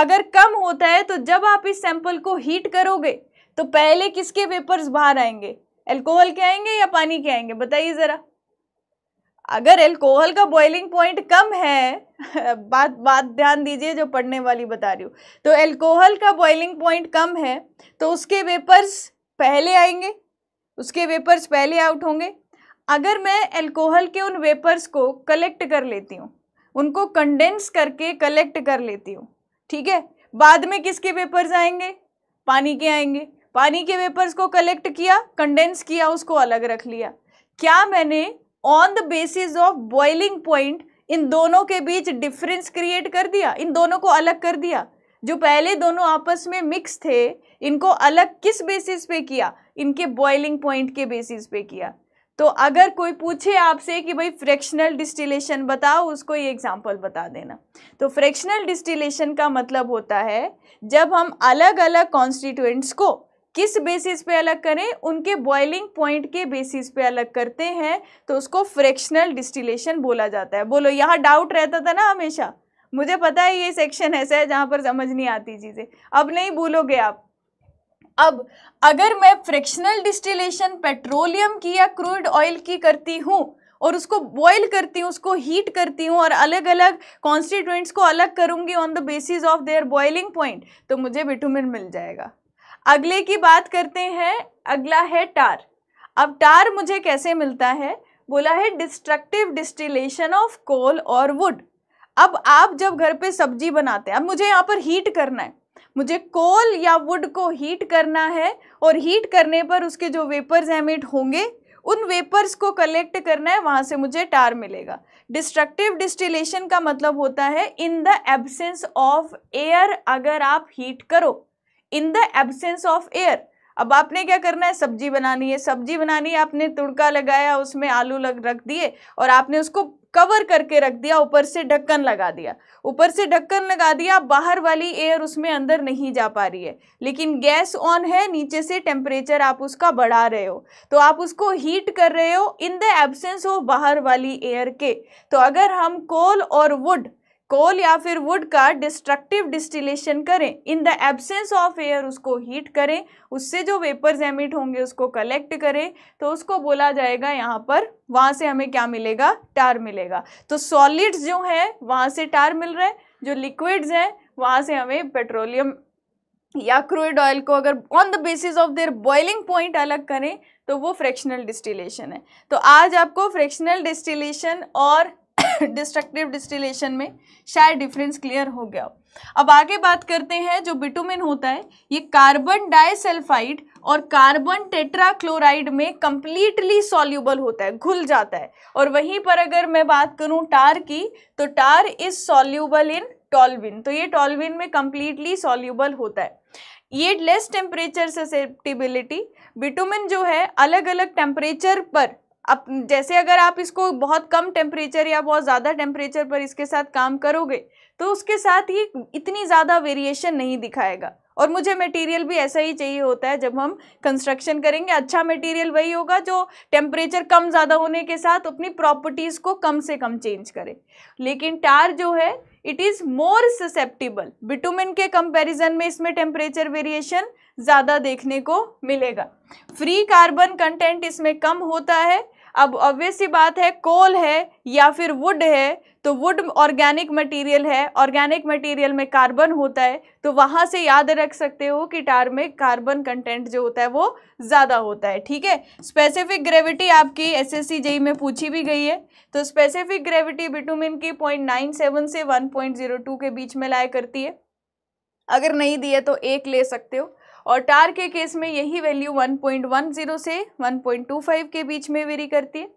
अगर कम होता है तो जब आप इस सैंपल को हीट करोगे तो पहले किसके वेपर्स बाहर आएंगे एल्कोहल के आएंगे या पानी के आएंगे बताइए ज़रा अगर एल्कोहल का बॉइलिंग पॉइंट कम है (laughs) बात बात ध्यान दीजिए जो पढ़ने वाली बता रही हूँ तो एल्कोहल का बॉइलिंग पॉइंट कम है तो उसके वेपर्स पहले आएंगे उसके वेपर्स पहले आउट होंगे अगर मैं एल्कोहल के उन वेपर्स को कलेक्ट कर लेती हूँ उनको कंडेंस करके कलेक्ट कर लेती हूँ ठीक है बाद में किसके पेपर्स आएंगे पानी के आएंगे पानी के पेपर्स को कलेक्ट किया कंडेंस किया उसको अलग रख लिया क्या मैंने on the basis of boiling point इन दोनों के बीच डिफरेंस क्रिएट कर दिया इन दोनों को अलग कर दिया जो पहले दोनों आपस में मिक्स थे इनको अलग किस बेसिस पे किया इनके बॉइलिंग पॉइंट के बेसिस पे किया तो अगर कोई पूछे आपसे कि भाई फ्रैक्शनल डिस्टिलेशन बताओ उसको ये एग्जांपल बता देना तो फ्रैक्शनल डिस्टिलेशन का मतलब होता है जब हम अलग अलग कॉन्स्टिट्यूएंट्स को किस बेसिस पे अलग करें उनके बॉइलिंग पॉइंट के बेसिस पे अलग करते हैं तो उसको फ्रैक्शनल डिस्टिलेशन बोला जाता है बोलो यहाँ डाउट रहता था ना हमेशा मुझे पता है ये सेक्शन ऐसा है जहाँ पर समझ नहीं आती चीज़ें अब नहीं भूलोगे आप अब अगर मैं फ्रिक्शनल डिस्टिलेशन पेट्रोलियम की या क्रूड ऑयल की करती हूँ और उसको बॉईल करती हूँ उसको हीट करती हूँ और अलग अलग कॉन्स्टिट्यूंट्स को अलग करूँगी on the basis of their boiling point तो मुझे विटामिन मिल जाएगा अगले की बात करते हैं अगला है टार अब टार मुझे कैसे मिलता है बोला है डिस्ट्रक्टिव डिस्टिलेशन ऑफ कोल और वुड अब आप जब घर पे सब्जी बनाते हैं अब मुझे यहाँ पर हीट करना है मुझे कोल या वुड को हीट करना है और हीट करने पर उसके जो वेपर्स एमिट होंगे उन वेपर्स को कलेक्ट करना है वहाँ से मुझे टार मिलेगा डिस्ट्रक्टिव डिस्टिलेशन का मतलब होता है in the absence of air अगर आप हीट करो in the absence of air अब आपने क्या करना है सब्जी बनानी है सब्जी बनानी है आपने तुड़का लगाया उसमें आलू लग रख दिए और आपने उसको कवर करके रख दिया ऊपर से ढक्कन लगा दिया ऊपर से ढक्कन लगा दिया बाहर वाली एयर उसमें अंदर नहीं जा पा रही है लेकिन गैस ऑन है नीचे से टेम्परेचर आप उसका बढ़ा रहे हो तो आप उसको हीट कर रहे हो इन द एब्सेंस ऑफ बाहर वाली एयर के तो अगर हम कोल और वुड कोल या फिर वुड का डिस्ट्रक्टिव डिस्टिलेशन करें in the absence of air उसको हीट करें उससे जो वेपर्स एमिट होंगे उसको कलेक्ट करें तो उसको बोला जाएगा यहाँ पर वहाँ से हमें क्या मिलेगा टार मिलेगा तो सॉलिड्स जो हैं वहाँ से टार मिल रहा है जो लिक्विड्स हैं वहाँ से हमें पेट्रोलियम या क्रूड ऑयल को अगर on the basis of their boiling point अलग करें तो वो फ्रैक्शनल डिस्टिलेशन है तो आज आपको फ्रैक्शनल डिस्टिलेशन और डिस्ट्रक्टिव डिस्टिलेशन में शायद डिफरेंस क्लियर हो गया अब आगे बात करते हैं जो बिटुमिन होता है ये कार्बन डाइसल्फाइड और कार्बन टेट्राक्लोराइड में कंप्लीटली सॉल्यूबल होता है घुल जाता है और वहीं पर अगर मैं बात करूं टार की तो टार इज सॉल्यूबल इन टॉलविन तो ये टॉलविन में कंप्लीटली सॉल्यूबल होता है ये लेस टेम्परेचर ससेप्टिबिलिटी बिटुमिन जो है अलग अलग टेम्परेचर पर अब जैसे अगर आप इसको बहुत कम टेम्परेचर या बहुत ज़्यादा टेम्परेचर पर इसके साथ काम करोगे तो उसके साथ ही इतनी ज़्यादा वेरिएशन नहीं दिखाएगा और मुझे मटेरियल भी ऐसा ही चाहिए होता है जब हम कंस्ट्रक्शन करेंगे अच्छा मटेरियल वही होगा जो टेम्परेचर कम ज़्यादा होने के साथ अपनी प्रॉपर्टीज़ को कम से कम चेंज करे लेकिन टार जो है it is more susceptible bitumen के कंपैरिजन में इसमें टेम्परेचर वेरिएशन ज़्यादा देखने को मिलेगा फ्री कार्बन कंटेंट इसमें कम होता है अब ऑब्वियस सी बात है कोल है या फिर वुड है तो वुड ऑर्गेनिक मटेरियल है ऑर्गेनिक मटेरियल में कार्बन होता है तो वहाँ से याद रख सकते हो कि टार में कार्बन कंटेंट जो होता है वो ज़्यादा होता है ठीक है स्पेसिफिक ग्रेविटी आपकी एस एस जेई में पूछी भी गई है तो स्पेसिफिक ग्रेविटी बिटुमिन की पॉइंट नाइन सेवन से वन पॉइंट जीरो टू के बीच में लाया करती है अगर नहीं दिए तो एक ले सकते हो और टार के केस में यही वैल्यू 1.10 से 1.25 के बीच में वेरी करती है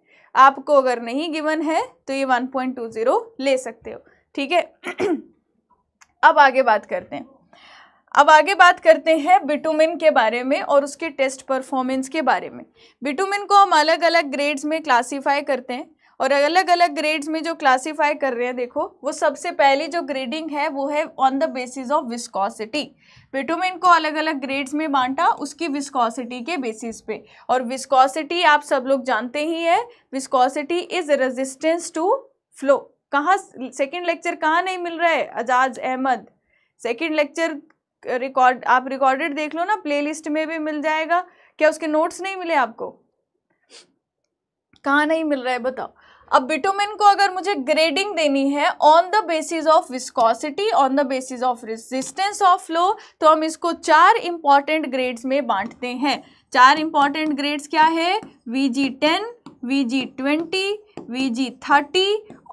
आपको अगर नहीं गिवन है तो ये 1.20 ले सकते हो ठीक है (clears throat) अब आगे बात करते हैं अब आगे बात करते हैं बिटुमिन के बारे में और उसके टेस्ट परफॉर्मेंस के बारे में बिटुमिन को हम अलग अलग ग्रेड्स में क्लासीफाई करते हैं और अलग अलग ग्रेड्स में जो क्लासीफाई कर रहे हैं देखो वो सबसे पहली जो ग्रेडिंग है वो है on the basis of viscosity bitumen को अलग अलग ग्रेड्स में बांटा उसकी विस्कॉसिटी के बेसिस पे और विस्कॉसिटी आप सब लोग जानते ही है viscosity is resistance to flow कहाँ सेकेंड लेक्चर कहाँ नहीं मिल रहा है Ajaz Ahmed second lecture record आप रिकॉर्डेड देख लो ना प्ले में भी मिल जाएगा क्या उसके नोट्स नहीं मिले आपको कहाँ नहीं मिल रहा है बताओ अब बिटोमिन को अगर मुझे ग्रेडिंग देनी है on the basis of viscosity on the basis of resistance of flow तो हम इसको चार इंपॉर्टेंट ग्रेड्स में बांटते हैं चार इंपॉर्टेंट ग्रेड्स क्या है V G ten V G twenty V G thirty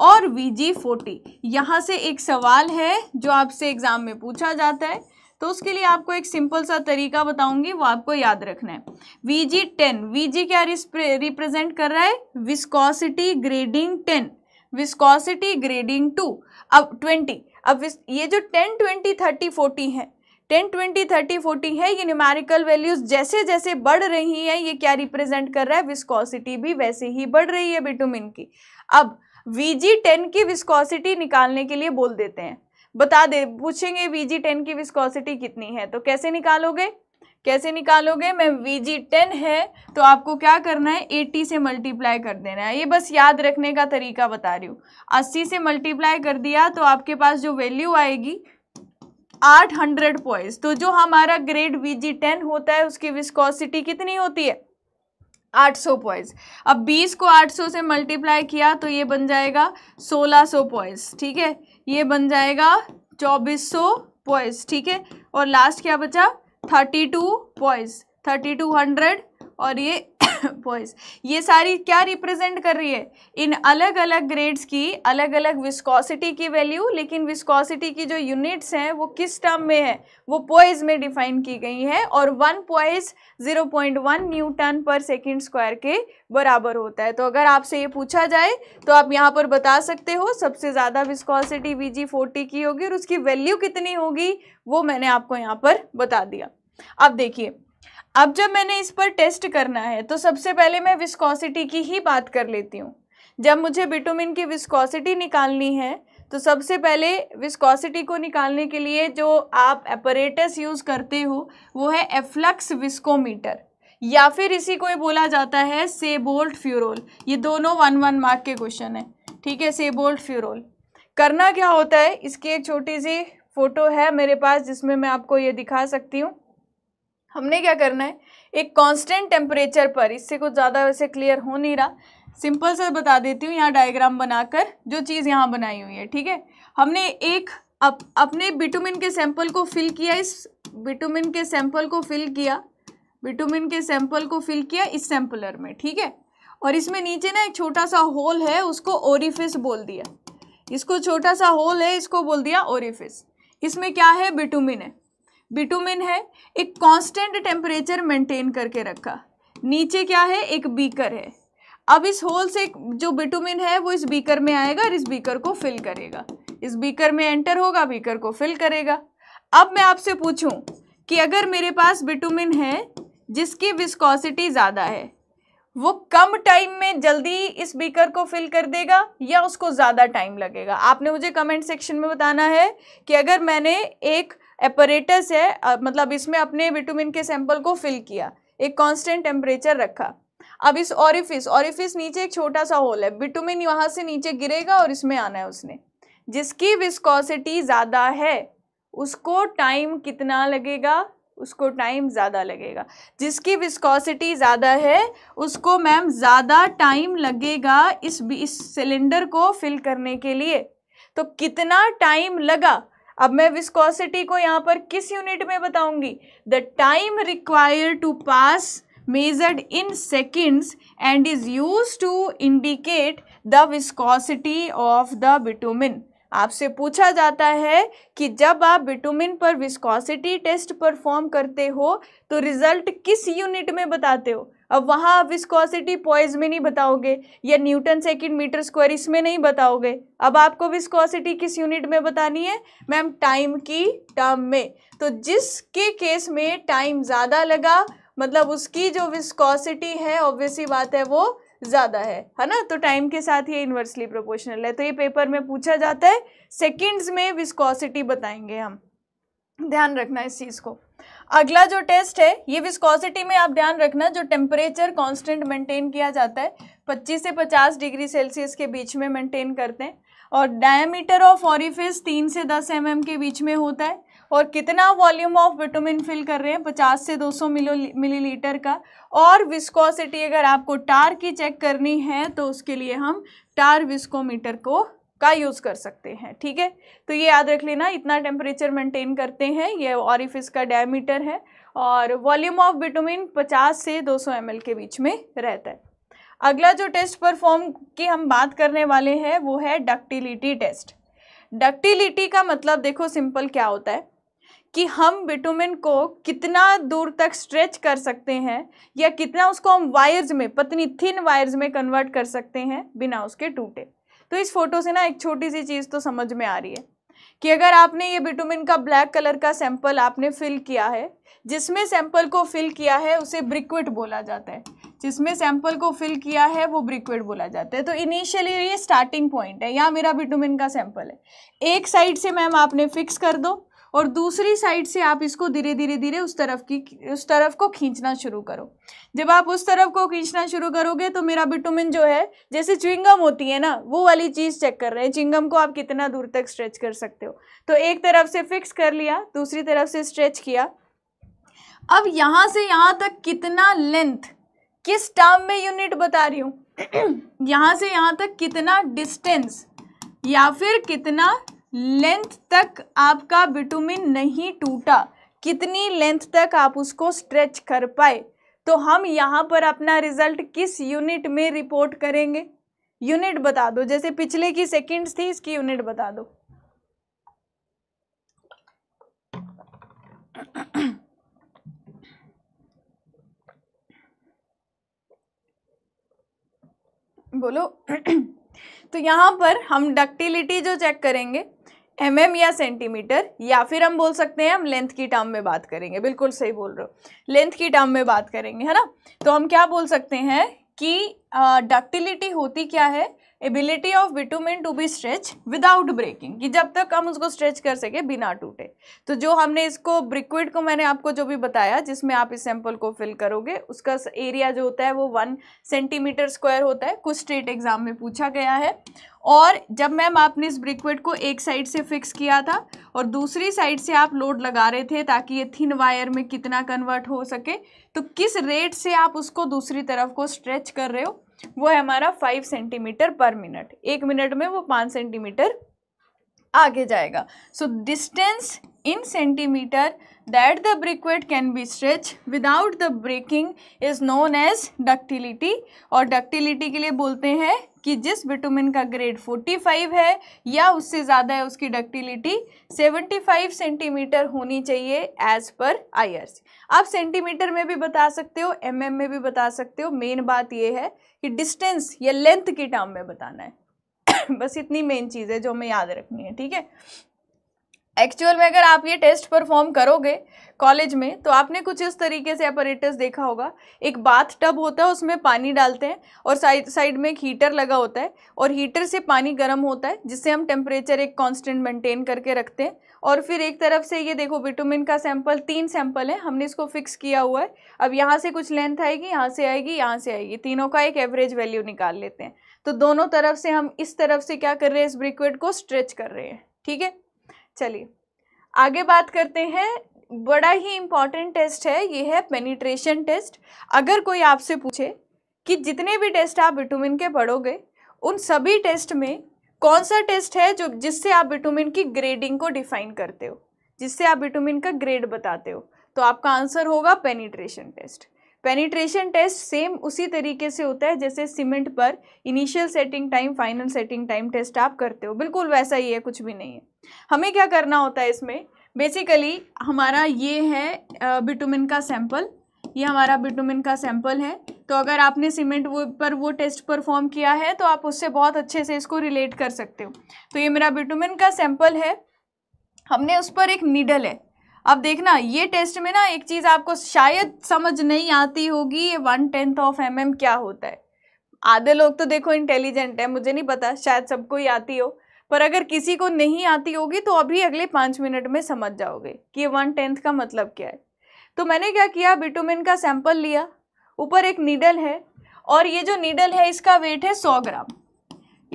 और वी जी फोर्टी यहाँ से एक सवाल है जो आपसे एग्ज़ाम में पूछा जाता है तो उसके लिए आपको एक सिंपल सा तरीका बताऊंगी वो आपको याद रखना है V G ten V G क्या रिप्रेजेंट कर रहा है viscosity grading ten viscosity grading two अब ट्वेंटी अब ये जो टेन ट्वेंटी थर्टी फोर्टी है टेन ट्वेंटी थर्टी फोर्टी है ये न्यूमेरिकल वैल्यूज जैसे जैसे बढ़ रही हैं ये क्या रिप्रेजेंट कर रहा है विस्कॉसिटी भी वैसे ही बढ़ रही है बिटुमिन की अब वी जी टेन की विस्कॉसिटी निकालने के लिए बोल देते हैं बता दे पूछेंगे वीजी टेन की विस्कोसिटी कितनी है तो कैसे निकालोगे कैसे निकालोगे मैं वी जी टेन है तो आपको क्या करना है एटी से मल्टीप्लाई कर देना है ये बस याद रखने का तरीका बता रही हूँ अस्सी से मल्टीप्लाई कर दिया तो आपके पास जो वैल्यू आएगी आठ हंड्रेड तो जो हमारा ग्रेड वी जी टेन होता है उसकी विस्कोसिटी कितनी होती है आठ सौ अब बीस को आठ सौ से मल्टीप्लाई किया तो ये बन जाएगा सोलह सौ ठीक है ये बन जाएगा चौबीस सौ पॉइस ठीक है और लास्ट क्या बचा thirty two poise thirty two hundred और ये बॉयज़ ये सारी क्या रिप्रेजेंट कर रही है इन अलग अलग ग्रेड्स की अलग अलग विस्कॉसिटी की वैल्यू लेकिन विस्कोसिटी की जो यूनिट्स हैं वो किस टर्म में है वो पॉइज में डिफाइन की गई है और one poise zero point one newton पर सेकेंड स्क्वायर के बराबर होता है तो अगर आपसे ये पूछा जाए तो आप यहाँ पर बता सकते हो सबसे ज़्यादा विस्कॉसिटी वी जी फोर्टी की होगी और उसकी वैल्यू कितनी होगी वो मैंने आपको यहाँ पर बता दिया अब देखिए अब जब मैंने इस पर टेस्ट करना है तो सबसे पहले मैं विस्कोसिटी की ही बात कर लेती हूँ जब मुझे बिटुमिन की विस्कोसिटी निकालनी है तो सबसे पहले विस्कोसिटी को निकालने के लिए जो आप एपरेटस यूज़ करते हो वो है एफ्लक्स विस्कोमीटर या फिर इसी को बोला जाता है सेबोल्ट फ्यूरोल ये दोनों वन वन मार्क के क्वेश्चन है ठीक है सेबोल्ट फ्यूरोल करना क्या होता है इसकी एक छोटी सी फ़ोटो है मेरे पास जिसमें मैं आपको ये दिखा सकती हूँ हमने क्या करना है एक कांस्टेंट टेम्परेचर पर इससे कुछ ज़्यादा वैसे क्लियर हो नहीं रहा सिंपल सा बता देती हूँ यहाँ डायग्राम बनाकर जो चीज़ यहाँ बनाई हुई है ठीक है हमने एक अप, अपने बिटुमिन के सैंपल को फिल किया इस बिटुमिन के सैंपल को फिल किया बिटुमिन के सैंपल को फिल किया इस सैम्पलर में ठीक है और इसमें नीचे ना एक छोटा सा होल है उसको ओरिफिस बोल दिया इसको छोटा सा होल है इसको बोल दिया ओरिफिस इसमें क्या है बिटुमिन है बिटुमिन है एक कांस्टेंट टेम्परेचर मेंटेन करके रखा नीचे क्या है एक बीकर है अब इस होल से जो बिटुमिन है वो इस बीकर में आएगा और इस बीकर को फिल करेगा इस बीकर में एंटर होगा बीकर को फिल करेगा अब मैं आपसे पूछूं कि अगर मेरे पास बिटुमिन है जिसकी विस्कोसिटी ज़्यादा है वो कम टाइम में जल्दी इस बीकर को फिल कर देगा या उसको ज़्यादा टाइम लगेगा आपने मुझे कमेंट सेक्शन में बताना है कि अगर मैंने एक एपरेटस है मतलब इसमें अपने विटामिन के सैंपल को फिल किया एक कांस्टेंट टेम्परेचर रखा अब इस ऑरिफिस ऑरिफिस नीचे एक छोटा सा होल है विटामिन यहाँ से नीचे गिरेगा और इसमें आना है उसने जिसकी विस्कोसिटी ज़्यादा है उसको टाइम कितना लगेगा उसको टाइम ज़्यादा लगेगा जिसकी विस्कोसिटी ज़्यादा है उसको मैम ज़्यादा टाइम लगेगा इस इस सिलेंडर को फिल करने के लिए तो कितना टाइम लगा अब मैं विस्कोसिटी को यहाँ पर किस यूनिट में बताऊंगी the time require to pass measured in seconds and is use to indicate the viscosity of the bitumen आपसे पूछा जाता है कि जब आप बिटोमिन पर विस्कोसिटी टेस्ट परफॉर्म करते हो तो रिजल्ट किस यूनिट में बताते हो अब वहाँ विस्कोसिटी पॉइज में नहीं बताओगे या न्यूटन सेकेंड मीटर स्क्वायर इसमें नहीं बताओगे अब आपको विस्कोसिटी किस यूनिट में बतानी है मैम टाइम की टर्म में तो जिसके केस में टाइम ज़्यादा लगा मतलब उसकी जो विस्कोसिटी है ऑब्वियसली बात है वो ज़्यादा है है ना तो टाइम के साथ ये इन्वर्सली प्रोपोर्शनल है तो ये पेपर में पूछा जाता है सेकेंड्स में विस्कोसिटी बताएंगे हम ध्यान रखना इस चीज़ को अगला जो टेस्ट है ये विस्कोसिटी में आप ध्यान रखना जो टेम्परेचर कांस्टेंट मेंटेन किया जाता है 25 से 50 डिग्री सेल्सियस के बीच में मेंटेन करते हैं और डायमीटर ऑफ ऑरिफिस तीन से दस एम mm के बीच में होता है और कितना वॉल्यूम ऑफ विटामिन फिल कर रहे हैं 50 से 200 मिलो मिलीलीटर का और विस्कोसिटी अगर आपको टार की चेक करनी है तो उसके लिए हम टार विस्कोमीटर को का यूज़ कर सकते हैं ठीक है तो ये याद रख लेना इतना टेम्परेचर मेंटेन करते हैं ये ऑरिफिस का डायमीटर है और वॉल्यूम ऑफ बिटोमिन 50 से 200 एम के बीच में रहता है अगला जो टेस्ट परफॉर्म की हम बात करने वाले हैं वो है डक्टिलिटी टेस्ट डक्टिलिटी का मतलब देखो सिंपल क्या होता है कि हम विटामिन को कितना दूर तक स्ट्रेच कर सकते हैं या कितना उसको हम वायर्स में पतनी थिन वायर्स में कन्वर्ट कर सकते हैं बिना उसके टूटे तो इस फोटो से ना एक छोटी सी चीज़ तो समझ में आ रही है कि अगर आपने ये बिटुमिन का ब्लैक कलर का सैंपल आपने फिल किया है जिसमें सैंपल को फिल किया है उसे ब्रिक्विट बोला जाता है जिसमें सैंपल को फिल किया है वो ब्रिक्विड बोला जाता है तो इनिशियली ये स्टार्टिंग पॉइंट है यहाँ मेरा बिटुमिन का सैंपल है एक साइड से मैम आपने फिक्स कर दो और दूसरी साइड से आप इसको धीरे धीरे धीरे उस तरफ की उस तरफ को खींचना शुरू करो जब आप उस तरफ को खींचना शुरू करोगे तो मेरा बिटुमिन जो है जैसे च्विंगम होती है ना वो वाली चीज़ चेक कर रहे हैं चिंगम को आप कितना दूर तक स्ट्रेच कर सकते हो तो एक तरफ से फिक्स कर लिया दूसरी तरफ से स्ट्रेच किया अब यहाँ से यहाँ तक कितना लेंथ किस टर्म में यूनिट बता रही हूँ (clears throat) यहाँ से यहाँ तक कितना डिस्टेंस या फिर कितना लेंथ तक आपका बिटुमिन नहीं टूटा कितनी लेंथ तक आप उसको स्ट्रेच कर पाए तो हम यहाँ पर अपना रिजल्ट किस यूनिट में रिपोर्ट करेंगे यूनिट बता दो जैसे पिछले की सेकंड्स थी इसकी यूनिट बता दो बोलो तो यहाँ पर हम डक्टिलिटी जो चेक करेंगे एम mm या सेंटीमीटर या फिर हम बोल सकते हैं हम लेंथ की टर्म में बात करेंगे बिल्कुल सही बोल रहे हो लेंथ की टर्म में बात करेंगे है ना तो हम क्या बोल सकते हैं कि डक्टिलिटी होती क्या है ability of bitumen to be stretch without breaking कि जब तक हम उसको स्ट्रेच कर सके बिना टूटे तो जो हमने इसको ब्रिक्विड को मैंने आपको जो भी बताया जिसमें आप इस सैंपल को फिल करोगे उसका एरिया जो होता है वो वन सेंटीमीटर स्क्वायर होता है कुछ स्टेट एग्जाम में पूछा गया है और जब मैम आपने इस ब्रिक्विड को एक साइड से फिक्स किया था और दूसरी साइड से आप लोड लगा रहे थे ताकि ये थिन वायर में कितना कन्वर्ट हो सके तो किस रेट से आप उसको दूसरी तरफ को स्ट्रेच कर रहे हो वो है हमारा फाइव सेंटीमीटर पर मिनट एक मिनट में वो पाँच सेंटीमीटर आगे जाएगा so distance in centimetre that the briquette can be stretch without the breaking is known as ductility और डक्टिलिटी के लिए बोलते हैं कि जिस विटोमिन का ग्रेड 45 है या उससे ज़्यादा है उसकी डक्टिलिटी 75 सेंटीमीटर होनी चाहिए एज पर आयर्स आप सेंटीमीटर में भी बता सकते हो एम mm में भी बता सकते हो मेन बात यह है कि डिस्टेंस या लेंथ के टर्म में बताना है (coughs) बस इतनी मेन चीज़ है जो हमें याद रखनी है ठीक है एक्चुअल में अगर आप ये टेस्ट परफॉर्म करोगे कॉलेज में तो आपने कुछ इस तरीके से अपरेटस देखा होगा एक बाथ टब होता है उसमें पानी डालते हैं और साइड साइड में एक हीटर लगा होता है और हीटर से पानी गर्म होता है जिससे हम टेम्परेचर एक कांस्टेंट मेंटेन करके रखते हैं और फिर एक तरफ से ये देखो विटामिन का सैंपल तीन सैंपल है हमने इसको फिक्स किया हुआ है अब यहाँ से कुछ लेंथ आएगी यहाँ से आएगी यहाँ से आएगी तीनों का एक एवरेज वैल्यू निकाल लेते हैं तो दोनों तरफ से हम इस तरफ से क्या कर रहे हैं इस ब्रिक्विड को स्ट्रेच कर रहे हैं ठीक है चलिए आगे बात करते हैं बड़ा ही इम्पॉर्टेंट टेस्ट है ये है पेनीट्रेशन टेस्ट अगर कोई आपसे पूछे कि जितने भी टेस्ट आप विटामिन के पढ़ोगे उन सभी टेस्ट में कौन सा टेस्ट है जो जिससे आप विटामिन की ग्रेडिंग को डिफाइन करते हो जिससे आप विटामिन का ग्रेड बताते हो तो आपका आंसर होगा penetration test penetration test same उसी तरीके से होता है जैसे सीमेंट पर initial setting time final setting time test आप करते हो बिल्कुल वैसा ही है कुछ भी नहीं है हमें क्या करना होता है इसमें बेसिकली हमारा ये है बिटुमिन का सैंपल ये हमारा बिटुमिन का सैंपल है तो अगर आपने सीमेंट वो पर वो टेस्ट परफॉर्म किया है तो आप उससे बहुत अच्छे से इसको रिलेट कर सकते हो तो ये मेरा बिटुमिन का सैंपल है हमने उस पर एक नीडल है अब देखना ये टेस्ट में ना एक चीज़ आपको शायद समझ नहीं आती होगी ये one tenth of M mm क्या होता है आधे लोग तो देखो इंटेलिजेंट है मुझे नहीं पता शायद सबको ही आती हो पर अगर किसी को नहीं आती होगी तो अभी अगले पाँच मिनट में समझ जाओगे कि ये वन टेंथ का मतलब क्या है तो मैंने क्या किया बिटुमिन का सैंपल लिया ऊपर एक नीडल है और ये जो नीडल है इसका वेट है सौ ग्राम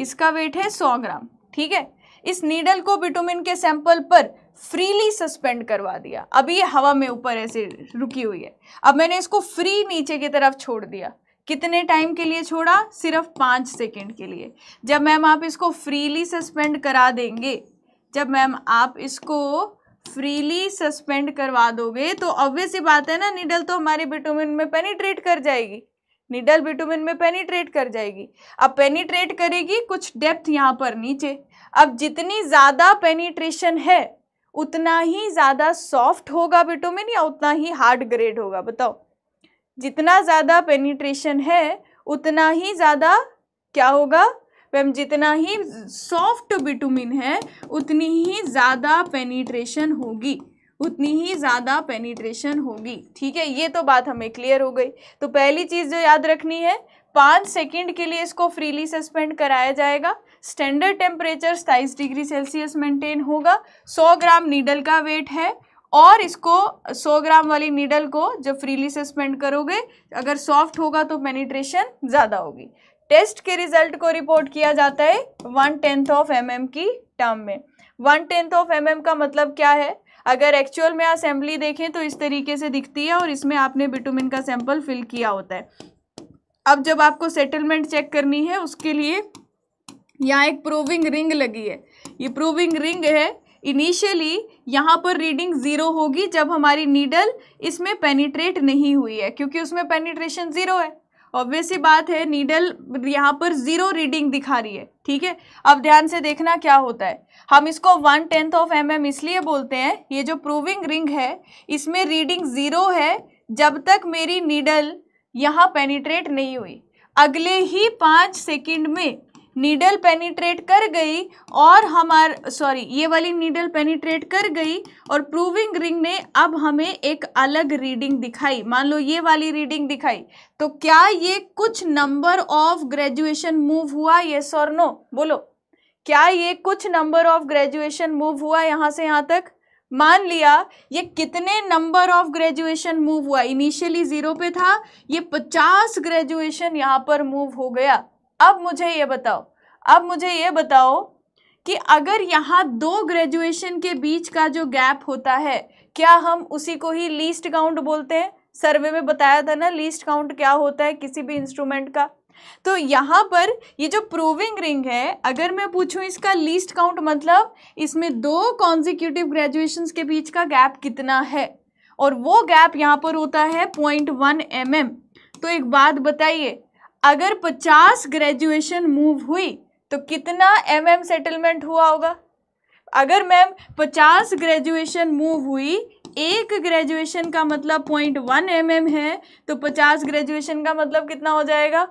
इसका वेट है सौ ग्राम ठीक है इस नीडल को बिटुमिन के सैंपल पर फ्रीली सस्पेंड करवा दिया अभी ये हवा में ऊपर ऐसे रुकी हुई है अब मैंने इसको फ्री नीचे की तरफ छोड़ दिया कितने टाइम के लिए छोड़ा सिर्फ पाँच सेकेंड के लिए जब मैम आप इसको फ्रीली सस्पेंड करा देंगे जब मैम आप इसको फ्रीली सस्पेंड करवा दोगे तो ऑब्वियस ही बात है ना निडल तो हमारे बिटोमिन में पेनीट्रेट कर जाएगी निडल बिटोमिन में पेनीट्रेट कर जाएगी अब पेनीट्रेट करेगी कुछ डेप्थ यहाँ पर नीचे अब जितनी ज़्यादा पेनीट्रेशन है उतना ही ज़्यादा सॉफ्ट होगा बिटोमिन या उतना ही हार्ड ग्रेड होगा बताओ जितना ज़्यादा पेनीट्रेशन है उतना ही ज़्यादा क्या होगा मैम जितना ही सॉफ्ट बिटुमिन है उतनी ही ज़्यादा पेनिट्रेशन होगी उतनी ही ज़्यादा पेनिट्रेशन होगी ठीक है ये तो बात हमें क्लियर हो गई तो पहली चीज़ जो याद रखनी है पाँच सेकंड के लिए इसको फ्रीली सस्पेंड कराया जाएगा स्टैंडर्ड टेम्परेचर सताईस डिग्री सेल्सियस मेंटेन होगा सौ ग्राम नीडल का वेट है और इसको 100 ग्राम वाली नीडल को जब फ्रीली सस्पेंड करोगे अगर सॉफ्ट होगा तो पेनिट्रेशन ज़्यादा होगी टेस्ट के रिजल्ट को रिपोर्ट किया जाता है one tenth of M mm की टर्म में one tenth of M mm का मतलब क्या है अगर एक्चुअल में असेंबली देखें तो इस तरीके से दिखती है और इसमें आपने बिटुमिन का सैंपल फिल किया होता है अब जब आपको सेटलमेंट चेक करनी है उसके लिए यहाँ एक प्रूविंग रिंग लगी है ये प्रूविंग रिंग है इनिशियली यहाँ पर रीडिंग ज़ीरो होगी जब हमारी नीडल इसमें पेनिट्रेट नहीं हुई है क्योंकि उसमें पेनिट्रेशन ज़ीरो है ऑब्वियस ही बात है नीडल यहाँ पर ज़ीरो रीडिंग दिखा रही है ठीक है अब ध्यान से देखना क्या होता है हम इसको one tenth of M M इसलिए बोलते हैं ये जो प्रूविंग रिंग है इसमें रीडिंग ज़ीरो है जब तक मेरी नीडल यहाँ पेनिट्रेट नहीं हुई अगले ही पाँच सेकेंड में नीडल पेनिट्रेट कर गई और हमार सॉरी ये वाली नीडल पेनिट्रेट कर गई और प्रूविंग रिंग ने अब हमें एक अलग रीडिंग दिखाई मान लो ये वाली रीडिंग दिखाई तो क्या ये कुछ नंबर ऑफ ग्रेजुएशन मूव हुआ ये और नो बोलो क्या ये कुछ नंबर ऑफ ग्रेजुएशन मूव हुआ यहाँ से यहाँ तक मान लिया ये कितने नंबर ऑफ ग्रेजुएशन मूव हुआ इनिशियली ज़ीरो पे था ये पचास ग्रेजुएशन यहाँ पर मूव हो गया अब मुझे ये बताओ अब मुझे ये बताओ कि अगर यहाँ दो ग्रेजुएशन के बीच का जो गैप होता है क्या हम उसी को ही लीस्ट काउंट बोलते हैं सर्वे में बताया था ना लीस्ट काउंट क्या होता है किसी भी इंस्ट्रूमेंट का तो यहाँ पर ये जो प्रूविंग रिंग है अगर मैं पूछूं इसका लीस्ट काउंट मतलब इसमें दो कॉन्जिक्यूटिव ग्रेजुएशन के बीच का गैप कितना है और वो गैप यहाँ पर होता है पॉइंट वन एम एम तो एक बात बताइए अगर पचास ग्रेजुएशन मूव हुई तो कितना एम एम सेटलमेंट हुआ होगा अगर मैम पचास ग्रेजुएशन मूव हुई एक ग्रेजुएशन का मतलब पॉइंट वन एम एम है तो पचास ग्रेजुएशन का मतलब कितना हो जाएगा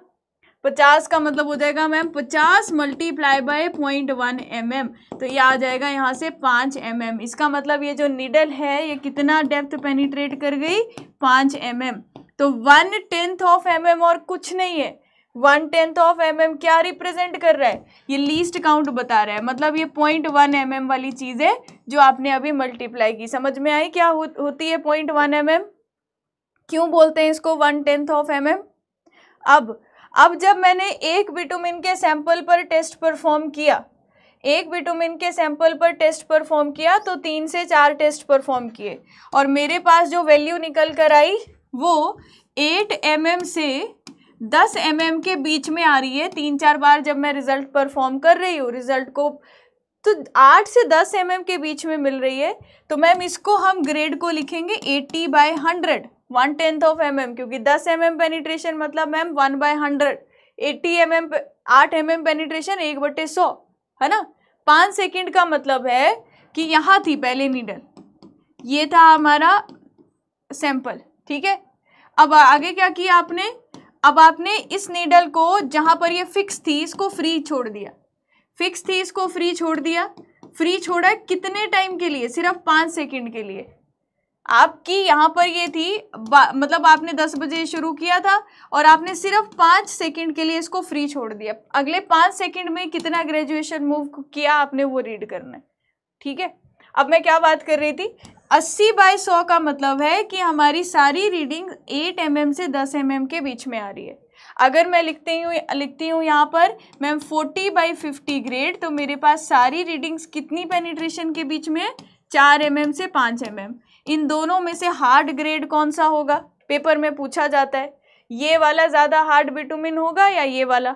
पचास का मतलब हो जाएगा मैम पचास multiply by point one M M तो ये आ जाएगा यहाँ से पाँच एम mm. एम इसका मतलब ये जो निडल है ये कितना डेप्थ पेनिट्रेट कर गई पाँच एम mm. एम तो one tenth of M M और कुछ नहीं है one tenth of M M क्या रिप्रेजेंट कर रहा है ये लीस्ट काउंट बता रहा है मतलब ये पॉइंट वन एम एम वाली चीज़ है जो आपने अभी मल्टीप्लाई की समझ में आई क्या हो, होती है पॉइंट वन एम एम क्यों बोलते हैं इसको one tenth of M M अब अब जब मैंने एक विटामिन के सैंपल पर टेस्ट परफॉर्म किया एक विटामिन के सैंपल पर टेस्ट परफॉर्म किया तो तीन से चार टेस्ट परफॉर्म किए और मेरे पास जो वैल्यू निकल कर आई वो एट एम एम से दस एम mm के बीच में आ रही है तीन चार बार जब मैं रिजल्ट परफॉर्म कर रही हूँ रिजल्ट को तो आठ से दस एम mm के बीच में मिल रही है तो मैम इसको हम ग्रेड को लिखेंगे eighty by hundred one tenth of M M क्योंकि दस एम एम पेनिट्रेशन मतलब ma'am one by hundred eighty M M आठ एम एम पेनिट्रेशन एक बटे सौ है ना पाँच सेकेंड का मतलब है कि यहाँ थी पहले नीडल ये था हमारा सैंपल ठीक है अब आगे क्या किया आपने अब आपने इस नीडल को जहां पर ये फिक्स थी इसको फ्री छोड़ दिया फिक्स थी इसको फ्री छोड़ दिया फ्री छोड़ा कितने टाइम के लिए सिर्फ पांच सेकंड के लिए आपकी यहां पर ये थी मतलब आपने दस बजे शुरू किया था और आपने सिर्फ पांच सेकंड के लिए इसको फ्री छोड़ दिया अगले पांच सेकंड में कितना ग्रेजुएशन मूव किया आपने वो रीड करना ठीक है अब मैं क्या बात कर रही थी अस्सी बाय सौ का मतलब है कि हमारी सारी रीडिंग एट एम mm से दस एम mm के बीच में आ रही है अगर मैं लिखती हूँ लिखती हूँ यहाँ पर ma'am forty by fifty grade तो मेरे पास सारी रीडिंग्स कितनी पेनिट्रेशन के बीच में है चार एम mm से पाँच एम mm. इन दोनों में से हार्ड ग्रेड कौन सा होगा पेपर में पूछा जाता है ये वाला ज़्यादा हार्ड विटामिन होगा या ये वाला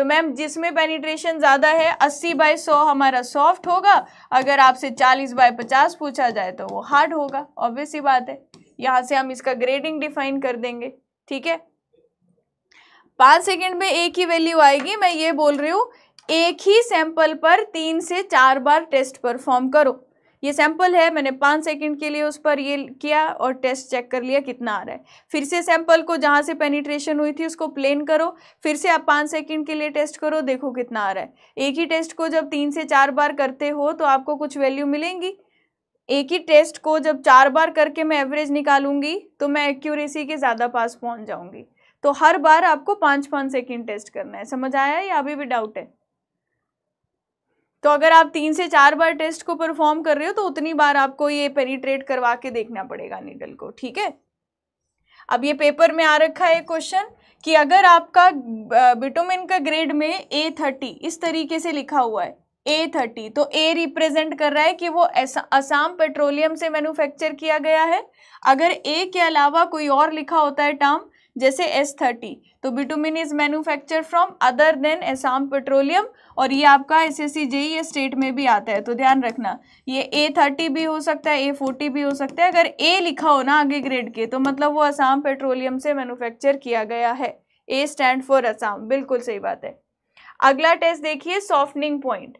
तो मैम जिसमें पेनिट्रेशन ज़्यादा है अस्सी बाय सौ हमारा सॉफ्ट होगा अगर आपसे चालीस बाय पचास पूछा जाए तो वो हार्ड होगा ऑब्वियस ही बात है यहाँ से हम इसका ग्रेडिंग डिफाइन कर देंगे ठीक है पाँच सेकेंड में एक ही वैल्यू आएगी मैं ये बोल रही हूँ एक ही सैंपल पर तीन से चार बार टेस्ट परफॉर्म करो ये सैंपल है मैंने पाँच सेकंड के लिए उस पर ये किया और टेस्ट चेक कर लिया कितना आ रहा है फिर से सैंपल को जहाँ से पेनिट्रेशन हुई थी उसको प्लेन करो फिर से आप पाँच सेकंड के लिए टेस्ट करो देखो कितना आ रहा है एक ही टेस्ट को जब तीन से चार बार करते हो तो आपको कुछ वैल्यू मिलेंगी एक ही टेस्ट को जब चार बार करके मैं एवरेज निकालूंगी तो मैं एक्यूरेसी के ज़्यादा पास पहुँच जाऊँगी तो हर बार आपको पाँच पाँच सेकेंड टेस्ट करना है समझ आया या अभी भी डाउट है तो अगर आप तीन से चार बार टेस्ट को परफॉर्म कर रहे हो तो उतनी बार आपको ये पेनिट्रेट करवा के देखना पड़ेगा नीडल को ठीक है अब ये पेपर में आ रखा है क्वेश्चन कि अगर आपका बिटोमिन का ग्रेड में ए थर्टी इस तरीके से लिखा हुआ है ए थर्टी तो ए रिप्रेजेंट कर रहा है कि वो असम पेट्रोलियम से मैन्युफैक्चर किया गया है अगर ए के अलावा कोई और लिखा होता है टर्म जैसे एस थर्टी तो bitumen is manufacture from other than Assam petroleum और ये आपका एस एस जेई या स्टेट में भी आता है तो ध्यान रखना ये ए थर्टी भी हो सकता है ए फोर्टी भी हो सकता है अगर ए लिखा हो ना आगे ग्रेड के तो मतलब वो असाम पेट्रोलियम से मैनुफैक्चर किया गया है ए स्टैंड फॉर असाम बिल्कुल सही बात है अगला टेस्ट देखिए softening point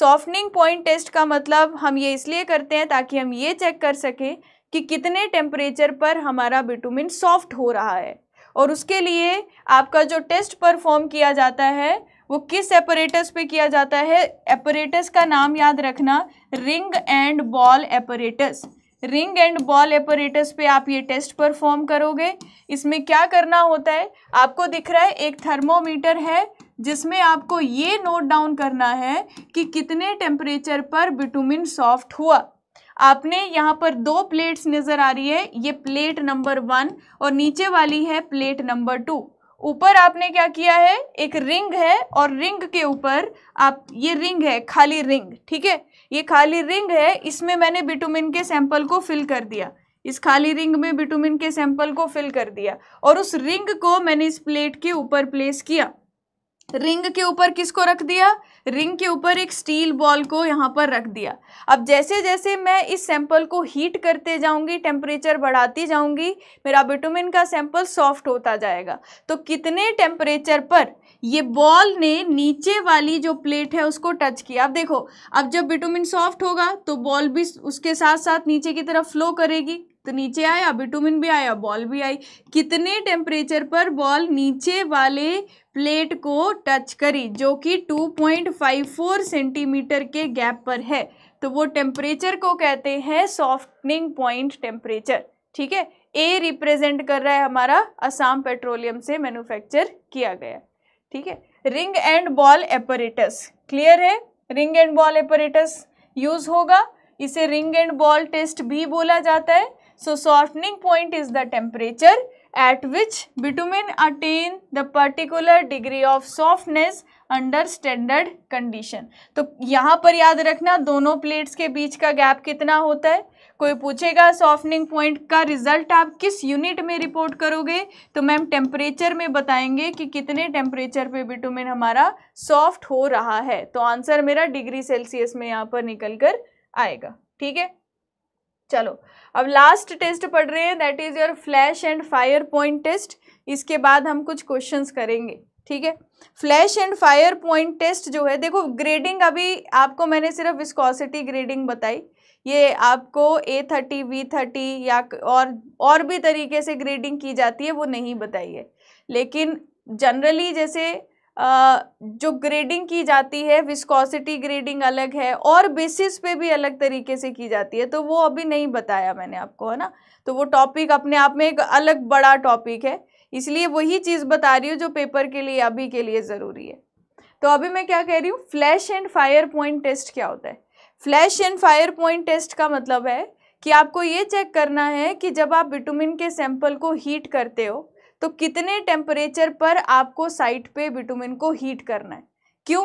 softening point test का मतलब हम ये इसलिए करते हैं ताकि हम ये चेक कर सकें कि कितने टेम्परेचर पर हमारा बिटुमिन सॉफ्ट हो रहा है और उसके लिए आपका जो टेस्ट परफॉर्म किया जाता है वो किस एपरेटस पे किया जाता है एपरेटस का नाम याद रखना ring and ball apparatus ring and ball apparatus पे आप ये टेस्ट परफॉर्म करोगे इसमें क्या करना होता है आपको दिख रहा है एक थर्मोमीटर है जिसमें आपको ये नोट डाउन करना है कि कितने टेम्परेचर पर बिटुमिन सॉफ्ट हुआ आपने यहाँ पर दो प्लेट्स नज़र आ रही है ये प्लेट नंबर वन और नीचे वाली है प्लेट नंबर टू ऊपर आपने क्या किया है एक रिंग है और रिंग के ऊपर आप ये रिंग है खाली रिंग ठीक है ये खाली रिंग है इसमें मैंने बिटुमिन के सैंपल को फिल कर दिया इस खाली रिंग में बिटुमिन के सैंपल को फिल कर दिया और उस रिंग को मैंने इस प्लेट के ऊपर प्लेस किया रिंग के ऊपर किसको रख दिया रिंग के ऊपर एक स्टील बॉल को यहाँ पर रख दिया अब जैसे जैसे मैं इस सैंपल को हीट करते जाऊँगी टेम्परेचर बढ़ाती जाऊँगी मेरा बिटुमिन का सैंपल सॉफ्ट होता जाएगा तो कितने टेम्परेचर पर ये बॉल ने नीचे वाली जो प्लेट है उसको टच किया अब देखो अब जब बिटुमिन सॉफ्ट होगा तो बॉल भी उसके साथ साथ नीचे की तरफ फ्लो करेगी तो नीचे आया बिटुमिन भी आया बॉल भी आई कितने टेम्परेचर पर बॉल नीचे वाले प्लेट को टच करी जो कि 2.54 सेंटीमीटर के गैप पर है तो वो टेम्परेचर को कहते हैं सॉफ्टनिंग पॉइंट टेम्परेचर ठीक है ए रिप्रेजेंट कर रहा है हमारा असम पेट्रोलियम से मैन्युफैक्चर किया गया ठीक है ring and ball apparatus clear है ring and ball apparatus use होगा इसे रिंग एंड बॉल टेस्ट भी बोला जाता है so softening point is the temperature at which bitumen attain the particular degree of softness under standard condition तो यहाँ पर याद रखना दोनों प्लेट्स के बीच का गैप कितना होता है कोई पूछेगा सॉफ्टनिंग पॉइंट का रिजल्ट आप किस यूनिट में रिपोर्ट करोगे तो मैम टेम्परेचर में बताएंगे कि कितने टेम्परेचर पे बिटुमिन हमारा सॉफ्ट हो रहा है तो आंसर मेरा डिग्री सेल्सियस में यहाँ पर निकल कर आएगा ठीक है चलो अब लास्ट टेस्ट पढ़ रहे हैं that is your flash and fire point test इसके बाद हम कुछ क्वेश्चंस करेंगे ठीक है flash and fire point test जो है देखो ग्रेडिंग अभी आपको मैंने सिर्फ विस्कोसिटी ग्रेडिंग बताई ये आपको ए थर्टी वी थर्टी या और और भी तरीके से ग्रेडिंग की जाती है वो नहीं बताई है लेकिन जनरली जैसे जो ग्रेडिंग की जाती है विस्कोसिटी ग्रेडिंग अलग है और बेसिस पे भी अलग तरीके से की जाती है तो वो अभी नहीं बताया मैंने आपको है ना तो वो टॉपिक अपने आप में एक अलग बड़ा टॉपिक है इसलिए वही चीज़ बता रही हूँ जो पेपर के लिए अभी के लिए ज़रूरी है तो अभी मैं क्या कह रही हूँ flash and fire point test क्या होता है flash and fire point test का मतलब है कि आपको ये चेक करना है कि जब आप विटामिन के सैंपल को हीट करते हो तो कितने टेम्परेचर पर आपको साइट पे बिटुमिन को हीट करना है क्यों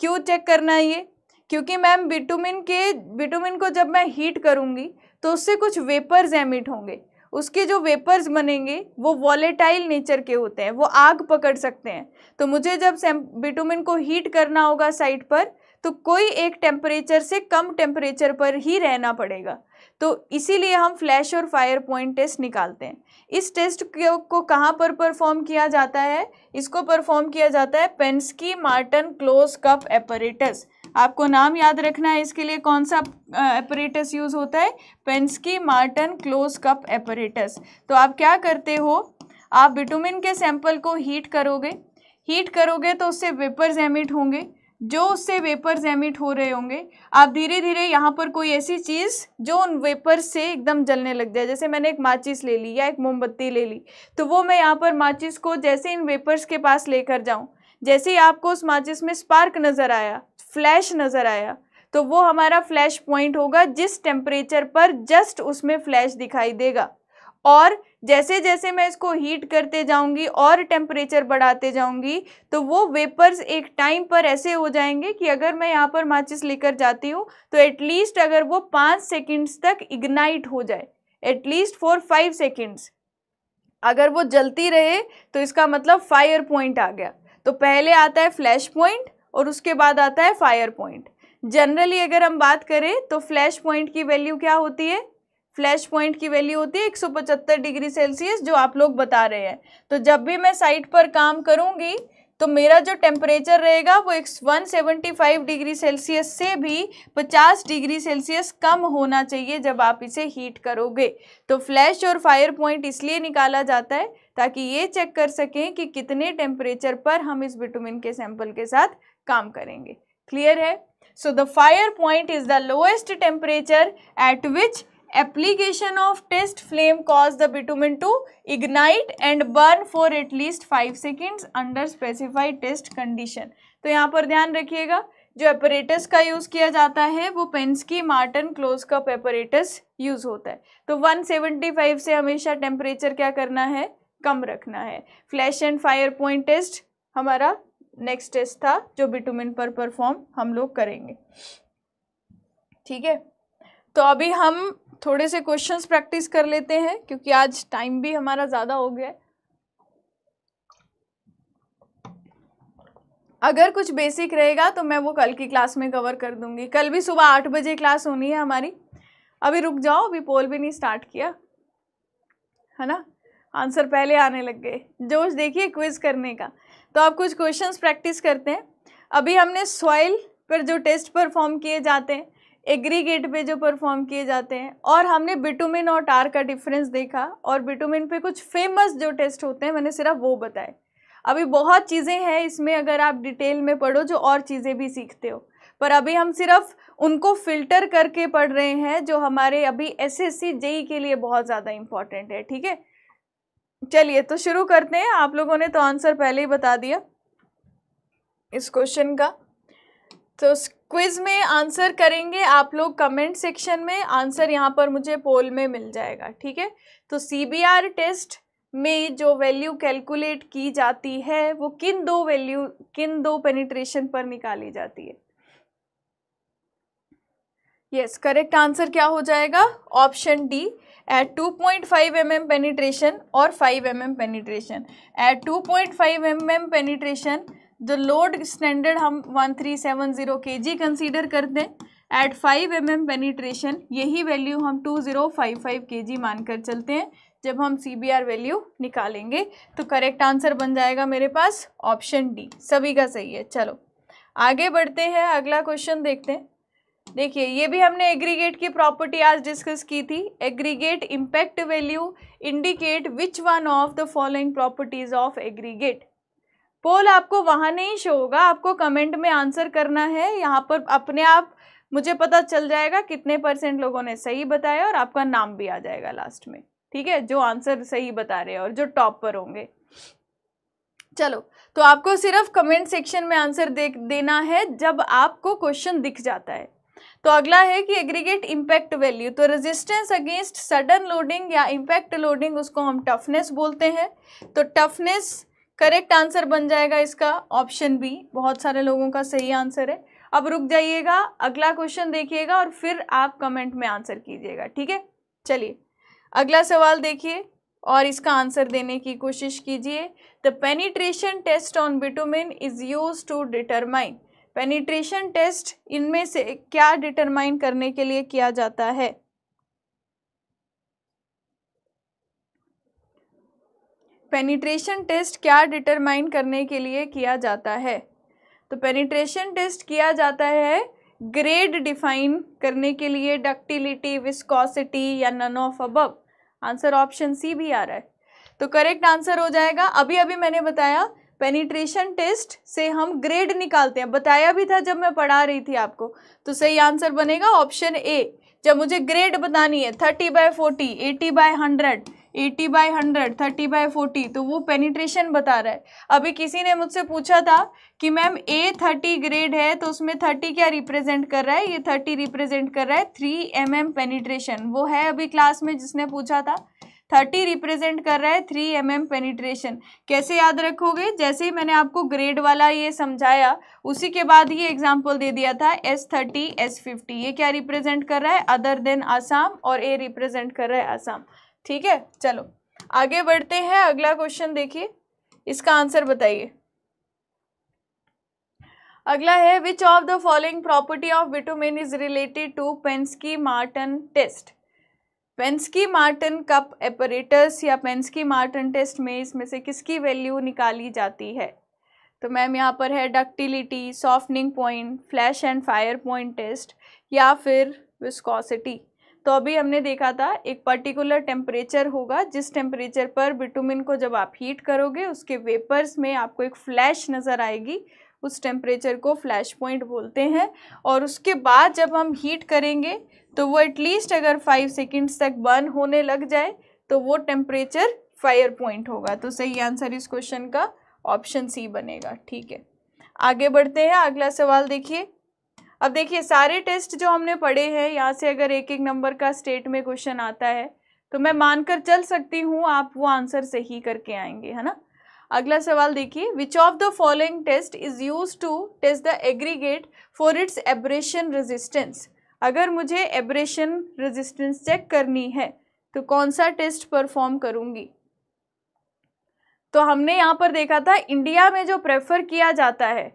क्यों चेक करना है ये क्योंकि मैम बिटुमिन के बिटुमिन को जब मैं हीट करूँगी तो उससे कुछ वेपर्स एमिट होंगे उसके जो वेपर्स बनेंगे वो वॉलेटाइल नेचर के होते हैं वो आग पकड़ सकते हैं तो मुझे जब बिटुमिन को हीट करना होगा साइट पर तो कोई एक टेम्परेचर से कम टेम्परेचर पर ही रहना पड़ेगा तो इसीलिए हम फ्लैश और फायर पॉइंट टेस्ट निकालते हैं इस टेस्ट को कहाँ पर परफॉर्म किया जाता है इसको परफॉर्म किया जाता है Pensky Marten close cup apparatus आपको नाम याद रखना है इसके लिए कौन सा एपरेटस यूज़ होता है Pensky Marten close cup apparatus तो आप क्या करते हो आप बिटुमिन के सैंपल को हीट करोगे हीट करोगे तो उससे वेपर्स एमिट होंगे जो उससे वेपर्स एमिट हो रहे होंगे आप धीरे धीरे यहाँ पर कोई ऐसी चीज़ जो उन वेपर्स से एकदम जलने लग जाए जैसे मैंने एक माचिस ले ली या एक मोमबत्ती ले ली तो वो मैं यहाँ पर माचिस को जैसे इन वेपर्स के पास लेकर जाऊँ जैसे ही आपको उस माचिस में स्पार्क नज़र आया फ्लैश नज़र आया तो वो हमारा फ्लैश पॉइंट होगा जिस टेम्परेचर पर जस्ट उसमें फ्लैश दिखाई देगा और जैसे जैसे मैं इसको हीट करते जाऊंगी और टेम्परेचर बढ़ाते जाऊंगी तो वो वेपर्स एक टाइम पर ऐसे हो जाएंगे कि अगर मैं यहाँ पर माचिस लेकर जाती हूँ तो एटलीस्ट अगर वो पाँच सेकेंड्स तक इग्नाइट हो जाए एटलीस्ट फॉर फाइव सेकेंड्स अगर वो जलती रहे तो इसका मतलब फायर पॉइंट आ गया तो पहले आता है फ्लैश पॉइंट और उसके बाद आता है फायर पॉइंट जनरली अगर हम बात करें तो फ्लैश पॉइंट की वैल्यू क्या होती है फ्लैश पॉइंट की वैल्यू होती है 175 डिग्री सेल्सियस जो आप लोग बता रहे हैं तो जब भी मैं साइट पर काम करूँगी तो मेरा जो टेम्परेचर रहेगा वो एक फाइव डिग्री सेल्सियस से भी 50 डिग्री सेल्सियस कम होना चाहिए जब आप इसे हीट करोगे तो फ्लैश और फायर पॉइंट इसलिए निकाला जाता है ताकि ये चेक कर सकें कि कितने टेम्परेचर पर हम इस विटामिन के सैंपल के साथ काम करेंगे क्लियर है so the fire point is the lowest temperature at which application of test flame cause the bitumen to ignite and burn for at least five 5 under specified test condition तो यहाँ पर ध्यान रखिएगा जो एपरेटस का यूज़ किया जाता है वो Pensky Marten close cup apparatus use होता है तो 175 से हमेशा टेम्परेचर क्या करना है कम रखना है flash and fire point test हमारा नेक्स्ट टेस्ट था जो बिटुमिन पर परफॉर्म हम लोग करेंगे ठीक है तो अभी हम थोड़े से क्वेश्चंस प्रैक्टिस कर लेते हैं क्योंकि आज टाइम भी हमारा ज़्यादा हो गया अगर कुछ बेसिक रहेगा तो मैं वो कल की क्लास में कवर कर दूंगी कल भी सुबह आठ बजे क्लास होनी है हमारी अभी रुक जाओ अभी पोल भी नहीं स्टार्ट किया है ना आंसर पहले आने लग गए जोश देखिए क्विज करने का तो आप कुछ क्वेश्चंस प्रैक्टिस करते हैं अभी हमने सॉइल पर जो टेस्ट परफॉर्म किए जाते हैं एग्रीगेट पे जो परफॉर्म किए जाते हैं और हमने बिटुमिन और टार का डिफरेंस देखा और बिटुमिन पे कुछ फेमस जो टेस्ट होते हैं मैंने सिर्फ वो बताए अभी बहुत चीज़ें हैं इसमें अगर आप डिटेल में पढ़ो जो और चीज़ें भी सीखते हो पर अभी हम सिर्फ उनको फिल्टर करके पढ़ रहे हैं जो हमारे अभी एस एस जेई के लिए बहुत ज़्यादा इम्पॉर्टेंट है ठीक है चलिए तो शुरू करते हैं आप लोगों ने तो आंसर पहले ही बता दिया इस क्वेश्चन का तो क्विज में आंसर करेंगे आप लोग कमेंट सेक्शन में आंसर यहाँ पर मुझे पोल में मिल जाएगा ठीक है तो सीबीआर टेस्ट में जो वैल्यू कैलकुलेट की जाती है वो किन दो वैल्यू किन दो पेनिट्रेशन पर निकाली जाती है यस करेक्ट आंसर क्या हो जाएगा option D at 2.5 point mm penetration और 5 M mm penetration at 2.5 point mm penetration जो लोड स्टैंडर्ड हम one three seven zero K G consider कर दें at five M M penetration यही वैल्यू हम two zero five five K G मानकर चलते हैं जब हम सी बी आर वैल्यू निकालेंगे तो करेक्ट आंसर बन जाएगा मेरे पास ऑप्शन डी सभी का सही है चलो आगे बढ़ते हैं अगला क्वेश्चन देखते हैं देखिए ये भी हमने एग्रीगेट की प्रॉपर्टी आज डिस्कस की थी aggregate impact value indicate which one of the following properties of aggregate pole आपको वहाँ नहीं शो होगा आपको कमेंट में आंसर करना है यहाँ पर अपने आप मुझे पता चल जाएगा कितने परसेंट लोगों ने सही बताया और आपका नाम भी आ जाएगा लास्ट में ठीक है जो आंसर सही बता रहे हैं और जो टॉप पर होंगे चलो तो आपको सिर्फ कमेंट सेक्शन में आंसर दे देना है जब आपको क्वेश्चन दिख जाता है तो अगला है कि एग्रीगेट इम्पैक्ट वैल्यू तो रेजिस्टेंस अगेंस्ट सडन लोडिंग या इम्पैक्ट लोडिंग उसको हम टफनेस बोलते हैं तो टफनेस करेक्ट आंसर बन जाएगा इसका ऑप्शन बी बहुत सारे लोगों का सही आंसर है अब रुक जाइएगा अगला क्वेश्चन देखिएगा और फिर आप कमेंट में आंसर कीजिएगा ठीक है चलिए अगला सवाल देखिए और इसका आंसर देने की कोशिश कीजिए the penetration test on bitumen is use to determine penetration test इनमें से क्या डिटरमाइन करने के लिए किया जाता है पेनिट्रेशन टेस्ट क्या डिटरमाइन करने के लिए किया जाता है तो पेनिट्रेशन टेस्ट किया जाता है ग्रेड डिफाइन करने के लिए डक्टिलिटी विस्कॉसिटी या नन ऑफ अब आंसर ऑप्शन सी भी आ रहा है तो करेक्ट आंसर हो जाएगा अभी अभी मैंने बताया पेनिट्रेशन टेस्ट से हम ग्रेड निकालते हैं बताया भी था जब मैं पढ़ा रही थी आपको तो सही आंसर बनेगा ऑप्शन ए जब मुझे ग्रेड बतानी है thirty by forty eighty by hundred eighty by hundred thirty by forty तो वो पेनिट्रेशन बता रहा है अभी किसी ने मुझसे पूछा था कि मैम ए थर्टी ग्रेड है तो उसमें थर्टी क्या रिप्रेजेंट कर रहा है ये थर्टी रिप्रेजेंट कर रहा है थ्री एम एम पेनिट्रेशन वो है अभी क्लास में जिसने पूछा था थर्टी रिप्रेजेंट कर रहा है थ्री एम एम पेनिट्रेशन कैसे याद रखोगे जैसे ही मैंने आपको ग्रेड वाला ये समझाया उसी के बाद ये एग्जाम्पल दे दिया था एस थर्टी एस फिफ्टी ये क्या रिप्रेजेंट कर रहा है अदर देन आसाम और ए रिप्रेजेंट कर रहा है आसाम ठीक है चलो आगे बढ़ते हैं अगला क्वेश्चन देखिए इसका आंसर बताइए अगला है which of the following property of bitumen is related to Pensky Martens test Pensky Martens cup apparatus या पेंसकी मार्टन टेस्ट में इसमें से किसकी वैल्यू निकाली जाती है तो मैम यहाँ पर है ductility softening point flash and fire point test या फिर विस्कोसिटी तो अभी हमने देखा था एक पर्टिकुलर टेम्परेचर होगा जिस टेम्परेचर पर बिटुमिन को जब आप हीट करोगे उसके वेपर्स में आपको एक फ्लैश नज़र आएगी उस टेम्परेचर को फ्लैश पॉइंट बोलते हैं और उसके बाद जब हम हीट करेंगे तो वो एटलीस्ट अगर फाइव सेकेंड्स तक बर्न होने लग जाए तो वो टेम्परेचर फायर पॉइंट होगा तो सही आंसर इस क्वेश्चन का ऑप्शन सी बनेगा ठीक है आगे बढ़ते हैं अगला सवाल देखिए अब देखिए सारे टेस्ट जो हमने पढ़े हैं यहाँ से अगर एक एक नंबर का स्टेट में क्वेश्चन आता है तो मैं मानकर चल सकती हूँ आप वो आंसर सही करके आएंगे है ना अगला सवाल देखिए which of the following test is use to test the aggregate for its abrasion resistance अगर मुझे एब्रेशन रेजिस्टेंस चेक करनी है तो कौन सा टेस्ट परफॉर्म करूंगी तो हमने यहाँ पर देखा था इंडिया में जो प्रेफर किया जाता है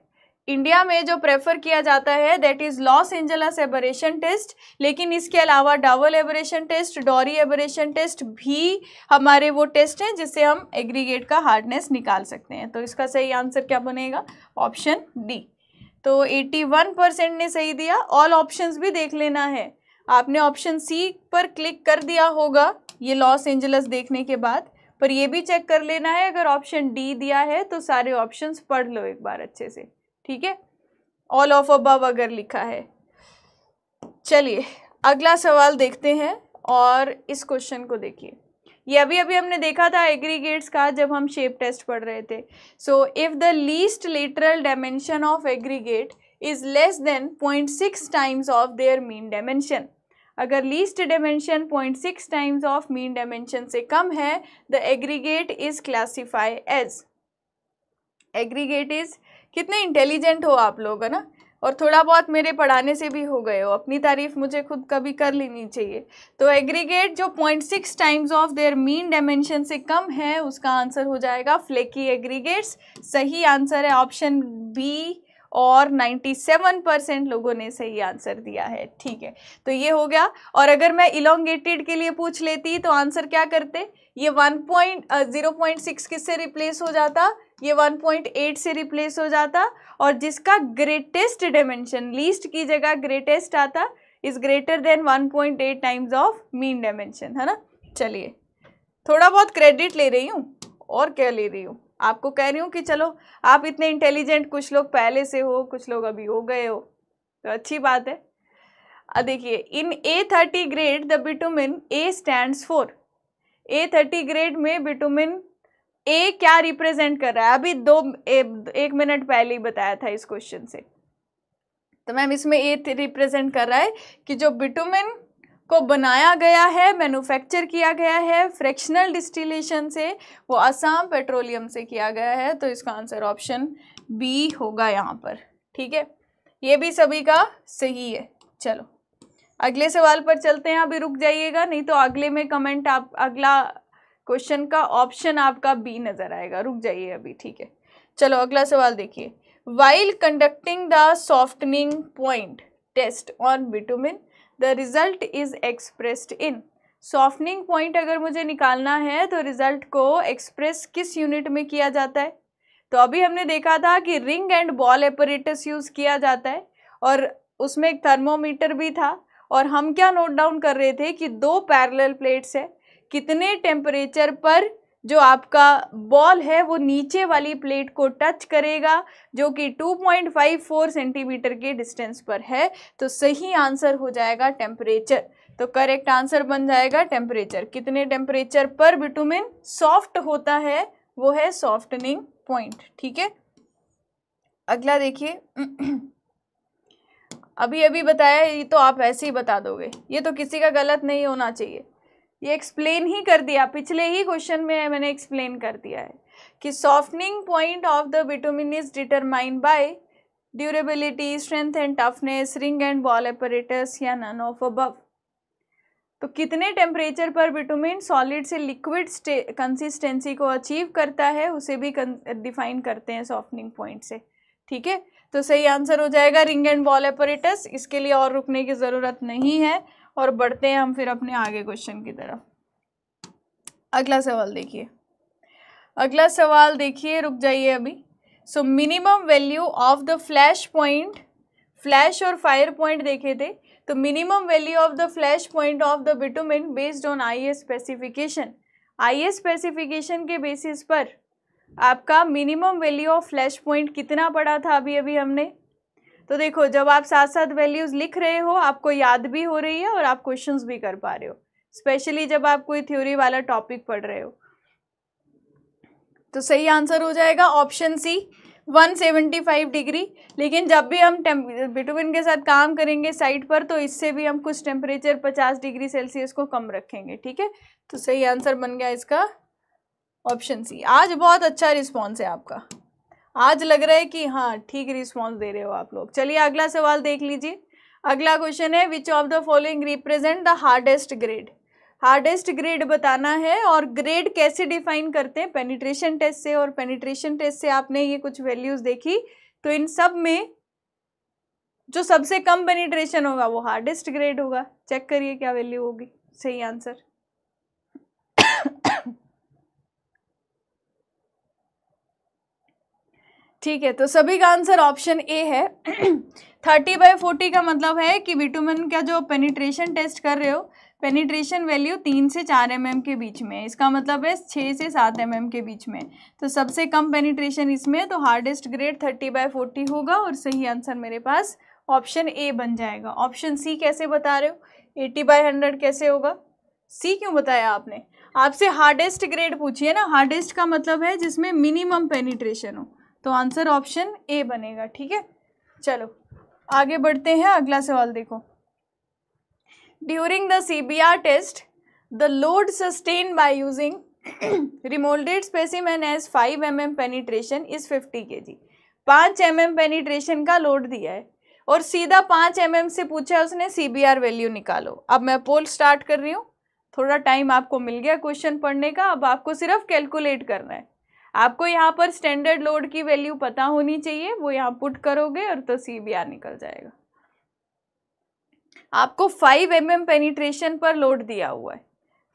इंडिया में जो प्रेफर किया जाता है that is Los Angeles abrasion test लेकिन इसके अलावा Deval abrasion test Dorry abrasion test भी हमारे वो टेस्ट हैं जिससे हम एग्रीगेट का हार्डनेस निकाल सकते हैं तो इसका सही आंसर क्या बनेगा ऑप्शन डी तो 81 परसेंट ने सही दिया ऑल ऑप्शंस भी देख लेना है आपने ऑप्शन सी पर क्लिक कर दिया होगा ये लॉस एंजलस देखने के बाद पर ये भी चेक कर लेना है अगर ऑप्शन डी दिया है तो सारे ऑप्शंस पढ़ लो एक बार अच्छे से ठीक है ऑल ऑफ अबव अगर लिखा है चलिए अगला सवाल देखते हैं और इस क्वेश्चन को देखिए ये अभी अभी हमने देखा था एग्रीगेट्स का जब हम शेप टेस्ट पढ़ रहे थे so if the least lateral dimension of aggregate is less than point six times of their mean dimension अगर least dimension point six times of mean dimension से कम है the aggregate is classify as aggregate is कितने इंटेलिजेंट हो आप लोग है ना और थोड़ा बहुत मेरे पढ़ाने से भी हो गए हो अपनी तारीफ मुझे खुद कभी कर लेनी चाहिए तो एग्रीगेट जो point six times of their mean dimension से कम है उसका आंसर हो जाएगा फ्लेकी एग्रीगेट्स सही आंसर है ऑप्शन बी और 97 परसेंट लोगों ने सही आंसर दिया है ठीक है तो ये हो गया और अगर मैं इलोंगेटेड के लिए पूछ लेती तो आंसर क्या करते ये वन सिक्स किससे रिप्लेस हो जाता ये 1.8 से रिप्लेस हो जाता और जिसका ग्रेटेस्ट डायमेंशन लीस्ट की जगह ग्रेटेस्ट आता is greater than 1.8 times of mean dimension है ना चलिए थोड़ा बहुत क्रेडिट ले रही हूँ और क्या ले रही हूँ आपको कह रही हूँ कि चलो आप इतने इंटेलिजेंट कुछ लोग पहले से हो कुछ लोग अभी हो गए हो तो अच्छी बात है देखिए in A thirty grade the bitumen A stand for A thirty grade में बिटुमिन ए क्या रिप्रेजेंट कर रहा है अभी दो ए, एक मिनट पहले ही बताया था इस क्वेश्चन से तो मैम इसमें ए रिप्रेजेंट कर रहा है कि जो बिटुमिन को बनाया गया है मैन्युफैक्चर किया गया है फ्रैक्शनल डिस्टिलेशन से वो असम पेट्रोलियम से किया गया है तो इसका आंसर ऑप्शन बी होगा यहाँ पर ठीक है ये भी सभी का सही है चलो अगले सवाल पर चलते हैं अभी रुक जाइएगा नहीं तो अगले में कमेंट आप अगला क्वेश्चन का ऑप्शन आपका बी नजर आएगा रुक जाइए अभी ठीक है चलो अगला सवाल देखिए while conducting the softening point test on bitumen the result is expressed in softening point अगर मुझे निकालना है तो रिजल्ट को एक्सप्रेस किस यूनिट में किया जाता है तो अभी हमने देखा था कि ring and ball apparatus use किया जाता है और उसमें एक थर्मोमीटर भी था और हम क्या नोट डाउन कर रहे थे कि दो पैरेलल प्लेट्स है कितने टेम्परेचर पर जो आपका बॉल है वो नीचे वाली प्लेट को टच करेगा जो कि 2.54 सेंटीमीटर के डिस्टेंस पर है तो सही आंसर हो जाएगा टेम्परेचर तो करेक्ट आंसर बन जाएगा टेम्परेचर कितने टेम्परेचर पर बिटुमिन सॉफ्ट होता है वो है सॉफ्टनिंग पॉइंट ठीक है अगला देखिए (clears throat) अभी अभी बताया ये तो आप ऐसे ही बता दोगे ये तो किसी का गलत नहीं होना चाहिए ये एक्सप्लेन ही कर दिया पिछले ही क्वेश्चन में मैंने एक्सप्लेन कर दिया है कि softening point of the bitumen is determined by durability strength and toughness ring and ball apparatus या नन ऑफ अबव तो कितने टेम्परेचर पर विटामिन सॉलिड से लिक्विड कंसिस्टेंसी को अचीव करता है उसे भी डिफाइन करते हैं सॉफ्टनिंग पॉइंट से ठीक है तो सही आंसर हो जाएगा रिंग एंड बॉल एपरेटस इसके लिए और रुकने की ज़रूरत नहीं है और बढ़ते हैं हम फिर अपने आगे क्वेश्चन की तरफ अगला सवाल देखिए अगला सवाल देखिए रुक जाइए अभी so minimum value of the flash point flash और फायर पॉइंट देखे थे तो minimum value of the flash point of the bitumen based on I A specification I A specification के बेसिस पर आपका minimum value of flash point कितना पड़ा था अभी अभी हमने तो देखो जब आप साथ साथ वैल्यूज़ लिख रहे हो आपको याद भी हो रही है और आप क्वेश्चंस भी कर पा रहे हो स्पेशली जब आप कोई थ्योरी वाला टॉपिक पढ़ रहे हो तो सही आंसर हो जाएगा ऑप्शन सी 175 डिग्री लेकिन जब भी हम बिटुविन के साथ काम करेंगे साइट पर तो इससे भी हम कुछ टेम्परेचर 50 डिग्री सेल्सियस को कम रखेंगे ठीक है तो सही आंसर बन गया इसका ऑप्शन सी आज बहुत अच्छा रिस्पॉन्स है आपका आज लग रहा है कि हाँ ठीक रिस्पॉन्स दे रहे हो आप लोग चलिए अगला सवाल देख लीजिए अगला क्वेश्चन है which of the following represent the hardest grade hardest grade बताना है और ग्रेड कैसे डिफाइन करते हैं पेनिट्रेशन टेस्ट से और पेनिट्रेशन टेस्ट से आपने ये कुछ वैल्यूज़ देखी तो इन सब में जो सबसे कम पेनिट्रेशन होगा वो हार्डेस्ट ग्रेड होगा चेक करिए क्या वैल्यू होगी सही आंसर ठीक है तो सभी का आंसर ऑप्शन ए है (clears throat) थर्टी बाय फोर्टी का मतलब है कि विटामिन का जो पेनिट्रेशन टेस्ट कर रहे हो पेनिट्रेशन वैल्यू तीन से चार एम mm के बीच में इसका मतलब है छः से सात एम mm के बीच में तो सबसे कम पेनिट्रेशन इसमें तो hardest grade thirty by forty होगा और सही आंसर मेरे पास ऑप्शन ए बन जाएगा ऑप्शन सी कैसे बता रहे हो एटी बाय हंड्रेड कैसे होगा सी क्यों बताया आपने आपसे हार्डेस्ट ग्रेड पूछिए ना हार्डेस्ट का मतलब है जिसमें मिनिमम पेनिट्रेशन हो तो आंसर ऑप्शन ए बनेगा ठीक है चलो आगे बढ़ते हैं अगला सवाल देखो during the C B R test the load sustain by using remoulded man as five M M penetration is fifty K G पाँच एम एम पेनिट्रेशन का लोड दिया है और सीधा पाँच एम mm एम से पूछा है उसने सी बी आर वैल्यू निकालो अब मैं पोल स्टार्ट कर रही हूँ थोड़ा टाइम आपको मिल गया क्वेश्चन पढ़ने का अब आपको सिर्फ कैलकुलेट करना है आपको यहाँ पर स्टैंडर्ड लोड की वैल्यू पता होनी चाहिए वो यहाँ पुट करोगे और तो सी निकल जाएगा आपको 5 एम mm पेनिट्रेशन पर लोड दिया हुआ है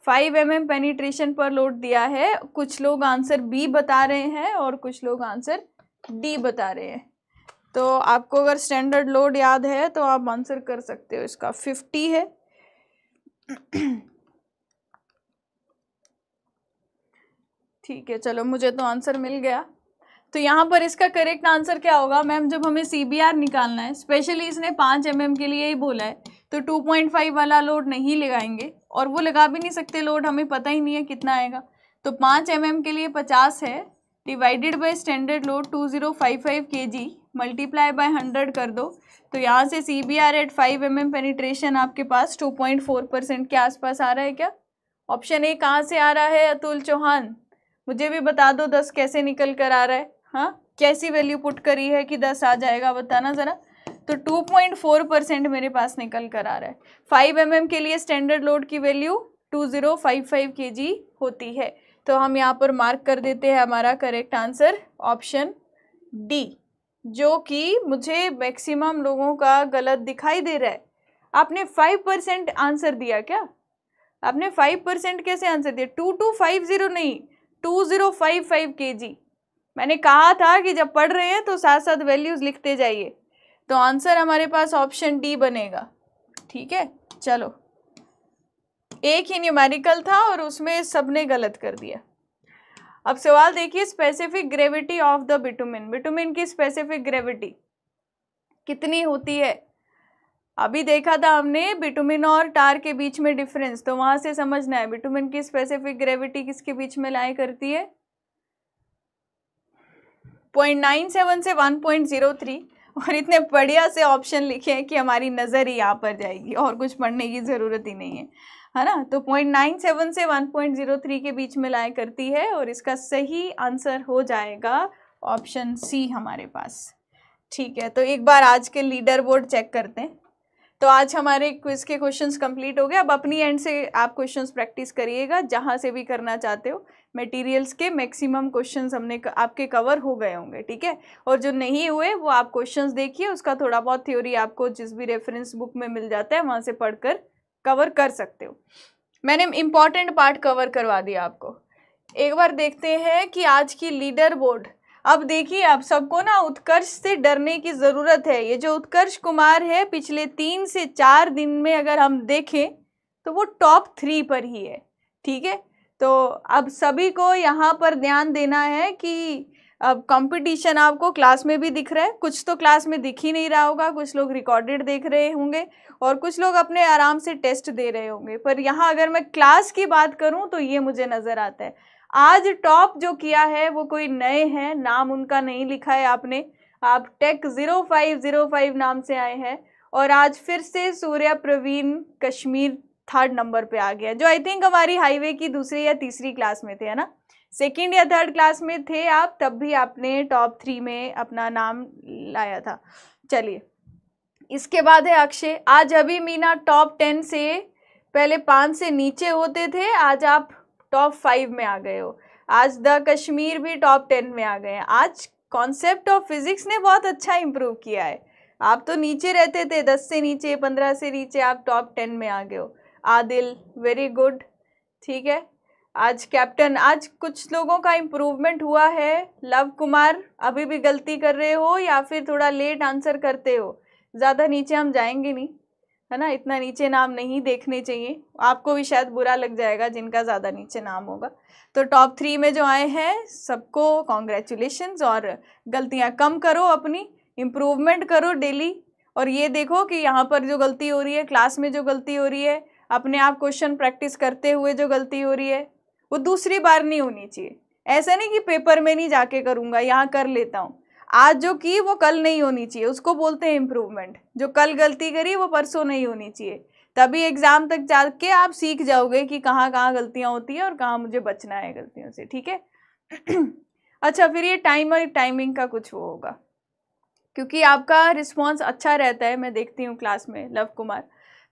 5 एम mm पेनिट्रेशन पर लोड दिया है कुछ लोग आंसर बी बता रहे हैं और कुछ लोग आंसर डी बता रहे हैं तो आपको अगर स्टैंडर्ड लोड याद है तो आप आंसर कर सकते हो इसका 50 है ठीक है चलो मुझे तो आंसर मिल गया तो यहाँ पर इसका करेक्ट आंसर क्या होगा मैम जब हमें सी निकालना है स्पेशली इसने पाँच एम के लिए ही बोला है तो टू पॉइंट फाइव वाला लोड नहीं लगाएंगे और वो लगा भी नहीं सकते लोड हमें पता ही नहीं है कितना आएगा तो पाँच एम के लिए पचास है divided by standard load two zero five five K G multiply by hundred कर दो तो यहाँ से C B R at five M M penetration आपके पास टू पॉइंट फोर परसेंट के आसपास आ रहा है क्या ऑप्शन ए कहाँ से आ रहा है अतुल चौहान मुझे भी बता दो दस कैसे निकल कर आ रहा है हाँ कैसी वैल्यू पुट करी है कि दस आ जाएगा बताना ज़रा तो 2.4 परसेंट मेरे पास निकल कर आ रहा है 5 एम mm के लिए स्टैंडर्ड लोड की वैल्यू 2055 जी होती है तो हम यहाँ पर मार्क कर देते हैं हमारा करेक्ट आंसर ऑप्शन डी जो कि मुझे मैक्सिमम लोगों का गलत दिखाई दे रहा है आपने 5 परसेंट आंसर दिया क्या आपने 5 परसेंट कैसे आंसर दिया टू टू फाइव ज़ीरो नहीं two zero five five K G मैंने कहा था कि जब पढ़ रहे हैं तो साथ साथ वैल्यूज़ लिखते जाइए तो आंसर हमारे पास ऑप्शन डी बनेगा ठीक है चलो एक ही न्यूमेरिकल था और उसमें सबने गलत कर दिया अब सवाल देखिए specific gravity of the bitumen bitumen की स्पेसिफिक ग्रेविटी कितनी होती है अभी देखा था हमने बिटुमिन और टार के बीच में डिफरेंस तो वहां से समझना है बिटुमिन की स्पेसिफिक ग्रेविटी किसके बीच में लाए करती है पॉइंट नाइन सेवन से वन पॉइंट जीरो थ्री और इतने बढ़िया से ऑप्शन लिखे हैं कि हमारी नज़र ही यहाँ पर जाएगी और कुछ पढ़ने की ज़रूरत ही नहीं है है ना तो पॉइंट नाइन सेवन से वन पॉइंट जीरो थ्री के बीच में लाया करती है और इसका सही आंसर हो जाएगा ऑप्शन सी हमारे पास ठीक है तो एक बार आज के लीडर बोर्ड चेक करते हैं तो आज हमारे क्विज के क्वेश्चंस कंप्लीट हो गए अब अपनी एंड से आप क्वेश्चंस प्रैक्टिस करिएगा जहाँ से भी करना चाहते हो मटेरियल्स के मैक्सिमम क्वेश्चंस हमने आपके कवर हो गए होंगे ठीक है और जो नहीं हुए वो आप क्वेश्चंस देखिए उसका थोड़ा बहुत थ्योरी आपको जिस भी रेफरेंस बुक में मिल जाता है वहाँ से पढ़कर कवर कर सकते हो मैंने इम्पॉर्टेंट पार्ट कवर करवा दिया आपको एक बार देखते हैं कि आज की लीडर बोर्ड अब देखिए आप सबको ना उत्कर्ष से डरने की ज़रूरत है ये जो उत्कर्ष कुमार है पिछले तीन से चार दिन में अगर हम देखें तो वो टॉप थ्री पर ही है ठीक है तो अब सभी को यहाँ पर ध्यान देना है कि अब कंपटीशन आपको क्लास में भी दिख रहा है कुछ तो क्लास में दिख ही नहीं रहा होगा कुछ लोग रिकॉर्डेड देख रहे होंगे और कुछ लोग अपने आराम से टेस्ट दे रहे होंगे पर यहाँ अगर मैं क्लास की बात करूँ तो ये मुझे नज़र आता है आज टॉप जो किया है वो कोई नए हैं नाम उनका नहीं लिखा है आपने आप tech zero five zero five नाम से आए हैं और आज फिर से सूर्या प्रवीण कश्मीर थर्ड नंबर पे आ गया जो आई थिंक हमारी हाईवे की दूसरी या तीसरी क्लास में थे है ना सेकेंड या थर्ड क्लास में थे आप तब भी आपने टॉप थ्री में अपना नाम लाया था चलिए इसके बाद है अक्षय आज अभी मीना टॉप टेन से पहले पाँच से नीचे होते थे आज आप टॉप फाइव में आ गए हो आज द कश्मीर भी टॉप टेन में आ गए हैं आज कॉन्सेप्ट ऑफ फिजिक्स ने बहुत अच्छा इम्प्रूव किया है आप तो नीचे रहते थे दस से नीचे पंद्रह से नीचे आप टॉप टेन में आ गए हो आदिल वेरी गुड ठीक है आज कैप्टन आज कुछ लोगों का इम्प्रूवमेंट हुआ है लव कुमार अभी भी गलती कर रहे हो या फिर थोड़ा लेट आंसर करते हो ज़्यादा नीचे हम जाएंगे नहीं है ना इतना नीचे नाम नहीं देखने चाहिए आपको भी शायद बुरा लग जाएगा जिनका ज़्यादा नीचे नाम होगा तो टॉप थ्री में जो आए हैं सबको कॉन्ग्रेचुलेशन और गलतियाँ कम करो अपनी इम्प्रूवमेंट करो डेली और ये देखो कि यहाँ पर जो गलती हो रही है क्लास में जो गलती हो रही है अपने आप क्वेश्चन प्रैक्टिस करते हुए जो गलती हो रही है वो दूसरी बार नहीं होनी चाहिए ऐसा नहीं कि पेपर में नहीं जाके करूँगा यहाँ कर लेता हूँ आज जो की वो कल नहीं होनी चाहिए उसको बोलते हैं इम्प्रूवमेंट जो कल गलती करी वो परसों नहीं होनी चाहिए तभी एग्ज़ाम तक जाके आप सीख जाओगे कि कहाँ कहाँ गलतियाँ होती है और कहाँ मुझे बचना है गलतियों से ठीक है (clears throat) अच्छा फिर ये टाइम और टाइमिंग का कुछ वो होगा क्योंकि आपका रिस्पॉन्स अच्छा रहता है मैं देखती हूँ क्लास में लव कुमार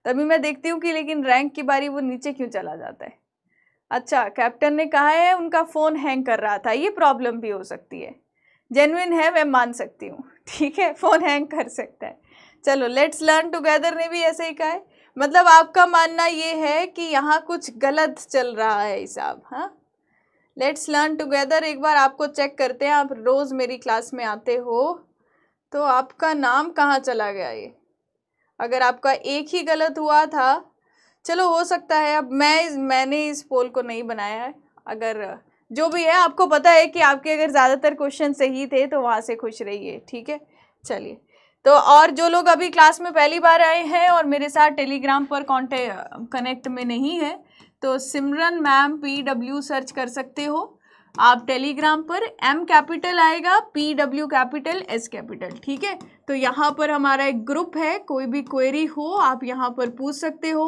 तभी मैं देखती हूँ कि लेकिन रैंक की बारी वो नीचे क्यों चला जाता है अच्छा कैप्टन ने कहा है उनका फ़ोन हैंग कर रहा था ये प्रॉब्लम भी हो सकती है जेनविन है मैं मान सकती हूँ (laughs) ठीक है फ़ोन हैंग कर सकता है चलो लेट्स लर्न टुगेदर ने भी ऐसे ही कहा है मतलब आपका मानना ये है कि यहाँ कुछ गलत चल रहा है हिसाब हाँ लेट्स लर्न टुगेदर एक बार आपको चेक करते हैं आप रोज़ मेरी क्लास में आते हो तो आपका नाम कहाँ चला गया ये अगर आपका एक ही गलत हुआ था चलो हो सकता है अब मैं मैंने इस पोल को नहीं बनाया है अगर जो भी है आपको पता है कि आपके अगर ज़्यादातर क्वेश्चन सही थे तो वहाँ से खुश रहिए ठीक है चलिए तो और जो लोग अभी क्लास में पहली बार आए हैं और मेरे साथ टेलीग्राम पर कॉन्टे कनेक्ट में नहीं है तो Simran ma'am P W search कर सकते हो आप टेलीग्राम पर एम कैपिटल आएगा P W capital S capital ठीक है तो यहाँ पर हमारा एक ग्रुप है कोई भी क्वेरी हो आप यहाँ पर पूछ सकते हो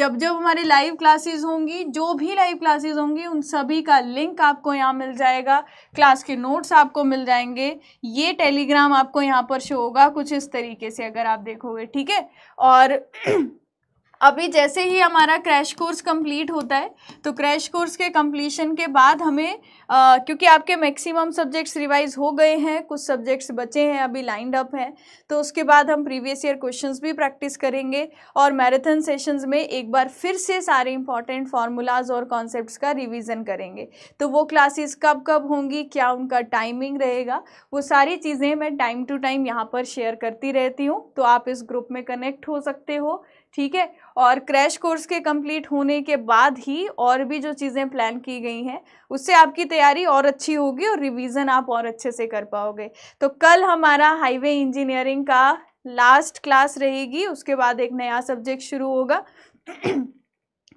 जब जब हमारे लाइव क्लासेस होंगी जो भी लाइव क्लासेस होंगी उन सभी का लिंक आपको यहाँ मिल जाएगा क्लास के नोट्स आपको मिल जाएंगे ये टेलीग्राम आपको यहाँ पर शो होगा कुछ इस तरीके से अगर आप देखोगे ठीक है और (clears throat) अभी जैसे ही हमारा क्रैश कोर्स कंप्लीट होता है तो क्रैश कोर्स के कंप्लीशन के बाद हमें आ, क्योंकि आपके मैक्सिमम सब्जेक्ट्स रिवाइज हो गए हैं कुछ सब्जेक्ट्स बचे हैं अभी लाइंड अप हैं तो उसके बाद हम प्रीवियस ईयर क्वेश्चंस भी प्रैक्टिस करेंगे और मैराथन सेशंस में एक बार फिर से सारे इंपॉर्टेंट फार्मूलाज और कॉन्सेप्ट का रिविज़न करेंगे तो वो क्लासेस कब कब होंगी क्या उनका टाइमिंग रहेगा वो सारी चीज़ें मैं टाइम टू टाइम यहाँ पर शेयर करती रहती हूँ तो आप इस ग्रुप में कनेक्ट हो सकते हो ठीक है और क्रैश कोर्स के कंप्लीट होने के बाद ही और भी जो चीज़ें प्लान की गई हैं उससे आपकी तैयारी और अच्छी होगी और रिवीजन आप और अच्छे से कर पाओगे तो कल हमारा हाईवे इंजीनियरिंग का लास्ट क्लास रहेगी उसके बाद एक नया सब्जेक्ट शुरू होगा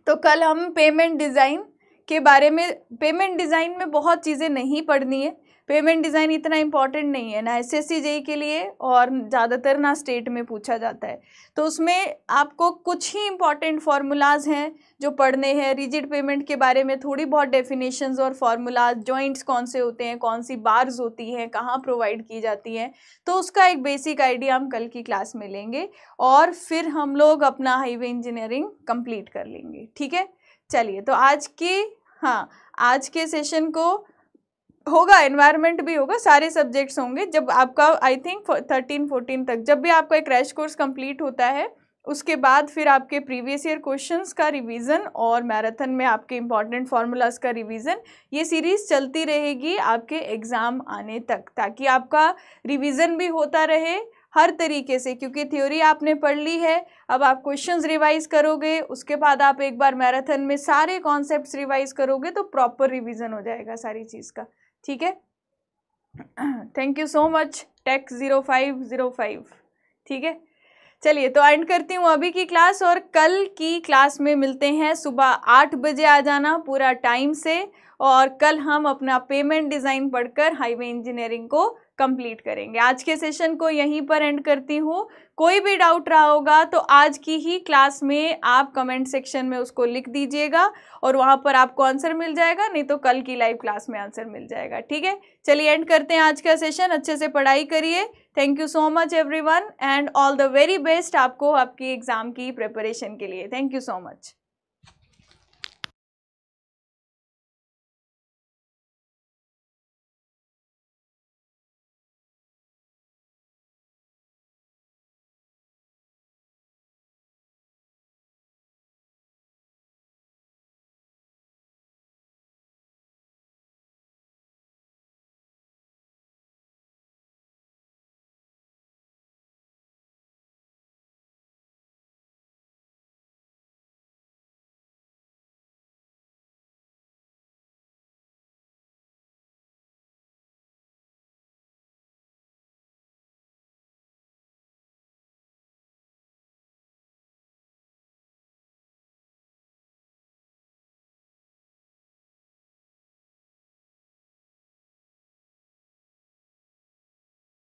तो कल हम पेमेंट डिज़ाइन के बारे में पेमेंट डिज़ाइन में बहुत चीज़ें नहीं पढ़नी है पेमेंट डिज़ाइन इतना इंपॉर्टेंट नहीं है ना एस एस जेई के लिए और ज़्यादातर ना स्टेट में पूछा जाता है तो उसमें आपको कुछ ही इंपॉर्टेंट फार्मूलाज हैं जो पढ़ने हैं रिजिड पेमेंट के बारे में थोड़ी बहुत डेफिनेशंस और फार्मूलाज जॉइंट्स कौन से होते हैं कौन सी बार्स होती हैं कहाँ प्रोवाइड की जाती हैं तो उसका एक बेसिक आइडिया हम कल की क्लास में लेंगे और फिर हम लोग अपना हाईवे इंजीनियरिंग कम्प्लीट कर लेंगे ठीक है चलिए तो आज की हाँ आज के सेशन को होगा एनवायरनमेंट भी होगा सारे सब्जेक्ट्स होंगे जब आपका आई थिंक थर्टीन फोर्टीन तक जब भी आपका एक क्रैश कोर्स कंप्लीट होता है उसके बाद फिर आपके प्रीवियस ईयर क्वेश्चंस का रिवीजन और मैराथन में आपके इम्पॉर्टेंट फार्मूलाज का रिवीजन ये सीरीज़ चलती रहेगी आपके एग्ज़ाम आने तक ताकि आपका रिवीजन भी होता रहे हर तरीके से क्योंकि थ्योरी आपने पढ़ ली है अब आप क्वेश्चंस रिवाइज करोगे उसके बाद आप एक बार मैराथन में सारे कॉन्सेप्ट्स रिवाइज करोगे तो प्रॉपर रिवीजन हो जाएगा सारी चीज़ का ठीक है thank you so much tech zero five zero five ठीक है चलिए तो एंड करती हूँ अभी की क्लास और कल की क्लास में मिलते हैं सुबह आठ बजे आ जाना पूरा टाइम से और कल हम अपना पेमेंट डिज़ाइन पढ़कर हाईवे इंजीनियरिंग को कंप्लीट करेंगे आज के सेशन को यहीं पर एंड करती हूँ कोई भी डाउट रहा होगा तो आज की ही क्लास में आप कमेंट सेक्शन में उसको लिख दीजिएगा और वहाँ पर आपको आंसर मिल जाएगा नहीं तो कल की लाइव क्लास में आंसर मिल जाएगा ठीक है चलिए एंड करते हैं आज का सेशन अच्छे से पढ़ाई करिए thank you so much every and all the very best आपको आपकी एग्ज़ाम की प्रिपरेशन के लिए थैंक यू सो मच